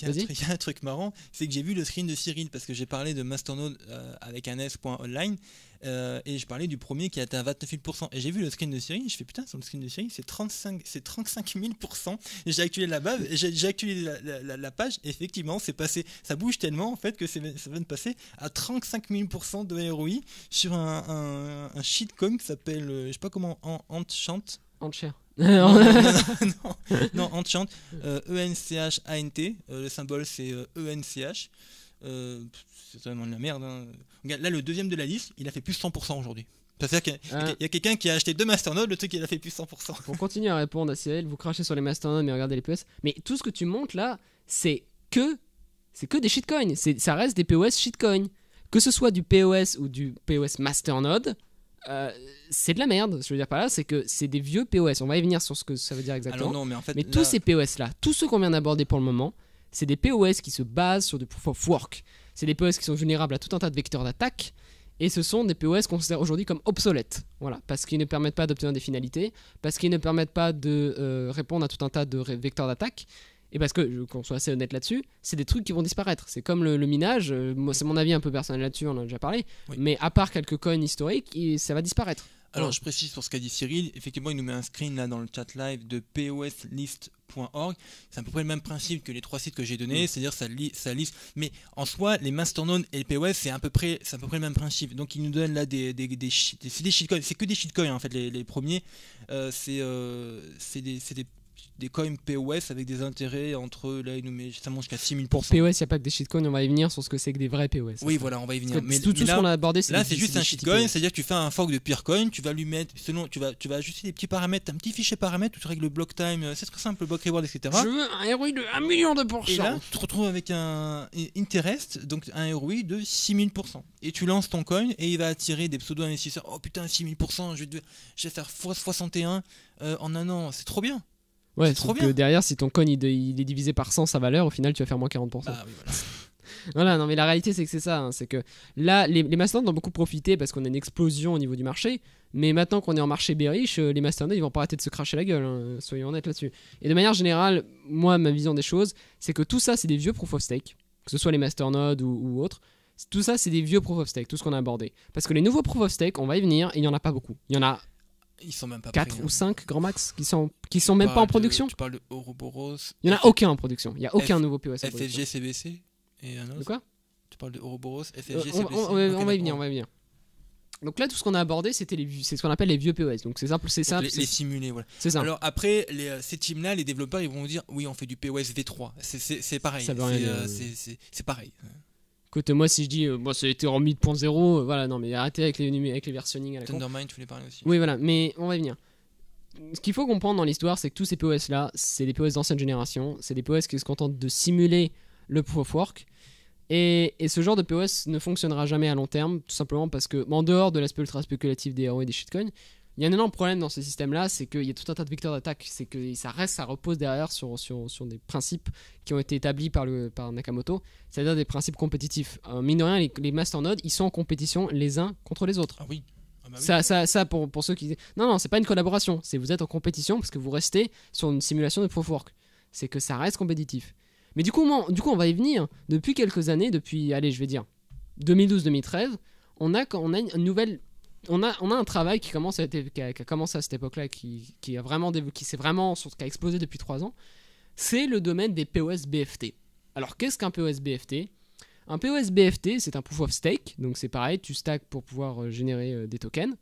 Il y, a un truc marrant, c'est que j'ai vu le screen de Cyril parce que j'ai parlé de masternode euh, avec un s.online euh, et je parlais du premier qui a atteint 29 Et j'ai vu le screen de Siri, je fais putain, sur le screen de Siri, c'est 35, 000%. J'ai actualisé la, base, j'ai, actualisé la, page, effectivement, c'est passé, ça bouge tellement en fait que ça vient de passer à 35 000% de ROI sur un, un, un qui s'appelle, euh, je sais pas comment, Enchant Enchant. non, Enchant, E-N-C-H-A-N-T, euh, e le symbole c'est E-N-C-H. E euh, c'est vraiment de la merde. Hein. là, le deuxième de la liste, il a fait plus 100% aujourd'hui. C'est-à-dire qu'il hein y a, quelqu'un qui a acheté deux Masternodes, le truc il a fait plus 100%. Pour continuer à répondre à Cyril, vous crachez sur les Masternodes, mais regardez les POS. Mais tout ce que tu montres là, c'est que c'est que des shitcoins. Ça reste des POS shitcoins. Que ce soit du POS ou du POS Masternode, euh, c'est de la merde. Ce que je veux dire par là, c'est que c'est des vieux POS. On va y venir sur ce que ça veut dire exactement. mais tous ces POS là, tous ceux qu'on vient d'aborder pour le moment, c'est des POS qui se basent sur du proof of work. C'est des POS qui sont vulnérables à tout un tas de vecteurs d'attaque. Et ce sont des POS qu'on considère aujourd'hui comme obsolètes. Voilà, parce qu'ils ne permettent pas d'obtenir des finalités, parce qu'ils ne permettent pas de euh, répondre à tout un tas de vecteurs d'attaque. Et parce que, qu'on soit assez honnête là-dessus, c'est des trucs qui vont disparaître. C'est comme le, minage, euh, c'est mon avis un peu personnel là-dessus, on en a déjà parlé, mais à part quelques coins historiques, ça va disparaître. Alors, je précise pour ce qu'a dit Cyril, effectivement, il nous met un screen là dans le chat live de poslist.org. C'est à peu près le même principe que les trois sites que j'ai donnés, mm. c'est-à-dire ça, lit, ça liste. Mais en soi, les masternodes et les POS, c'est à, peu près, à peu près le même principe. Donc, il nous donne là des, des, des, shitcoins. C'est que des shitcoins, en fait, les, premiers. Euh, euh, c'est des des coins POS avec des intérêts entre là il nous, met ça jusqu'à 6000%. Pour POS, il n'y a pas que des shitcoins, on va y venir sur ce que c'est que des vrais POS. Oui, voilà, on va y venir. Mais, tout, ce qu'on a abordé, c'est Là, c'est juste un shitcoin, c'est-à-dire que tu fais un fork de pire coin, tu vas lui mettre, selon, tu vas, tu vas ajuster des petits paramètres, un petit fichier paramètre où tu règles le block time, euh, c'est très simple, le block reward, etc. Je veux un ROI de 1 million de pourcents. Et là, tu te retrouves avec un interest, donc un ROI de 6000%. Et tu lances ton coin et il va attirer des pseudo-investisseurs. Oh putain, 6000%, je je vais faire 61 euh, en un an, c'est trop bien. Ouais, trop bien. que euh, derrière, si ton coin, il, est divisé par 100 sa valeur, au final tu vas faire moins 40%. Ah, oui, voilà. voilà, non mais la réalité c'est que c'est ça, hein. c'est que là les, les ont beaucoup profité parce qu'on a une explosion au niveau du marché, mais maintenant qu'on est en marché bearish, euh, les masternodes, ils vont pas arrêter de se cracher la gueule, hein. soyons honnêtes là-dessus. Et de manière générale, moi ma vision des choses, c'est que tout ça c'est des vieux proof of stake, que ce soit les masternodes ou, ou autres, tout ça c'est des vieux proof of stake, tout ce qu'on a abordé. Parce que les nouveaux proof of stake, on va y venir, et il y en a pas beaucoup. Il y en a ils sont même pas 4 ou 5 grand max qui sont, qui sont même bah, pas en production. tu parles de Ouroboros. Il n'y en a aucun en production. Il n'y a aucun nouveau POS. FFG, CBC et un autre. De quoi Tu parles de Ouroboros, FFG, euh, on, CBC. On, va y venir, on va y venir. Donc là, tout ce qu'on a abordé, c'était les, c'est ce qu'on appelle les vieux POS. Donc c'est simple, c'est simple. Les, simulés, voilà. C'est Alors après, les, euh, ces teams-là, les développeurs, ils vont dire, oui, on fait du POS V3. C'est pareil. Euh, c'est pareil. Écoute, moi, si je dis, euh, bon, été en 8.0, euh, voilà, non, mais arrêtez avec les, avec les versionning à la tu voulais parler aussi. Oui, voilà, mais on va y venir. Ce qu'il faut comprendre dans l'histoire, c'est que tous ces POS-là, c'est des POS d'ancienne génération, c'est des POS qui se contentent de simuler le proof of work. Et, et, ce genre de POS ne fonctionnera jamais à long terme, tout simplement parce que, en dehors de l'aspect ultra spéculatif des héros et des shitcoins, il y a un énorme problème dans ce système là c'est qu'il y a tout un tas de vecteurs d'attaque. C'est que ça reste, ça repose derrière sur, des principes qui ont été établis par, Nakamoto, c'est-à-dire des principes compétitifs. Euh, mine de rien, les, masternodes, ils sont en compétition les uns contre les autres. Ah oui. Ah bah ça, ça, pour, ceux qui. Non, non, c'est pas une collaboration. C'est vous êtes en compétition parce que vous restez sur une simulation de Proof Work. C'est que ça reste compétitif. Mais du coup, on, du coup, on va y venir. Depuis quelques années, depuis, allez, je vais dire, 2012-2013, on a, on a une nouvelle on a, un travail qui commence à, a, commencé à cette époque-là, qui, a vraiment qui s'est vraiment explosé depuis 3 ans. C'est le domaine des POS BFT. Alors qu'est-ce qu'un POS BFT Un POS BFT, c'est un proof of stake, donc c'est pareil, tu stacks pour pouvoir euh, générer euh, des tokens.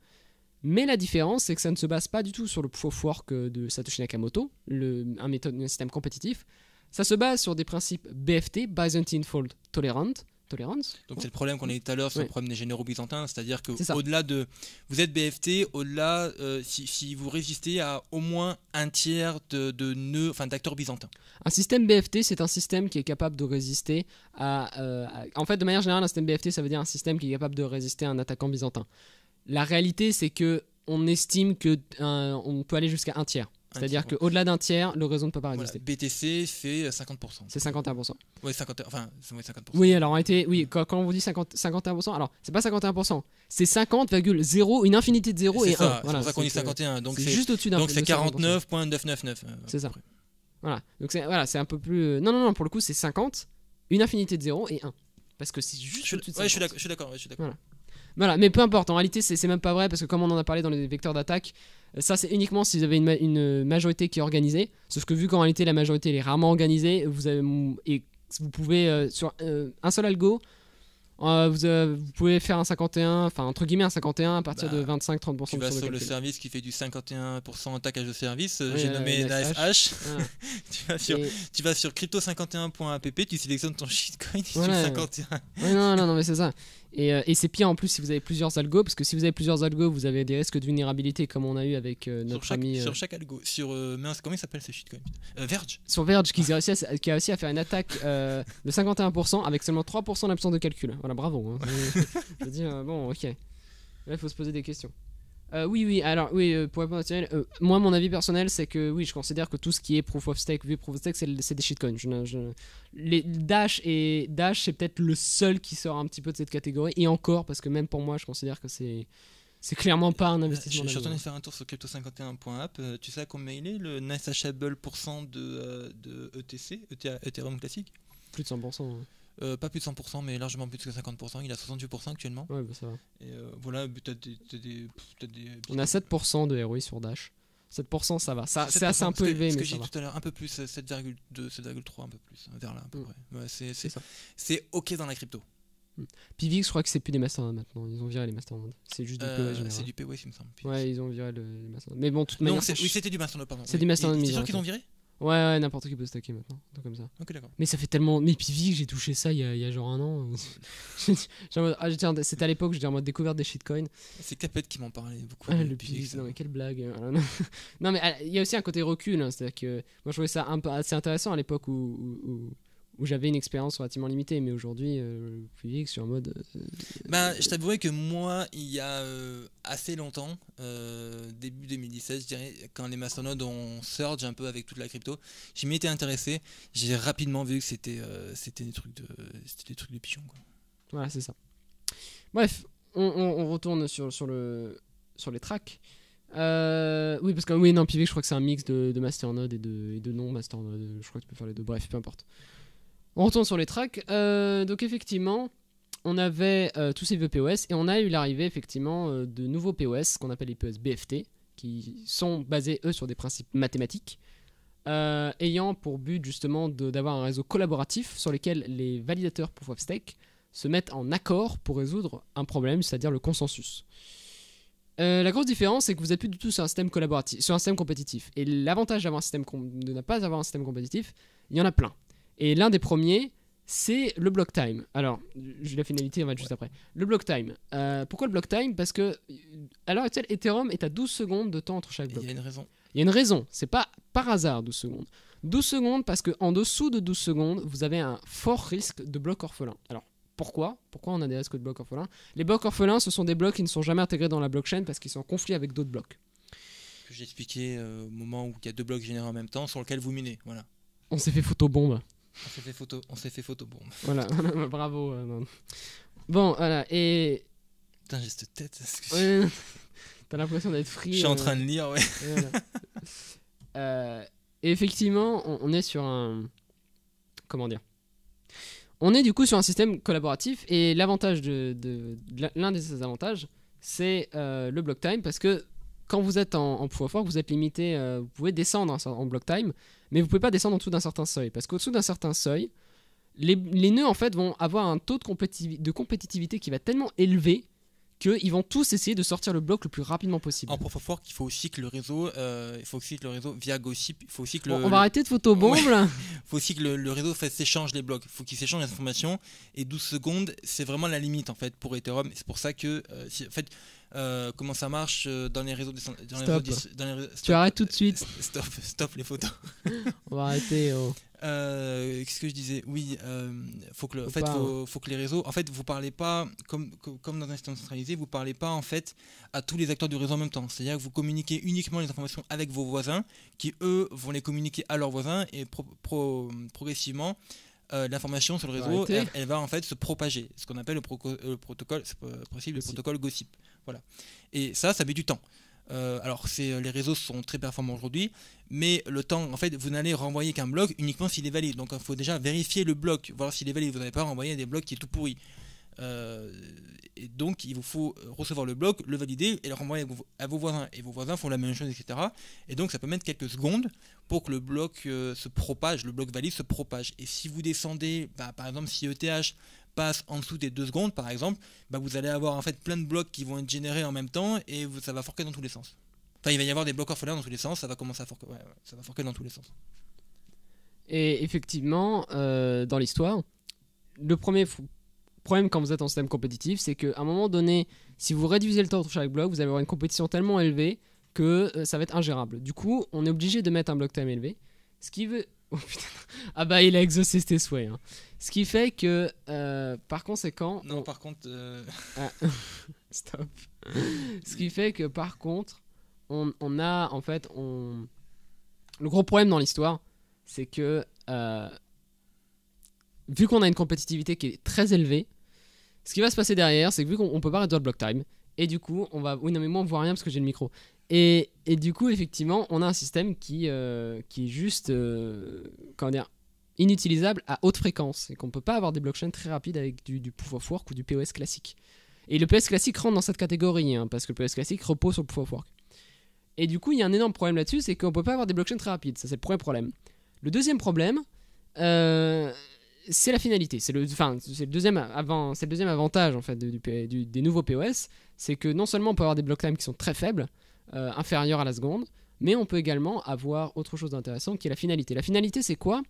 Mais la différence, c'est que ça ne se base pas du tout sur le proof of work euh, de Satoshi Nakamoto, un, système compétitif. Ça se base sur des principes BFT, Byzantine Fault Tolerant, donc c'est le problème qu'on a eu tout à l'heure, sur le problème des généraux byzantins, c'est-à-dire que au-delà de vous êtes BFT, au-delà euh, si, vous résistez à au moins un tiers de, enfin d'acteurs byzantins. Un système BFT, c'est un système qui est capable de résister à, euh, en fait de manière générale, un système BFT, ça veut dire un système qui est capable de résister à un attaquant byzantin. La réalité, c'est que on estime que euh, on peut aller jusqu'à un tiers. C'est-à-dire qu'au-delà d'un tiers, le réseau ne peut pas exister. Voilà, BTC, c'est 50%. Euh, c'est 51%. Oui, 50, enfin, 50%. Oui, alors, été, oui, quand, on vous dit 50, 51%, alors, c'est pas 51%, c'est 50,0, une infinité de 0 et 1. c'est pour ça qu'on dit 51. Donc, c'est juste au-dessus d'un Donc, c'est 49,999. c'est ça. Voilà. Donc, c'est un peu plus. Euh, non, non, non, pour le coup, c'est 50, une infinité de 0 et 1. Parce que c'est juste au-dessus de 50. Ouais, je suis d'accord. suis d'accord. Voilà, mais peu importe, en réalité c'est même pas vrai parce que comme on en a parlé dans les vecteurs d'attaque, euh, ça c'est uniquement si vous une, une, euh, majorité qui est organisée, sauf que vu qu'en réalité la majorité elle est rarement organisée, vous, avez, et vous pouvez euh, sur un seul algo, vous, pouvez faire un 51, enfin entre guillemets un 51 à partir de 25-30%. Bah, tu vas sur, le service qui fait du 51% attaquage de service, j'ai nommé NASH. Ah. tu, vas sur, crypto51.app, tu sélectionnes ton shitcoin tu 51. ouais, non, non, non, mais c'est ça. Euh, et, c'est pire en plus si vous avez plusieurs algos, parce que si vous avez plusieurs algos, vous avez des risques de vulnérabilité, comme on a eu avec euh, notre sur chaque, ami. Euh, sur chaque algo, sur. Mince, comment il s'appelle ce shitcoin Verge Sur Verge, qui, a réussi à, faire une attaque de 51% avec seulement 3% d'absence de calcul. Voilà, bravo. Hein. je dis bon, ok. Là, il faut se poser des questions. Euh, oui, oui, alors, oui, euh, pour répondre à euh, moi, mon avis personnel, c'est que oui, je considère que tout ce qui est proof of stake, vu proof of stake, c'est des shitcoins. les Dash et Dash, c'est peut-être le seul qui sort un petit peu de cette catégorie, et encore, parce que même pour moi, je considère que c'est. C'est clairement pas un investissement. Je, suis en train de faire un tour sur crypto51.app. Tu sais à combien il est le nice pourcent de, de ETC, Ethereum classique Plus de 100%. Euh, pas plus de 100%, mais largement plus que 50%. Il a 68% actuellement. Ouais, bah, ça va. Et euh, voilà, t'as des, t'as des, t'as des, On a 7% de ROI sur Dash. 7% ça va, ça, ah, c'est assez un peu élevé. Ce que j'ai dit tout à l'heure, un peu plus, 7,2, euh, 7,3, un peu plus, hein, vers là à peu mm. près. Ouais, c'est, c'est, c'est, c'est ok dans la crypto. Mm. Pivix, je crois que c'est plus des masterminds maintenant. Ils ont viré les masterminds. C'est juste du e euh, C'est du PWA, e, il me semble. Ouais, ils ont viré les masterminds. Mais bon, toute manière. Non, oui, c'était du mastermind, pardon. C'est oui. du mastermind. C'est sûr qu'ils ont viré Ouais, ouais, n'importe qui peut stacker maintenant. comme ça. Ok, d'accord. Mais ça fait tellement. Mais puis vite, j'ai touché ça il y, a, genre un an. Euh, ah, c'était à l'époque, j'étais en mode découverte des shitcoins. C'est Capet qui m'en parlait beaucoup. Ah, le Pivix, non, mais quelle blague. Euh, non, mais ah, il y a aussi un côté recul. Hein, c'est-à-dire que moi, je trouvais ça un assez intéressant à l'époque où où j'avais une expérience relativement limitée, mais aujourd'hui, euh, sur public, je en mode. Euh, ben, je t'avouerai que moi, il y a euh, assez longtemps, euh, début 2016 je dirais, quand les masternodes ont surge un peu avec toute la crypto, je m'étais intéressé. J'ai rapidement vu que c'était c'était des trucs de c'était des trucs de pigeon. Voilà, c'est ça. Bref, on, retourne sur sur le sur les tracks. oui, parce que oui, non, Pivik, je crois que c'est un mix de, de Masternode et de, et de non-Masternode. Je crois que tu peux faire les deux. Bref, peu importe. On retourne sur les tracks. Euh, donc effectivement, on avait euh, tous ces vieux POS et on a eu l'arrivée effectivement euh, de nouveaux POS qu'on appelle les POS BFT, qui sont basés eux sur des principes mathématiques, ayant pour but justement d'avoir un réseau collaboratif sur lequel les validateurs pour of se mettent en accord pour résoudre un problème, c'est-à-dire le consensus. la grosse différence, c'est que vous n'êtes plus du tout sur un système collaboratif, sur un système compétitif. Et l'avantage d'avoir un système de ne pas avoir un système compétitif, il y en a plein. Et l'un des premiers, c'est le block time. Alors, j'ai la finalité, on va être juste après. Le block time. Euh, pourquoi le block time Parce que euh, à l'heure actuelle, Ethereum est à 12 secondes de temps entre chaque bloc. Il y a une raison. Il y a une raison. C'est pas par hasard 12 secondes. 12 secondes parce que en dessous de 12 secondes, vous avez un fort risque de bloc orphelin. Alors, pourquoi Pourquoi on a des risques de bloc orphelin Les blocs orphelins, ce sont des blocs qui ne sont jamais intégrés dans la blockchain parce qu'ils sont en conflit avec d'autres blocs. Que j'ai expliqué euh, au moment où il y a deux blocs générés en même temps sur lequel vous minez. Voilà. On s'est fait photo bombe. On s'est fait photo, on s'est fait photo, bon. Voilà, bravo. Euh, bon, voilà, et. tête. T'as l'impression d'être free. Je suis en train de lire, ouais. Et euh, effectivement, on, est sur un. Comment dire On est du coup sur un système collaboratif, et l'avantage de. de, de l'un des avantages, c'est euh, le block time, parce que quand vous êtes en, en poids fort, vous êtes limité, euh, vous pouvez descendre en, block time, mais vous pouvez pas descendre en dessous d'un certain seuil, parce qu'au-dessous d'un certain seuil, les, nœuds en fait vont avoir un taux de, compétitivité qui va tellement élevé qu'ils vont tous essayer de sortir le bloc le plus rapidement possible. En poids fort, il faut aussi que le réseau, euh, il faut aussi que le réseau via gossip, il faut aussi que le, on va arrêter de photobombe. Il faut aussi que le, réseau réseau s'échange les blocs, il faut qu'il s'échange les informations. Et 12 secondes, c'est vraiment la limite en fait pour Ethereum. C'est pour ça que, euh, en fait, euh, comment ça marche dans les réseaux. tu arrêtes tout de suite. Stop, stop les photos. On va arrêter. Oh. Euh, qu'est-ce que je disais Oui, euh, faut que le, fait, hein. faut, que les réseaux. En fait, vous parlez pas comme comme dans un système centralisé, vous parlez pas en fait à tous les acteurs du réseau en même temps. C'est-à-dire que vous communiquez uniquement les informations avec vos voisins, qui eux vont les communiquer à leurs voisins et progressivement. Euh, l'information sur le réseau, elle, va en fait se propager, ce qu'on appelle le, le protocole, possible, le protocole gossip. Voilà. Et ça, ça met du temps. Euh, alors, euh, les réseaux sont très performants aujourd'hui, mais le temps, en fait, vous n'allez renvoyer qu'un bloc uniquement s'il est valide. Donc, il faut déjà vérifier le bloc, voir s'il est valide. Vous n'allez pas renvoyer des blocs qui est tout pourri. Euh, et donc, il vous faut recevoir le bloc, le valider et le renvoyer à vos voisins. Et vos voisins font la même chose, etc. Et donc, ça peut mettre quelques secondes pour que le bloc se propage, le bloc valide se propage. Et si vous descendez, bah, par exemple, si ETH passe en dessous des 2 secondes par exemple, bah vous allez avoir en fait plein de blocs qui vont être générés en même temps et ça va forquer dans tous les sens. Enfin, il va y avoir des blocs orphelins dans tous les sens, ça va commencer à forquer, ça va forquer dans tous les sens. Et effectivement, euh, dans l'histoire, le premier problème quand vous êtes en système compétitif, c'est qu'à un moment donné, si vous réduisez le temps entre chaque bloc, vous allez avoir une compétition tellement élevée que euh, ça va être ingérable. Du coup, on est obligé de mettre un bloc time élevé, ce qui veut Oh putain. Ah bah il a exaucé ses souhaits. Hein. Ce qui fait que, euh, par conséquent... Non, par contre... Euh, ah. Stop. Ce qui fait que, par contre, on, a, en fait, on... Le gros problème dans l'histoire, c'est que, euh, vu qu'on a une compétitivité qui est très élevée, ce qui va se passer derrière, c'est que vu qu'on peut pas réduire le block time, et du coup, on va... Oui, non mais moi on voit rien parce que j'ai le micro. Et, du coup, effectivement, on a un système qui, euh, qui est juste euh, comment dire, inutilisable à haute fréquence et qu'on ne peut pas avoir des blockchains très rapides avec du, du Proof of Work ou du POS classique. Et le POS classique rentre dans cette catégorie hein, parce que le POS classique repose sur le Proof of Work. Et du coup, il y a un énorme problème là-dessus, c'est qu'on ne peut pas avoir des blockchains très rapides. Ça, c'est le premier problème. Le deuxième problème, euh, c'est la finalité. C'est le, deuxième avant, c'est le deuxième avantage en fait des nouveaux POS, c'est que non seulement on peut avoir des blockchains qui sont très faibles, euh, inférieure à la seconde, mais on peut également avoir autre chose d'intéressant qui est la finalité. La finalité, c'est quoi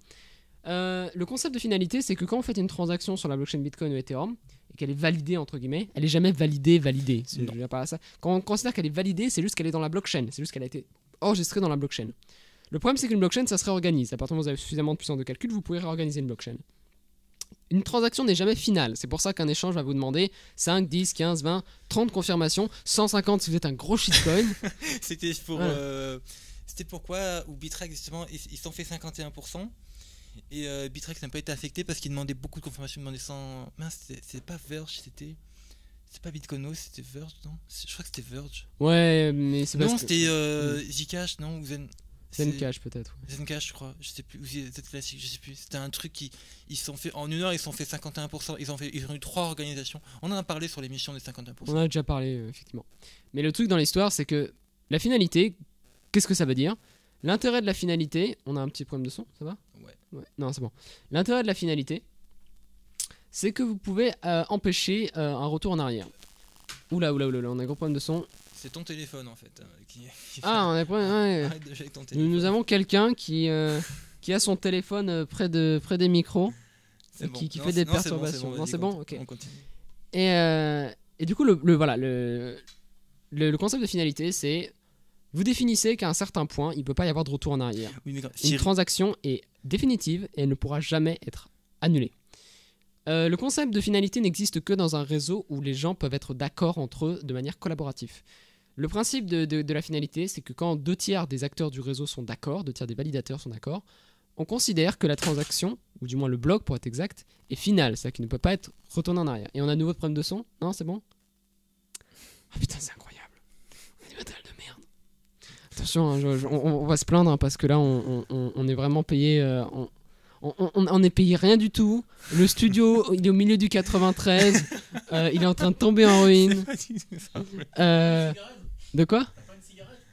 euh, le concept de finalité, c'est que quand vous faites une transaction sur la blockchain Bitcoin ou Ethereum et qu'elle est validée entre guillemets, elle est jamais validée, validée. Quand on considère qu'elle est validée, c'est juste qu'elle est dans la blockchain, c'est juste qu'elle a été enregistrée dans la blockchain. Le problème, c'est qu'une blockchain, ça se réorganise. À partir du moment vous avez suffisamment de puissance de calcul, vous pouvez réorganiser une blockchain. Une transaction n'est jamais finale. C'est pour ça qu'un échange va vous demander 5, 10, 15, 20, 30 confirmations, 150 si vous êtes un gros shitcoin. C'était pour. Euh, c'était pourquoi, ou Bitrex justement, ils sont fait 51%. Et euh, Bitrex n'a pas été affecté parce qu'il demandait beaucoup de confirmations. Il demandait 100. Mince, c'est pas Verge, c'était. C'est pas Bitcoino, c'était Verge, non Je crois que c'était Verge. Ouais, mais Non, c'était euh, mm. non Vous cash peut-être. Ouais. Zencash je crois, je sais plus, ou je sais plus. C'était un truc qui, ils sont fait, en une heure ils ont fait 51%, ils ont, fait, ils ont eu trois organisations. On en a parlé sur l'émission des 51%. On en a déjà parlé, euh, effectivement. Mais le truc dans l'histoire, c'est que la finalité, qu'est-ce que ça veut dire L'intérêt de la finalité, on a un petit problème de son, ça va ouais. Non, c'est bon. L'intérêt de la finalité, c'est que vous pouvez euh, empêcher euh, un retour en arrière. Oula, oula, oula, on a un gros problème de son. C'est ton téléphone en fait. Euh, ah, on a pas- Nous, avons quelqu'un qui, euh, qui a son téléphone euh, près, de, près des micros. qui- fait des perturbations. Non, c'est bon, Et, du coup, le, voilà, le, le, concept de finalité, c'est vous définissez qu'à un certain point, il ne peut pas y avoir de retour en arrière. Une transaction est définitive et elle ne pourra jamais être annulée. le concept de finalité n'existe que dans un réseau où les gens peuvent être d'accord entre eux de manière collaborative. Le principe de, la finalité, c'est que quand deux tiers des acteurs du réseau sont d'accord, deux tiers des validateurs sont d'accord, on considère que la transaction, ou du moins le bloc pour être exact, est finale, c'est-à-dire qu'il ne peut pas être retourné en arrière. Et on a un nouveau problème de son Non, c'est bon Ah putain, c'est incroyable. On a matériel de merde. Attention, hein, on, va se plaindre hein, parce que là, on, est vraiment payé. Euh, on, est payé rien du tout. Le studio, il est au milieu du 93. Euh, il est en train de tomber en ruine. Euh, de quoi pas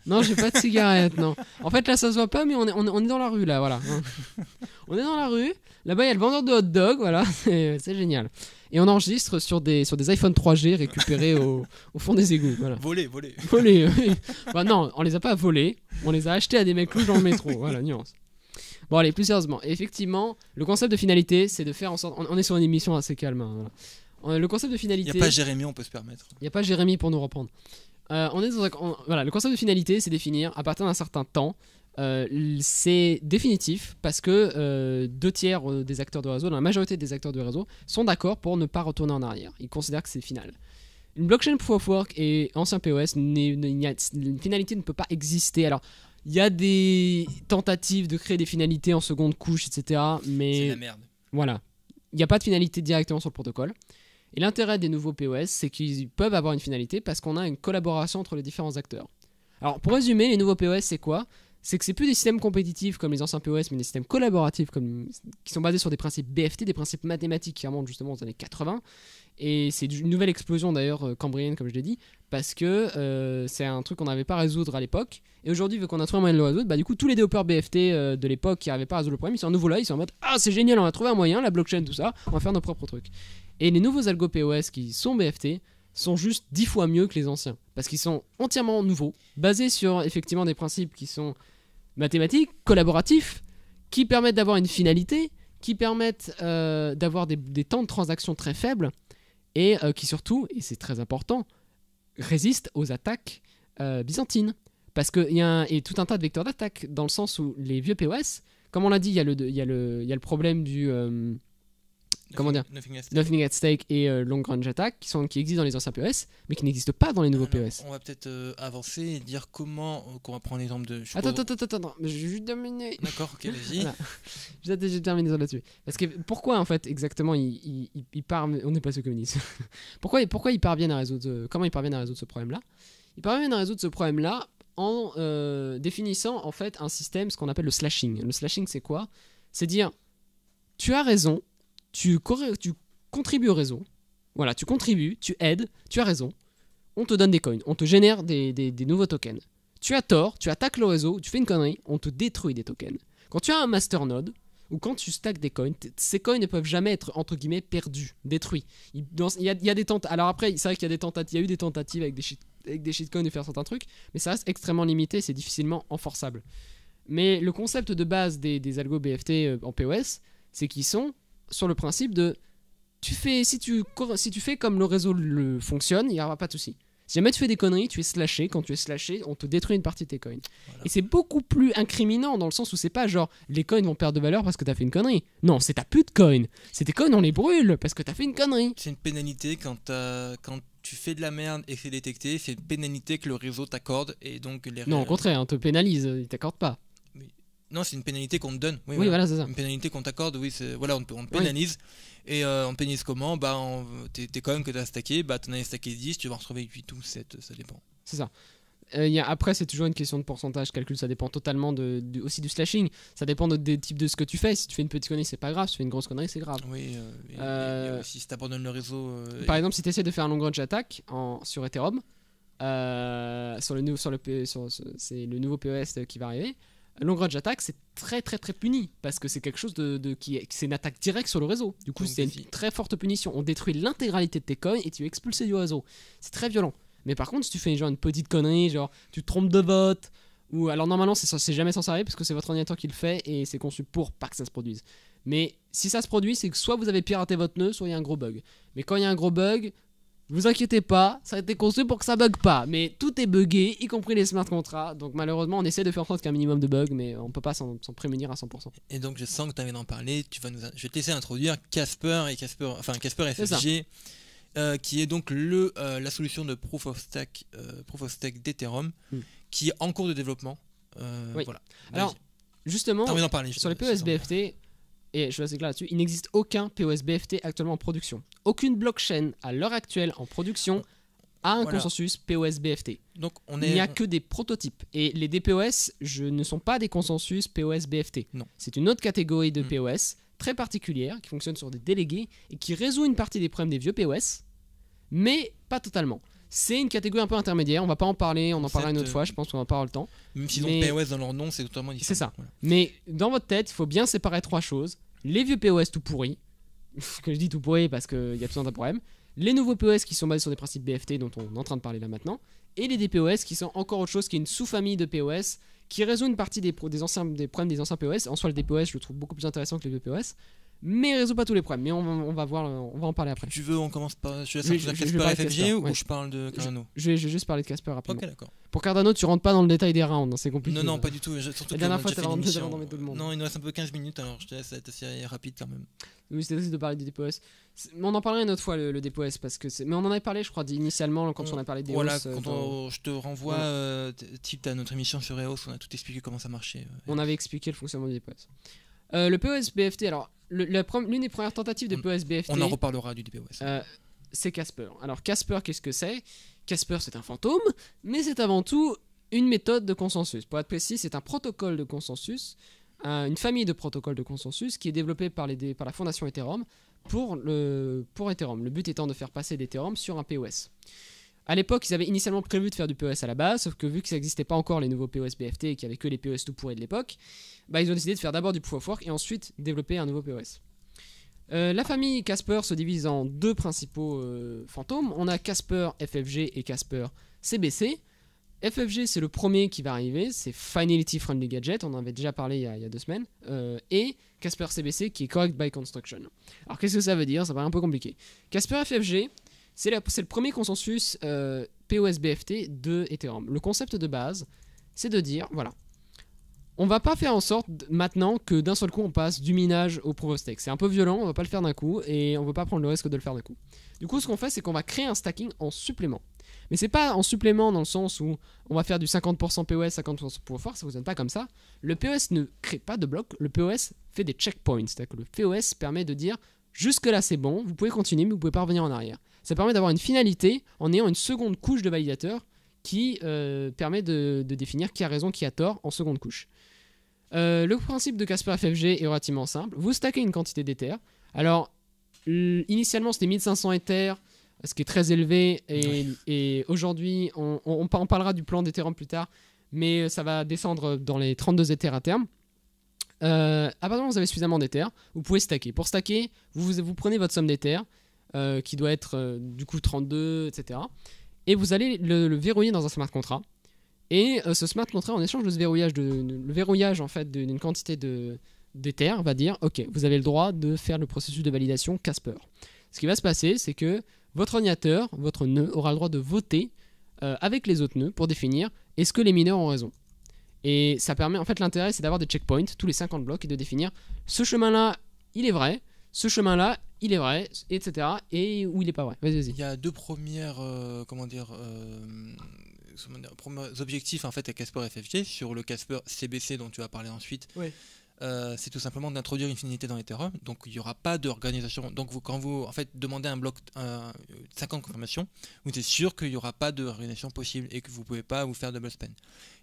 non, j'ai pas de cigarette, non. En fait, là, ça se voit pas, mais on est, dans la rue, là, voilà. on est dans la rue, là-bas, il y a le vendeur de hot dog, voilà, c'est génial. Et on enregistre sur des, sur des iPhone 3G récupérés au, fond des égouts, voilà. Volé, volé. Volé, oui. non, on les a pas volés, on les a achetés à des mecs louches dans le métro, voilà, nuance. Bon, allez, plus sérieusement, effectivement, le concept de finalité, c'est de faire en sorte. On, est sur une émission assez calme, hein, euh, Le concept de finalité. Il n'y a pas Jérémy, on peut se permettre. Il n'y a pas Jérémy pour nous reprendre. Euh, on est dans voilà, le concept de finalité, c'est définir à partir d'un certain temps. Euh, c'est définitif parce que euh, deux tiers des acteurs de réseau, la majorité des acteurs de réseau, sont d'accord pour ne pas retourner en arrière. Ils considèrent que c'est final. Une blockchain proof of work et ancien POS, une finalité ne peut pas exister. Alors, il y a des tentatives de créer des finalités en seconde couche, etc. Mais merde. Voilà, il n'y a pas de finalité directement sur le protocole. Et l'intérêt des nouveaux POS, c'est qu'ils peuvent avoir une finalité parce qu'on a une collaboration entre les différents acteurs. Alors pour résumer, les nouveaux POS, c'est quoi c'est que c'est plus des systèmes compétitifs comme les anciens POS, mais des systèmes collaboratifs comme, qui sont basés sur des principes BFT, des principes mathématiques qui remontent justement aux années 80. Et c'est une nouvelle explosion d'ailleurs euh, cambrienne, comme je l'ai dit, parce que euh, c'est un truc qu'on n'avait pas à résoudre à l'époque. Et aujourd'hui, vu qu'on a trouvé un moyen de le résoudre, bah, du coup, tous les développeurs BFT euh, de l'époque qui n'avaient pas à résoudre le problème, ils sont à nouveau là, ils sont en mode Ah, c'est génial, on a trouvé un moyen, la blockchain, tout ça, on va faire nos propres trucs. Et les nouveaux algo POS qui sont BFT sont juste dix fois mieux que les anciens. Parce qu'ils sont entièrement nouveaux, basés sur effectivement des principes qui sont mathématiques, collaboratifs, qui permettent d'avoir une finalité, qui permettent euh, d'avoir des, temps de transaction très faibles, et euh, qui surtout, et c'est très important, résistent aux attaques euh, byzantines. Parce qu'il y, a tout un tas de vecteurs d'attaque, dans le sens où les vieux POS, comme on l'a dit, il y, y, y, a le problème du comment dire Nothing at Stake, et euh, Long Range Attack qui, sont, qui existent dans les anciens PES mais qui n'existent pas dans les nouveaux PS. On va peut-être euh, avancer et dire comment. Euh, on va prendre l'exemple de. Attends, attends, attends, attends, je vais terminer. D'accord, ok, vas-y. J'ai terminé là-dessus. Parce que pourquoi en fait exactement ils, ils, ils, On n'est pas ce communiste. pourquoi, pourquoi ils parviennent à résoudre. Comment ils parviennent à résoudre ce problème-là Ils parviennent à résoudre ce problème-là en définissant en fait un système, ce qu'on appelle le slashing. Le slashing, c'est quoi C'est dire tu as raison, tu, contribues au réseau, voilà, tu contribues, tu aides, tu as raison, on te donne des coins, on te génère des, des, nouveaux tokens. Tu as tort, tu attaques le réseau, tu fais une connerie, on te détruit des tokens. Quand tu as un masternode, ou quand tu stacks des coins, ces coins ne peuvent jamais être entre guillemets perdus, détruits. Il, y, a, des tentatives. Alors après, c'est vrai qu'il y a des tentatives, il y a eu des tentatives avec des, avec des shitcoins de faire certains trucs, mais ça reste extrêmement limité, c'est difficilement enforçable. Mais le concept de base des, des algos BFT euh, en POS, c'est qu'ils sont sur le principe de tu fais, si, tu, si tu fais comme le réseau le fonctionne, il n'y aura pas de souci. Si jamais tu fais des conneries, tu es slashé. Quand tu es slashé, on te détruit une partie de tes coins. Et c'est beaucoup plus incriminant dans le sens où c'est pas genre les coins vont perdre de valeur parce que t'as fait une connerie. Non, c'est t'as plus de coins. C'est tes coins, on les brûle parce que t'as fait une connerie. C'est une pénalité quand, euh, tu fais de la merde et c'est détecté. C'est une pénalité que le réseau t'accorde et donc les. Non, au contraire, on te pénalise, il t'accorde pas. Non, c'est une pénalité qu'on te donne. Oui, voilà, c'est ça. Une pénalité qu'on t'accorde, oui, voilà, on, euh, on te pénalise. Et on pénalise comment Bah, t'es quand même que t'as stacké, bah t'en as stacké 10, tu vas en retrouver 8 ou 7, ça dépend. C'est ça. Euh, après, c'est toujours une question de pourcentage, calcul, ça dépend totalement de, aussi du slashing. Ça dépend des types de ce que tu fais. Si tu fais une petite connerie, c'est pas grave. Si tu fais une grosse connerie, c'est grave. Oui, euh, si tu abandonnes le réseau. par exemple, si tu essaies de faire un long range attack en, sur Ethereum, sur le, sur le, c'est le nouveau PES qui va arriver, long range c'est très très très puni parce que c'est quelque chose de, qui c'est une attaque directe sur le réseau. Du coup, c'est une très forte punition. On détruit l'intégralité de tes coins et tu es expulsé du réseau. C'est très violent. Mais par contre, si tu fais genre une petite connerie, genre tu trompes de vote ou alors normalement c'est jamais censé arriver parce que c'est votre ordinateur qui le fait et c'est conçu pour pas que ça se produise. Mais si ça se produit, c'est que soit vous avez piraté votre nœud, soit il y a un gros bug. Mais quand il y a un gros bug, vous inquiétez pas, ça a été conçu pour que ça bug pas. Mais tout est buggé, y compris les smart contrats. Donc malheureusement, on essaie de faire en sorte qu'il y ait un minimum de bugs, mais on peut pas s'en prémunir à 100%. Et donc je sens que tu avais d'en parler. je vais te laisser introduire Casper et Casper, enfin Casper euh, qui est donc le, euh, la solution de Proof of Stack, euh, d'Ethereum, hmm. qui est en cours de développement. Oui. Voilà. Alors justement, sur les PESBFT, et je suis assez là-dessus, il n'existe aucun POS BFT actuellement en production. Aucune blockchain à l'heure actuelle en production a un consensus POS BFT. Donc on Il n'y a que des prototypes. Et les DPOS je, ne sont pas des consensus POS BFT. Non. C'est une autre catégorie de mm. POS très particulière qui fonctionne sur des délégués et qui résout une partie des problèmes des vieux POS, mais pas totalement. C'est une catégorie un peu intermédiaire, on va pas en parler, on en parlera une autre fois, je pense qu'on en parlera le temps. Même si POS dans leur nom, c'est totalement différent. C'est ça. Mais dans votre tête, il faut bien séparer trois choses les vieux POS tout pourris, que je dis tout pourris parce qu'il y a tout un problème, les nouveaux POS qui sont basés sur des principes BFT dont on est en train de parler là maintenant, et les DPOS qui sont encore autre chose qui est une sous-famille de POS qui résout une partie des, des, problèmes des anciens POS. En soi, le DPOS, je le trouve beaucoup plus intéressant que les vieux POS mais il résout pas tous les problèmes. Mais on, on, va voir, euh, on va en parler après. Tu veux, on commence par. Je laisse Casper je, de FFG ou je parle de Cardano je, vais juste parler de Casper après Pour Cardano, tu rentres pas dans le détail des rounds, hein, c'est compliqué. Non, non, pas du tout. Surtout la dernière fois, tu rentré dans dans tout le monde. Non, il nous reste un peu 15 minutes, alors je te laisse être assez rapide quand même. Oui, c'était aussi de parler du DPOS. On en parlera une autre fois, le, le DPOS, parce que Mais on en avait parlé, je crois, initialement, quand on, a parlé des Voilà, euh, quand on, je te renvoie, euh, type, à notre émission sur EOS, on a tout expliqué comment ça marchait. On avait expliqué le fonctionnement du DPOS. Euh, le POS alors l'une des premières tentatives de POSBFT. On en reparlera du DPOS. Euh, c'est Casper. Alors Casper, qu'est-ce que c'est Casper, c'est un fantôme, mais c'est avant tout une méthode de consensus. Pour être précis, c'est un protocole de consensus, une famille de protocoles de consensus qui est développée par, la fondation Ethereum pour, pour Ethereum. Le but étant de faire passer l'Ethereum sur un POS. À l'époque, ils avaient initialement prévu de faire du POS à la base, sauf que vu que ça n'existait pas encore les nouveaux POS BFT et qu'il n'y avait que les POS tout pourris de l'époque, bah, ils ont décidé de faire d'abord du Proof of Work et ensuite développer un nouveau POS. Euh, la famille Casper se divise en deux principaux euh, fantômes. On a Casper FFG et Casper CBC. FFG, c'est le premier qui va arriver, c'est Finality Friendly Gadget, on en avait déjà parlé il y a, deux semaines, euh, et Casper CBC qui est Correct by Construction. Alors qu'est-ce que ça veut dire Ça paraît un peu compliqué. Casper FFG, c'est le premier consensus euh, POS-BFT de Ethereum. Le concept de base, c'est de dire, voilà, on va pas faire en sorte maintenant que d'un seul coup on passe du minage au pro-stake. C'est un peu violent, on va pas le faire d'un coup et on ne veut pas prendre le risque de le faire d'un coup. Du coup, ce qu'on fait, c'est qu'on va créer un stacking en supplément. Mais c'est pas en supplément dans le sens où on va faire du 50% POS, 50% pour force, ça vous donne pas comme ça. Le POS ne crée pas de blocs, le POS fait des checkpoints. C'est-à-dire que le POS permet de dire jusque là c'est bon, vous pouvez continuer mais vous pouvez pas revenir en arrière. Ça permet d'avoir une finalité en ayant une seconde couche de validateur qui euh, permet de, définir qui a raison, qui a tort en seconde couche. Euh, le principe de Casper FFG est relativement simple. Vous stackez une quantité d'éther. Alors, initialement, c'était 1500 Ether, ce qui est très élevé. Et, aujourd'hui, on, parlera du plan d'Ethereum plus tard, mais euh, ça va descendre dans les 32 Ether à terme. Euh, apparemment, vous avez suffisamment d'éther. vous pouvez stacker. Pour stacker, vous, prenez votre somme d'éther. Euh, qui doit être euh, du coup 32, etc. Et vous allez le, verrouiller dans un smart contract. Et euh, ce smart contract, en échange de ce verrouillage, de, le verrouillage en fait d'une quantité de d'Ether, va dire OK, vous avez le droit de faire le processus de validation Casper. Ce qui va se passer, c'est que votre ordinateur, votre nœud, aura le droit de voter avec les autres nœuds pour définir est-ce que les mineurs ont raison. Et ça permet, en fait, l'intérêt, c'est d'avoir des checkpoints tous les 50 blocs et de définir ce chemin-là, il est vrai, ce chemin-là, il est vrai, etc. Et où il est pas vrai. Vas-y, vas-y. Il y a deux premières, euh, euh, comment dire, premiers objectifs en fait à Casper FFG sur le Casper CBC dont tu vas parler ensuite. Oui. Euh, c'est tout simplement d'introduire une finité dans l'Ethereum. Donc il n'y aura pas d'organisation. Donc vous, quand vous en fait demandez un bloc euh, 50 confirmations, vous êtes sûr qu'il n'y aura pas d'organisation possible et que vous ne pouvez pas vous faire double spend.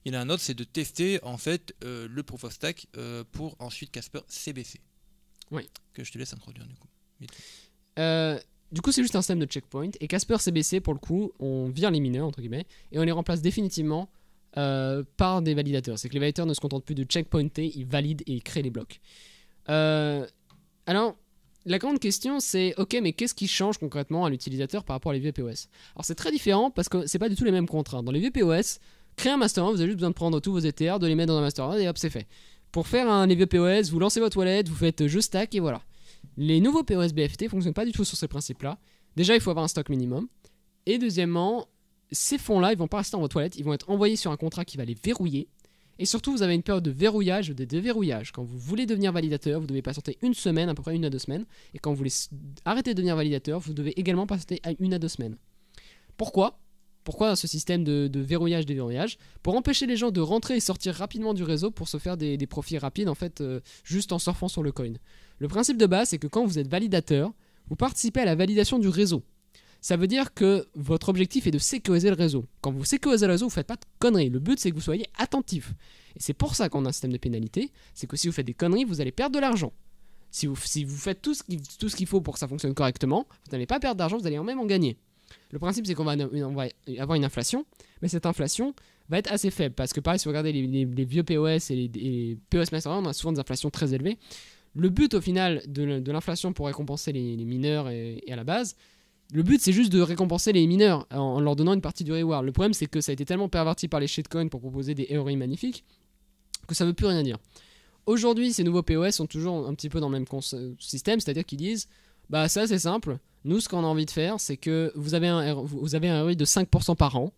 Il y en a un autre, c'est de tester en fait le proof of stack pour ensuite Casper CBC. Oui. Que je te laisse introduire du coup. Euh, du coup, c'est juste un système de checkpoint. Et Casper c'est baissé pour le coup. On vient les mineurs, entre guillemets, et on les remplace définitivement euh, par des validateurs. C'est que les validateurs ne se contentent plus de checkpointer, ils valident et créent les blocs. Euh, alors, la grande question c'est ok, mais qu'est-ce qui change concrètement à l'utilisateur par rapport à les POS Alors, c'est très différent parce que c'est pas du tout les mêmes contraintes. Dans les VPOS, créer un master vous avez juste besoin de prendre tous vos ETR, de les mettre dans un master et hop, c'est fait. Pour faire un VPOS, vous lancez votre wallet, vous faites je stack et voilà. Les nouveaux POS BFT fonctionnent pas du tout sur ces principes-là. Déjà, il faut avoir un stock minimum. Et deuxièmement, ces fonds-là, ils vont pas rester dans vos toilettes, ils vont être envoyés sur un contrat qui va les verrouiller. Et surtout, vous avez une période de verrouillage ou de déverrouillage. Quand vous voulez devenir validateur, vous devez patienter une semaine, à peu près une à deux semaines. Et quand vous voulez arrêter de devenir validateur, vous devez également patienter une à deux semaines. Pourquoi Pourquoi ce système de, de verrouillage, déverrouillage Pour empêcher les gens de rentrer et sortir rapidement du réseau pour se faire des, profits rapides, en fait, euh, juste en surfant sur le coin. Le principe de base, c'est que quand vous êtes validateur, vous participez à la validation du réseau. Ça veut dire que votre objectif est de sécuriser le réseau. Quand vous sécurisez le réseau, vous ne faites pas de conneries. Le but, c'est que vous soyez attentif. Et c'est pour ça qu'on a un système de pénalité. C'est que si vous faites des conneries, vous allez perdre de l'argent. Si vous, si vous, faites tout ce qu'il faut pour que ça fonctionne correctement, vous n'allez pas perdre d'argent, vous allez en même en gagner. Le principe, c'est qu'on va, avoir une inflation, mais cette inflation va être assez faible. Parce que pareil, si vous regardez les, les, vieux POS et les, POS Master, on a souvent des inflations très élevées le but au final de, l'inflation pour récompenser les, mineurs et, à la base, le but c'est juste de récompenser les mineurs en, leur donnant une partie du reward. Le problème c'est que ça a été tellement perverti par les shitcoins pour proposer des héroïnes magnifiques que ça veut plus rien dire. Aujourd'hui, ces nouveaux POS sont toujours un petit peu dans le même système, c'est-à-dire qu'ils disent bah ça c'est simple, nous ce qu'on a envie de faire c'est que vous avez un vous avez un ROI de 5% par an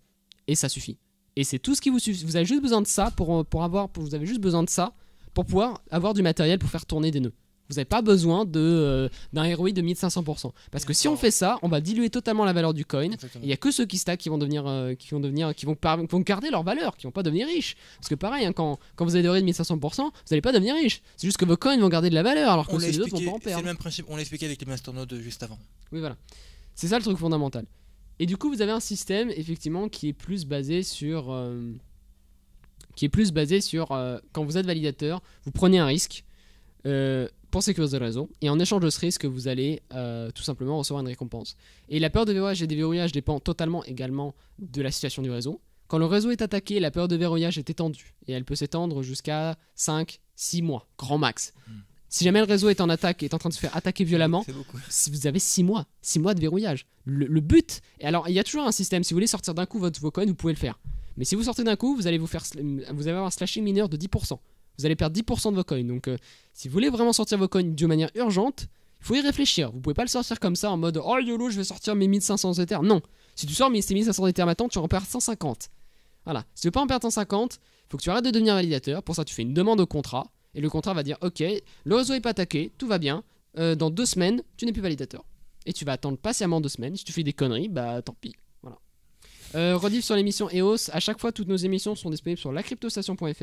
et ça suffit. Et c'est tout ce qui vous suffit. Vous avez juste besoin de ça pour, pour avoir pour, vous avez juste besoin de ça pour pouvoir avoir du matériel pour faire tourner des nœuds. Vous n'avez pas besoin euh, d'un euh, de 1500%. Parce que si on fait ça, on va diluer totalement la valeur du coin. Il n'y a que ceux qui stack euh, qui vont devenir, qui vont devenir, qui vont, garder leur valeur, qui vont pas devenir riches. Parce que pareil, hein, quand, vous avez des ROI de 1500%, vous n'allez pas devenir riche. C'est juste que vos coins vont garder de la valeur, alors que les autres vont pas en perdre. C'est le même principe, on l'a expliqué avec les masternodes juste avant. Oui, voilà. C'est ça le truc fondamental. Et du coup, vous avez un système, effectivement, qui est plus basé sur... Euh, qui est plus basé sur euh, quand vous êtes validateur, vous prenez un risque euh, pour sécuriser le réseau, et en échange de ce risque, vous allez euh, tout simplement recevoir une récompense. Et la peur de verrouillage et des verrouillages dépend totalement également de la situation du réseau. Quand le réseau est attaqué, la peur de verrouillage est étendue, et elle peut s'étendre jusqu'à 5, 6 mois, grand max. Hmm. Si jamais le réseau est en attaque, et est en train de se faire attaquer violemment, si vous avez 6 mois, 6 mois de verrouillage. Le, but, et alors il y a toujours un système, si vous voulez sortir d'un coup votre, vos coins, vous pouvez le faire. Mais si vous sortez d'un coup, vous allez vous faire, vous allez avoir un slashing mineur de 10%. Vous allez perdre 10% de vos coins. Donc, euh, si vous voulez vraiment sortir vos coins de manière urgente, il faut y réfléchir. Vous pouvez pas le sortir comme ça en mode Oh YOLO, je vais sortir mes 1500 ETH Non. Si tu sors mes 1500 ETH maintenant, tu en perds 150. Voilà. Si tu veux pas en perdre 150, faut que tu arrêtes de devenir validateur. Pour ça, tu fais une demande au contrat. Et le contrat va dire Ok, le réseau est pas attaqué, tout va bien. Euh, dans deux semaines, tu n'es plus validateur. Et tu vas attendre patiemment deux semaines. Si tu fais des conneries, bah tant pis. Euh, rediff sur l'émission EOS. À chaque fois, toutes nos émissions sont disponibles sur lacryptostation.fr.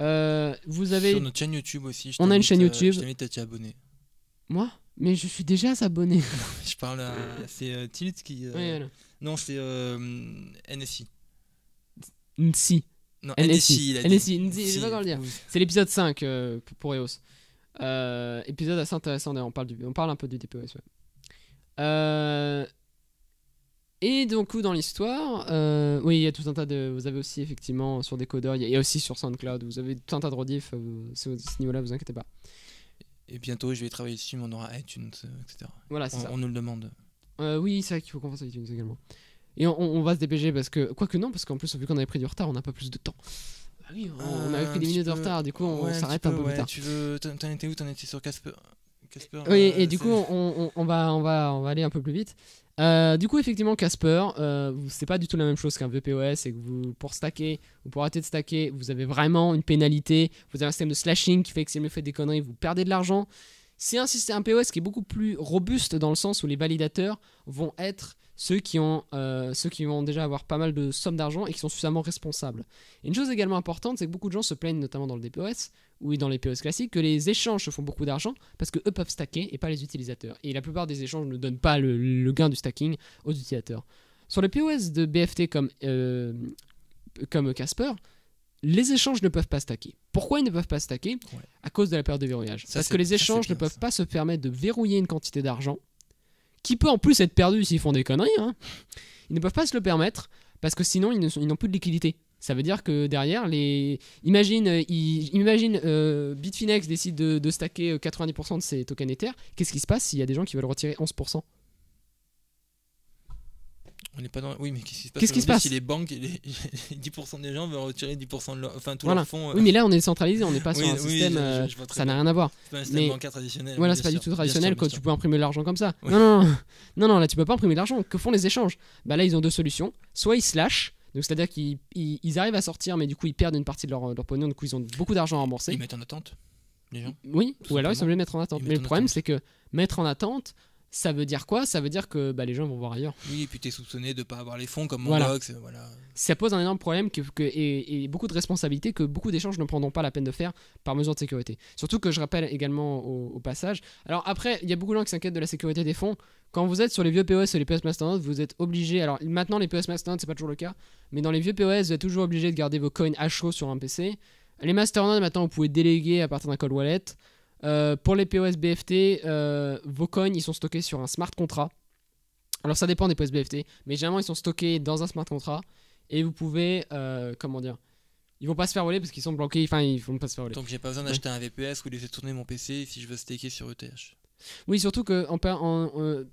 Euh, vous avez. Sur notre chaîne YouTube aussi. Je on a une chaîne YouTube. je t'invite à Moi Mais je suis déjà abonné. je parle à. C'est euh, Tilt qui. Euh, non, c'est NSI. NSI. NSI, il NSI, je pas le dire. C'est l'épisode 5 pour EOS. épisode assez intéressant, on parle, on parle un peu du DPOS. E euh. Et donc, dans l'histoire, euh, oui, il y a tout un tas de. Vous avez aussi, effectivement, sur Decoder, il y a aussi sur SoundCloud, vous avez tout un tas de rediffs. Euh, ce, niveau-là, vous inquiétez pas. Et bientôt, je vais travailler dessus, mais on aura iTunes, euh, etc. Voilà, c'est ça. on nous le demande. oui, c'est vrai qu'il faut qu'on fasse iTunes également. Et on, va se dépêcher parce que. Quoique non, parce qu'en plus, vu qu'on avait pris du retard, on n'a pas plus de temps. Bah oui, on, avait pris des minutes de retard, du coup, on s'arrête un peu, plus tard. Tu veux. T'en étais où T'en étais sur Casper oui, et du coup, on, on, va, on, va, on va aller un peu plus vite. Euh, du coup, effectivement, Casper, euh, c'est pas du tout la même chose qu'un VPOS et que vous, pour stacker ou pour arrêter de stacker, vous avez vraiment une pénalité. Vous avez un système de slashing qui fait que si vous faites des conneries, vous perdez de l'argent. C'est un système un POS qui est beaucoup plus robuste dans le sens où les validateurs vont être ceux qui ont, euh, ceux qui vont déjà avoir pas mal de sommes d'argent et qui sont suffisamment responsables. une chose également importante, c'est que beaucoup de gens se plaignent, notamment dans le DPoS ou dans les POS classiques, que les échanges se font beaucoup d'argent parce que eux peuvent stacker et pas les utilisateurs. Et la plupart des échanges ne donnent pas le, gain du stacking aux utilisateurs. Sur les POS de BFT comme euh, comme Casper, les échanges ne peuvent pas stacker. Pourquoi ils ne peuvent pas stacker À cause de la période de verrouillage. Parce que les échanges ne peuvent pas se permettre de verrouiller une quantité d'argent qui peut en plus être perdu s'ils font des conneries, hein. ils ne peuvent pas se le permettre parce que sinon ils n'ont plus de liquidité. Ça veut dire que derrière, les... imagine, euh, imagine euh, Bitfinex décide de, de stacker 90% euh, de ses tokens Ether. Qu'est-ce qui se passe s'il y a des gens qui veulent retirer 11% oui, mais qu'est-ce qui se passe qui se passe Si les banques, 10% des gens veulent retirer 10% de leur... enfin, tout leur fonds. Euh. Oui, mais là, on est centralisé, on n'est pas sur un système. Euh, ça n'a rien à voir. C'est pas un système bancaire traditionnel. Voilà, c'est pas du tout traditionnel quand tu peux imprimer de l'argent comme ça. Non, non, non, là, tu peux pas imprimer de l'argent. Que font les échanges Bah là, ils ont deux solutions. Soit ils slash Donc c'est-à-dire qu'ils arrivent à sortir, mais du coup ils perdent une partie de leur, pognon, du coup ils ont beaucoup d'argent à rembourser. Ils mettent en attente les gens. Oui, ou alors ils sont obligés mettre en attente. mais le problème c'est que mettre en attente, ça veut dire quoi Ça veut dire que bah, les gens vont voir ailleurs. Oui, et puis tu es soupçonné de ne pas avoir les fonds comme mon euh, Voilà. Ça pose un énorme problème et, beaucoup de responsabilités que beaucoup d'échanges ne prendront pas la peine de faire par mesure de sécurité. Surtout que je rappelle également au, passage. Alors après, il y a beaucoup de gens qui s'inquiètent de la sécurité des fonds. Quand vous êtes sur les vieux POS et les POS masternodes, vous êtes obligé. Alors maintenant, les POS ce c'est pas toujours le cas. Mais dans les vieux POS, vous êtes toujours obligé de garder vos coins à chaud sur un PC. Les masternodes, maintenant, vous pouvez déléguer à partir d'un code wallet. Euh, pour les POS BFT, euh, vos coins, ils sont stockés sur un smart contract. Alors ça dépend des POS BFT, mais généralement ils sont stockés dans un smart contract et vous pouvez, euh, comment dire, ils vont pas se faire voler parce qu'ils sont bloqués, enfin ils vont pas se faire voler. Donc j'ai pas besoin d'acheter un VPS ou de laisser tourner mon PC si je veux staker sur ETH. Oui, surtout que en,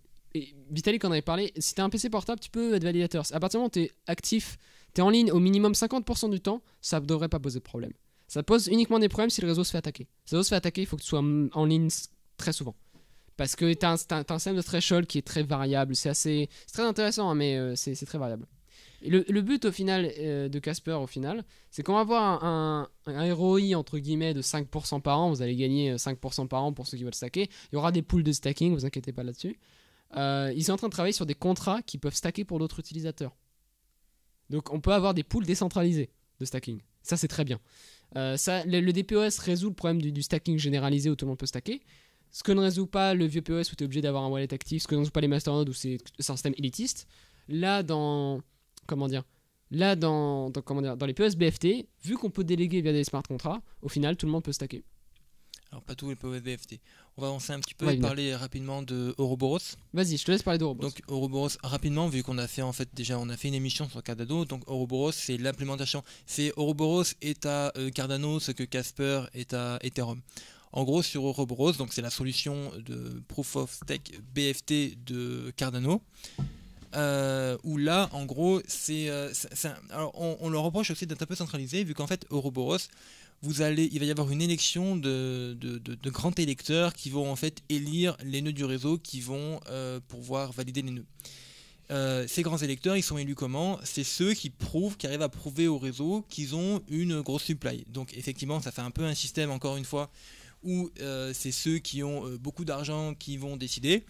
Vitalik en avait parlé, si t'as un PC portable, tu peux être validateur. À partir du moment où t'es actif, t'es en ligne au minimum 50% du temps, ça devrait pas poser de problème. Ça pose uniquement des problèmes si le réseau se fait attaquer. Si le réseau se fait attaquer, il faut que tu sois en ligne très souvent. Parce que tu as, un système de threshold qui est très variable. C'est assez très intéressant, hein, mais euh, c'est très variable. le, but au final euh, de Casper, au final, c'est qu'on va avoir un, ROI entre guillemets de 5% par an. Vous allez gagner 5% euh, par an pour ceux qui veulent stacker. Il y aura des pools de stacking, vous inquiétez pas là-dessus. ils sont en train de travailler sur des contrats qui peuvent stacker pour d'autres utilisateurs. Donc on peut avoir des pools décentralisés de stacking. Ça c'est très bien. Euh, le, DPoS résout le problème du, stacking généralisé où tout le monde peut stacker. Ce que ne résout pas le vieux POS où tu es obligé d'avoir un wallet actif, ce que ne résout pas les masternodes où c'est un système élitiste. Là, dans. Comment dire Là, dans, dans, comment dire, dans les POS BFT, vu qu'on peut déléguer via des smart contracts, au final, tout le monde peut stacker. Alors pas tout, les BFT. On va avancer un petit peu et parler rapidement de Vas-y, je te laisse parler d'Ouroboros. Donc Ouroboros rapidement, vu qu'on a fait en fait déjà on a fait une émission sur Cardano. Donc Ouroboros, c'est l'implémentation. C'est Ouroboros est à euh, Cardano ce que Casper est à Ethereum. En gros, sur Ouroboros, donc c'est la solution de Proof of Stake BFT de Cardano. Euh, où là, en gros, c'est. Euh, alors, on, on, leur reproche aussi d'être un peu centralisé, vu qu'en fait, Ouroboros, il va y avoir une élection de, grands électeurs qui vont en fait élire les nœuds du réseau qui vont euh, pouvoir valider les nœuds. Euh, ces grands électeurs, ils sont élus comment C'est ceux qui prouvent, qui arrivent à prouver au réseau qu'ils ont une grosse supply. Donc effectivement, ça fait un peu un système, encore une fois, où euh, c'est ceux qui ont beaucoup d'argent qui vont décider,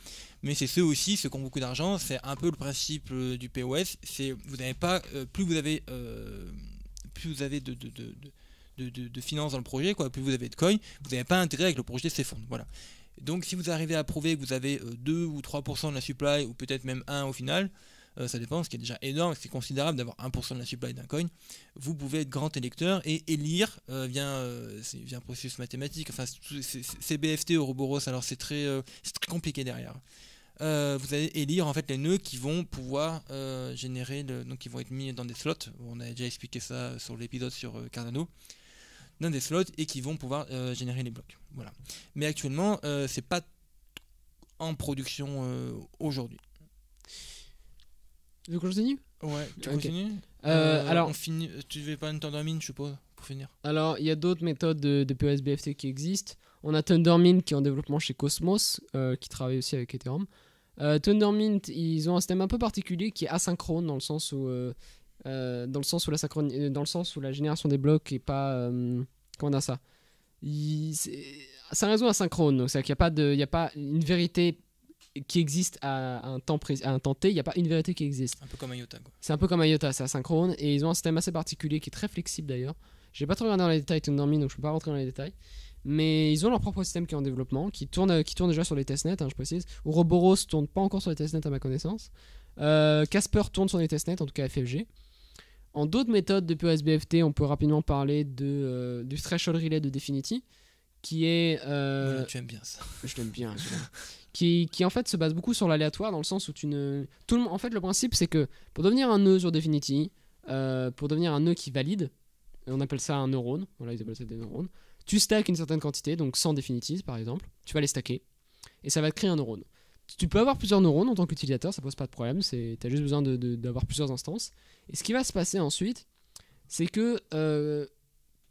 mais c'est ceux aussi, ceux qui ont beaucoup d'argent, c'est un peu le principe du POS, c'est vous n'avez pas, plus vous avez, plus vous avez de de, finances dans le projet, quoi, plus vous avez de coins, vous n'avez pas intérêt avec le projet s'effondre. Voilà. Donc si vous arrivez à prouver que vous avez 2 euh, ou 3% de la supply, ou peut-être même 1 au final, euh, ça dépend, ce qui est déjà énorme, c'est considérable d'avoir 1% de la supply d'un coin, vous pouvez être grand électeur et élire euh, vient via, un processus mathématique, enfin c'est BFT au alors c'est très, très compliqué derrière. vous allez élire en fait les nœuds qui vont pouvoir générer donc qui vont être mis dans des slots on a déjà expliqué ça sur l'épisode sur Cardano dans des slots et qui vont pouvoir euh, générer les blocs. Voilà. Mais actuellement, euh, c'est pas en production euh, aujourd'hui. Je continue Ouais, tu continues alors, tu veux pas une Thundermine, je suppose, pour finir. Alors, il y a d'autres méthodes de, de qui existent. On a Thundermint qui est en développement chez Cosmos, qui travaille aussi avec Ethereum. Euh, Thundermint, ils ont un système un peu particulier qui est asynchrone dans le sens où euh, dans le sens où la euh, dans le sens où la génération des blocs n'est pas euh, comment a ça c'est un réseau asynchrone, c'est-à-dire qu'il n'y a pas de, a pas une vérité qui existe à un temps à un t, il n'y a pas une vérité qui existe. Un peu comme IOTA. C'est un peu comme IOTA, c'est asynchrone et ils ont un système assez particulier qui est très flexible d'ailleurs. J'ai pas trop regardé dans les détails Thundermine donc je peux pas rentrer dans les détails. Mais ils ont leur propre système qui est en développement, qui tourne, qui tourne déjà sur les testnets, hein, je précise. Ouroboros tourne pas encore sur les testnets à ma connaissance. Casper tourne sur les testnets, en tout cas FFG. En d'autres méthodes depuis SBFT, on peut rapidement parler de, euh, du threshold relay de Definity, qui est. Euh, tu aimes bien ça. Je l'aime bien. qui, qui en fait se base beaucoup sur l'aléatoire dans le sens où tu ne. Tout le, en fait, le principe c'est que pour devenir un nœud sur Definity, euh, pour devenir un nœud qui valide, on appelle ça un neurone, voilà, ils appellent ça des neurones, tu stacks une certaine quantité, donc 100 Definities par exemple, tu vas les stacker, et ça va te créer un neurone tu peux avoir plusieurs neurones en tant qu'utilisateur, ça pose pas de problème, tu as juste besoin d'avoir plusieurs instances. Et ce qui va se passer ensuite, c'est que euh,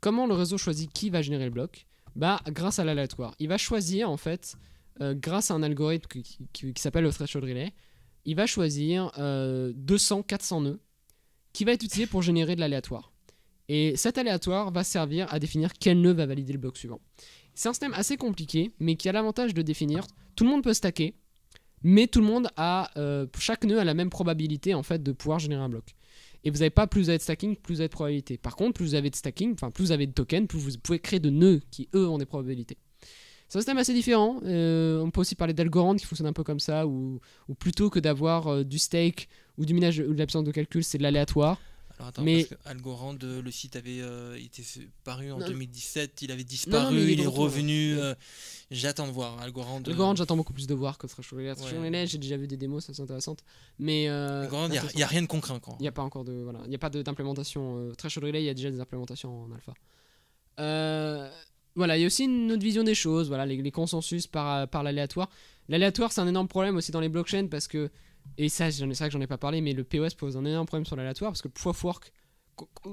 comment le réseau choisit qui va générer le bloc bah, Grâce à l'aléatoire. Il va choisir, en fait, euh, grâce à un algorithme qui, s'appelle le threshold relay, il va choisir 200-400 euh, nœuds qui va être utilisé pour générer de l'aléatoire. Et cet aléatoire va servir à définir quel nœud va valider le bloc suivant. C'est un système assez compliqué, mais qui a l'avantage de définir tout le monde peut stacker, mais tout le monde a euh, chaque nœud a la même probabilité en fait de pouvoir générer un bloc. Et vous n'avez pas plus vous avez de stacking, plus vous de probabilité. Par contre, plus vous avez de stacking, enfin plus vous avez de tokens, plus vous pouvez créer de nœuds qui eux ont des probabilités. C'est un système assez différent. Euh, on peut aussi parler d'Algorand qui fonctionne un peu comme ça, ou plutôt que d'avoir euh, du stake ou du minage ou de l'absence de calcul, c'est de l'aléatoire mais... Algorand, le site avait euh, été paru en 2017, il avait disparu, il, est revenu. Euh, j'attends de voir. Algorand. Algorand, j'attends beaucoup plus de voir que Threshold Ouais. J'ai déjà vu des démos, ça c'est intéressant. Mais. Euh, il n'y a, rien de concret encore. Il n'y a pas encore de. Voilà, il n'y a pas d'implémentation. Threshold Relay, il y a déjà des implémentations en alpha. Voilà, il y a aussi une autre vision des choses, voilà, les, les consensus par, par l'aléatoire. L'aléatoire, c'est un énorme problème aussi dans les blockchains parce que et ça, c'est vrai que j'en ai pas parlé, mais le POS pose un énorme problème sur l'aléatoire parce que le proof of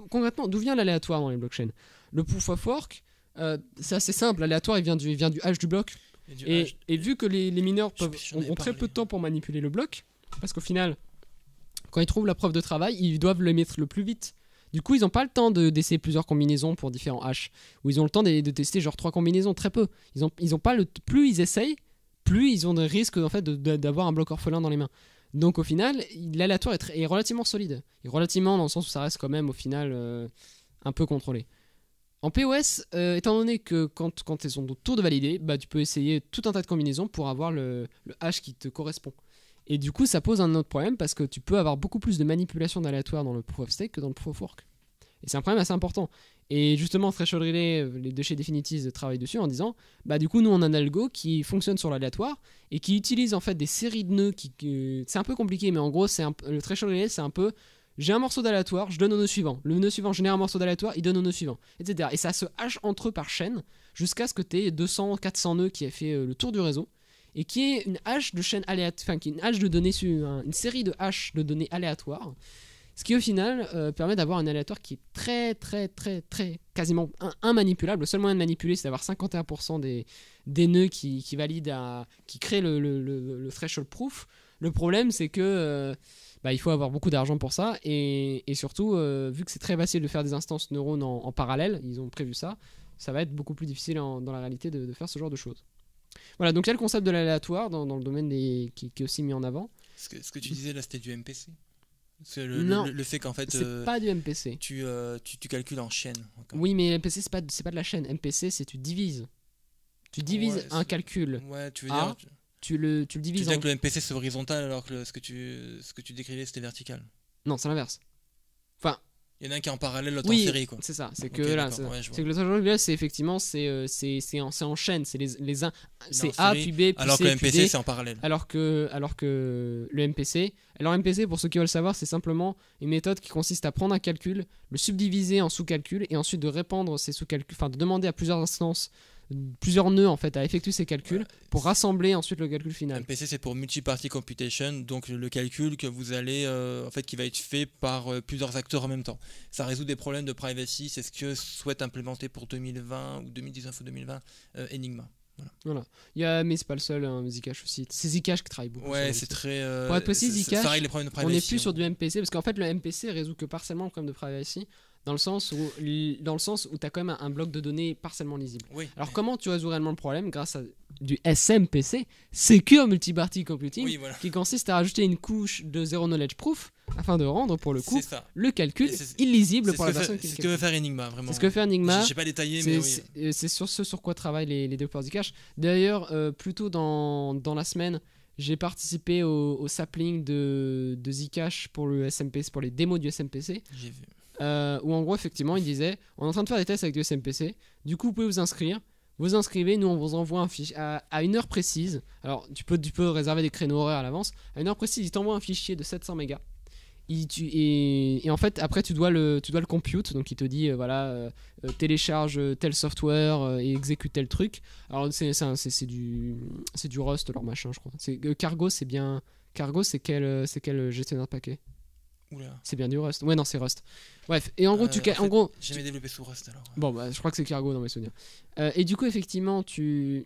Concrètement, d'où vient l'aléatoire dans les blockchains Le proof of work, c'est assez simple. L'aléatoire, il vient du, il vient du hash du bloc. Et, vu que les, mineurs ont, très peu de temps pour manipuler le bloc, parce qu'au final, quand ils trouvent la preuve de travail, ils doivent le mettre le plus vite. Du coup, ils n'ont pas le temps d'essayer plusieurs combinaisons pour différents hash. Ou ils ont le temps de, tester genre trois combinaisons, très peu. Ils ont, ils ont pas le plus ils essayent, plus ils ont des risques en fait d'avoir un bloc orphelin dans les mains. Donc au final, l'aléatoire est, relativement solide. Et relativement dans le sens où ça reste quand même au final euh, un peu contrôlé. En POS, euh, étant donné que quand, quand ils ont au tour de valider, bah, tu peux essayer tout un tas de combinaisons pour avoir le, le hash qui te correspond. Et du coup, ça pose un autre problème parce que tu peux avoir beaucoup plus de manipulation d'aléatoire dans le proof of stake que dans le proof of work. Et c'est un problème assez important. Et justement, Threshold Relay, euh, les deux chez Definitives euh, travaillent dessus en disant bah, du coup, nous, on a un algo qui fonctionne sur l'aléatoire et qui utilise en fait des séries de nœuds. qui euh, c'est un peu compliqué, mais en gros, c'est le Threshold Relay, c'est un peu j'ai un morceau d'aléatoire, je donne au nœud suivant. Le nœud suivant génère un morceau d'aléatoire, il donne au nœud suivant, etc. Et ça se hache entre eux par chaîne jusqu'à ce que tu aies 200, 400 nœuds qui aient fait le tour du réseau et qui est une hache de chaîne aléatoire, enfin qui est une hache de données, une série de haches de données aléatoires ce qui au final euh, permet d'avoir un aléatoire qui est très très très très quasiment immanipulable. Le seul moyen de manipuler c'est d'avoir 51% des, des nœuds qui, qui valident, qui créent le, threshold proof. Le problème c'est que euh, bah, il faut avoir beaucoup d'argent pour ça et, et surtout euh, vu que c'est très facile de faire des instances neurones en, parallèle, ils ont prévu ça, ça va être beaucoup plus difficile dans la réalité de, faire ce genre de choses. Voilà, donc il y a le concept de l'aléatoire dans, le domaine des, qui, est aussi mis en avant. Ce que, ce que, tu disais là, c'était du MPC c'est le, fait qu'en fait. C'est euh, pas du MPC. Tu, euh, tu, tu, calcules en chaîne. Oui, mais MPC, c'est pas, pas de la chaîne. MPC, c'est tu divises. Tu divises un calcul. Ouais, tu veux dire. Tu, le, tu le divises. Tu dis que le MPC, c'est horizontal alors que ce, que tu, ce que tu décrivais, c'était vertical. Non, c'est l'inverse. Enfin, il y en a un qui est en parallèle, l'autre en série. C'est ça, c'est que là, c'est que le c'est effectivement, euh, c'est en chaîne, c'est les, les c'est A puis B puis Alors que le MPC, c'est en parallèle. Alors que, alors que le MPC, alors MPC, pour ceux qui veulent savoir, c'est simplement une méthode qui consiste à prendre un calcul, le subdiviser en sous-calculs et ensuite de répandre ces sous-calculs, enfin de demander à plusieurs instances plusieurs nœuds en fait à effectuer ces calculs pour rassembler ensuite le calcul final. MPC c'est pour multi-party computation, donc le calcul que vous allez euh, en fait qui va être fait par euh, plusieurs acteurs en même temps. Ça résout des problèmes de privacy, c'est ce que souhaite implémenter pour 2020 ou 2019 ou 2020 euh, Enigma. Voilà. voilà. Il y a, mais c'est pas le seul, hein, Zcash aussi. C'est Zcash qui travaille beaucoup. Ouais, c'est très. les problèmes de privacy, on n'est plus sur hein. du MPC parce qu'en fait, le MPC résout que partiellement le problème de privacy dans le sens où dans le sens où tu as quand même un, bloc de données partiellement lisible. Oui, Alors comment tu résous réellement le problème grâce à du SMPC, Secure Multiparty Computing, qui consiste à rajouter une couche de zero knowledge proof afin de rendre pour le coup le calcul illisible pour la personne qui C'est ce que veut faire Enigma vraiment. C'est ce que fait Enigma. sais pas détaillé mais C'est sur ce sur quoi travaillent les, les développeurs du D'ailleurs, euh, plutôt plus tôt dans, dans la semaine, j'ai participé au, sapling de, de Zcash pour le SMPC, pour les démos du SMPC. J'ai vu euh, où en gros, effectivement, il disait On est en train de faire des tests avec du SMPC, du coup, vous pouvez vous inscrire. Vous inscrivez, nous on vous envoie un fichier à, une heure précise. Alors tu peux, tu peux réserver des créneaux horaires à l'avance. À une heure précise, il t'envoie un fichier de 700 mégas. et, en fait, après, tu dois le, tu dois le compute. Donc, il te dit, euh, voilà, euh, euh, télécharge tel software et exécute tel truc. Alors, c'est du, du Rust, leur machin, je crois. Cargo, c'est bien. Cargo, c'est quel, quel gestionnaire de paquets c'est bien du Rust. Ouais, non, c'est Rust. Bref, et en gros, tu. Euh, en, gros. J'ai jamais développé sous Rust alors. Bon, bah, je crois que c'est Cargo dans mes souvenirs. Euh, et du coup, effectivement, tu.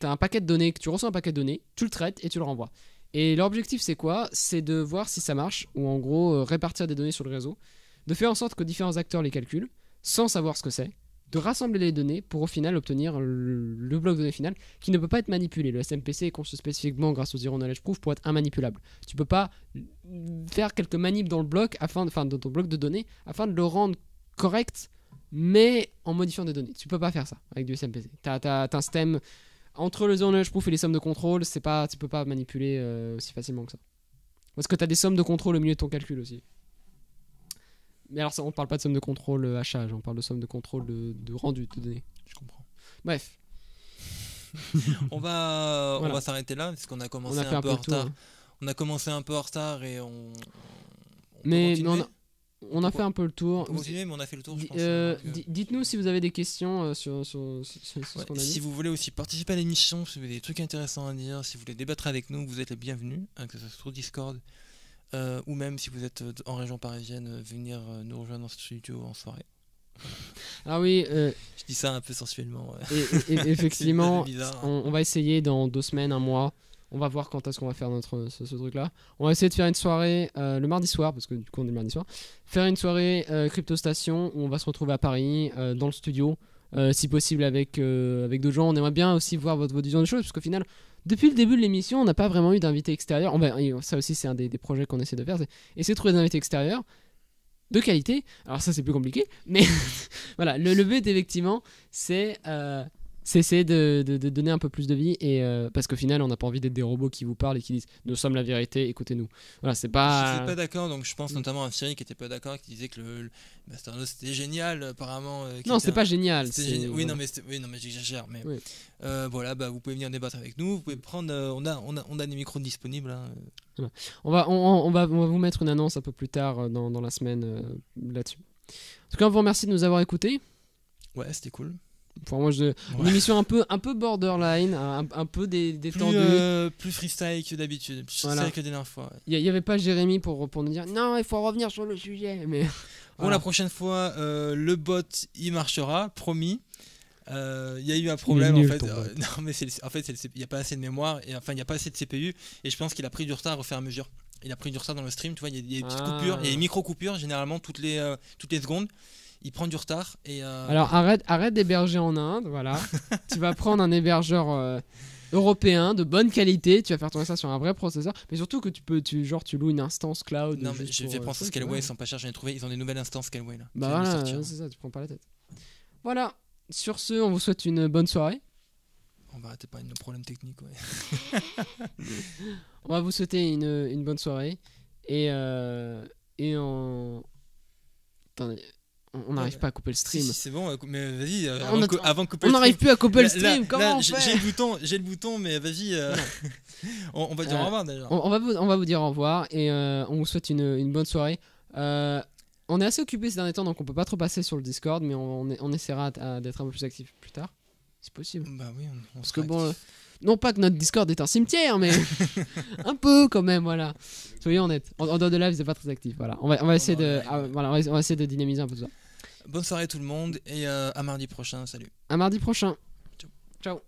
tu as un paquet de données, que tu reçois un paquet de données, tu le traites et tu le renvoies. Et l'objectif c'est quoi C'est de voir si ça marche, ou en gros, euh, répartir des données sur le réseau, de faire en sorte que différents acteurs les calculent, sans savoir ce que c'est, de rassembler les données pour au final obtenir le, bloc de données final qui ne peut pas être manipulé. Le SMPC est conçu spécifiquement grâce au Zero Knowledge Proof pour être immanipulable. Tu peux pas faire quelques manips dans le bloc, afin, dans ton bloc de données, afin de le rendre correct, mais en modifiant des données. Tu peux pas faire ça avec du SMPC. Tu as, un STEM entre le Zero Knowledge Proof et les sommes de contrôle, c'est pas, tu peux pas manipuler euh, aussi facilement que ça. Parce que tu as des sommes de contrôle au milieu de ton calcul aussi. Mais alors, ça, on parle pas de somme de contrôle hachage, euh, on parle de somme de contrôle de, rendu de données. Je comprends. Bref. on va, euh, on va s'arrêter là, parce qu'on a commencé un, peu, en retard. On a commencé un peu en retard et on. mais on a fait un peu le tour. On mais on a fait le tour. Hein, euh, dites-nous si vous avez des questions sur, sur, a dit. Si vous voulez aussi participer à l'émission, si vous avez des trucs intéressants à dire, si vous voulez débattre avec nous, vous êtes les bienvenus, hein, que ce soit sur Discord, euh, ou même si vous êtes euh, en région parisienne, euh, venir nous rejoindre dans ce studio en soirée. Ah oui. je dis ça un peu sensuellement. effectivement, hein. on, va essayer dans deux semaines, un mois. On va voir quand est-ce qu'on va faire notre, ce, truc-là. On va essayer de faire une soirée le mardi soir, parce que du coup on est le mardi soir. Faire une soirée Cryptostation où on va se retrouver à Paris, dans le studio, si possible avec, avec d'autres gens. On aimerait bien aussi voir votre, votre vision des choses, parce qu'au final, depuis le début de l'émission, on n'a pas vraiment eu d'invités extérieurs. ça aussi, c'est un des, projets qu'on essaie de faire, essayer de trouver des invités extérieurs de qualité. Alors ça, c'est plus compliqué, mais voilà, le, but, effectivement, c'est euh, c'est essayer de, de, donner un peu plus de vie et euh, parce qu'au final on n'a pas envie d'être des robots qui vous parlent et qui disent nous sommes la vérité écoutez-nous voilà c'est pas je suis pas d'accord donc je pense mm. notamment à Siri qui était pas d'accord qui disait que le, master c'était génial apparemment euh, non c'est pas génial Oui, non, mais j'exagère euh, voilà bah, vous pouvez venir débattre avec nous vous pouvez prendre on a, on a on a des micros disponibles hein. on va on, va vous mettre une annonce un peu plus tard dans, dans la semaine là-dessus en tout cas on vous remercie de nous avoir écoutés ouais c'était cool pour moi, je... une émission un peu, un peu borderline, un, peu des, des plus, temps euh, plus freestyle que d'habitude, plus freestyle que des fois. Il n'y avait pas Jérémy pour, pour nous dire non, il faut revenir sur le sujet. Mais... Bon, la prochaine fois, euh, le bot, il marchera, promis. Euh, il y a eu un problème en fait. non, mais en fait, il n'y a pas assez de mémoire, et enfin, il n'y a pas assez de CPU, et je pense qu'il a pris du retard au fur et à mesure. Il a pris du retard dans le stream, tu vois, il y a, des petites ah. coupures, il y a des micro-coupures généralement toutes les, toutes les secondes il prend du retard. Et, euh, Alors arrête, arrête d'héberger en Inde, voilà. tu vas prendre un hébergeur euh, européen de bonne qualité, tu vas faire tourner ça sur un vrai processeur, mais surtout que tu peux, tu, genre tu loues une instance cloud. Non, mais je vais prendre ce Scaleway, ils sont pas chers, j'en ai trouvé, ils ont des nouvelles instances Scaleway là. Bah voilà, c'est ça, tu prends pas la tête. Voilà, sur ce, on vous souhaite une bonne soirée. On oh, va bah, arrêter par nos problèmes techniques, ouais. on va vous souhaiter une, une bonne soirée et, euh, et en. Attendez on n'arrive pas à couper le stream. c'est bon, euh, mais vas-y, euh, ah, avant, On n'arrive plus à couper le stream, J'ai le bouton, j'ai le bouton, mais vas-y, euh, on, va dire au revoir déjà. On, va vous, on va vous dire au revoir et on vous souhaite une, bonne soirée. on est assez occupé ces derniers temps, donc on peut pas trop passer sur le Discord, mais on, on essaiera d'être un peu plus actif plus tard, c'est possible. Bah oui, non pas que notre Discord est un cimetière, mais un peu quand même, voilà. Soyons honnêtes. En, dehors de live, vous pas très actif, ah, voilà. On va, on va essayer de, essayer de dynamiser un peu ça. Bonne soirée tout le monde et euh, à mardi prochain. Salut. À mardi prochain. Ciao.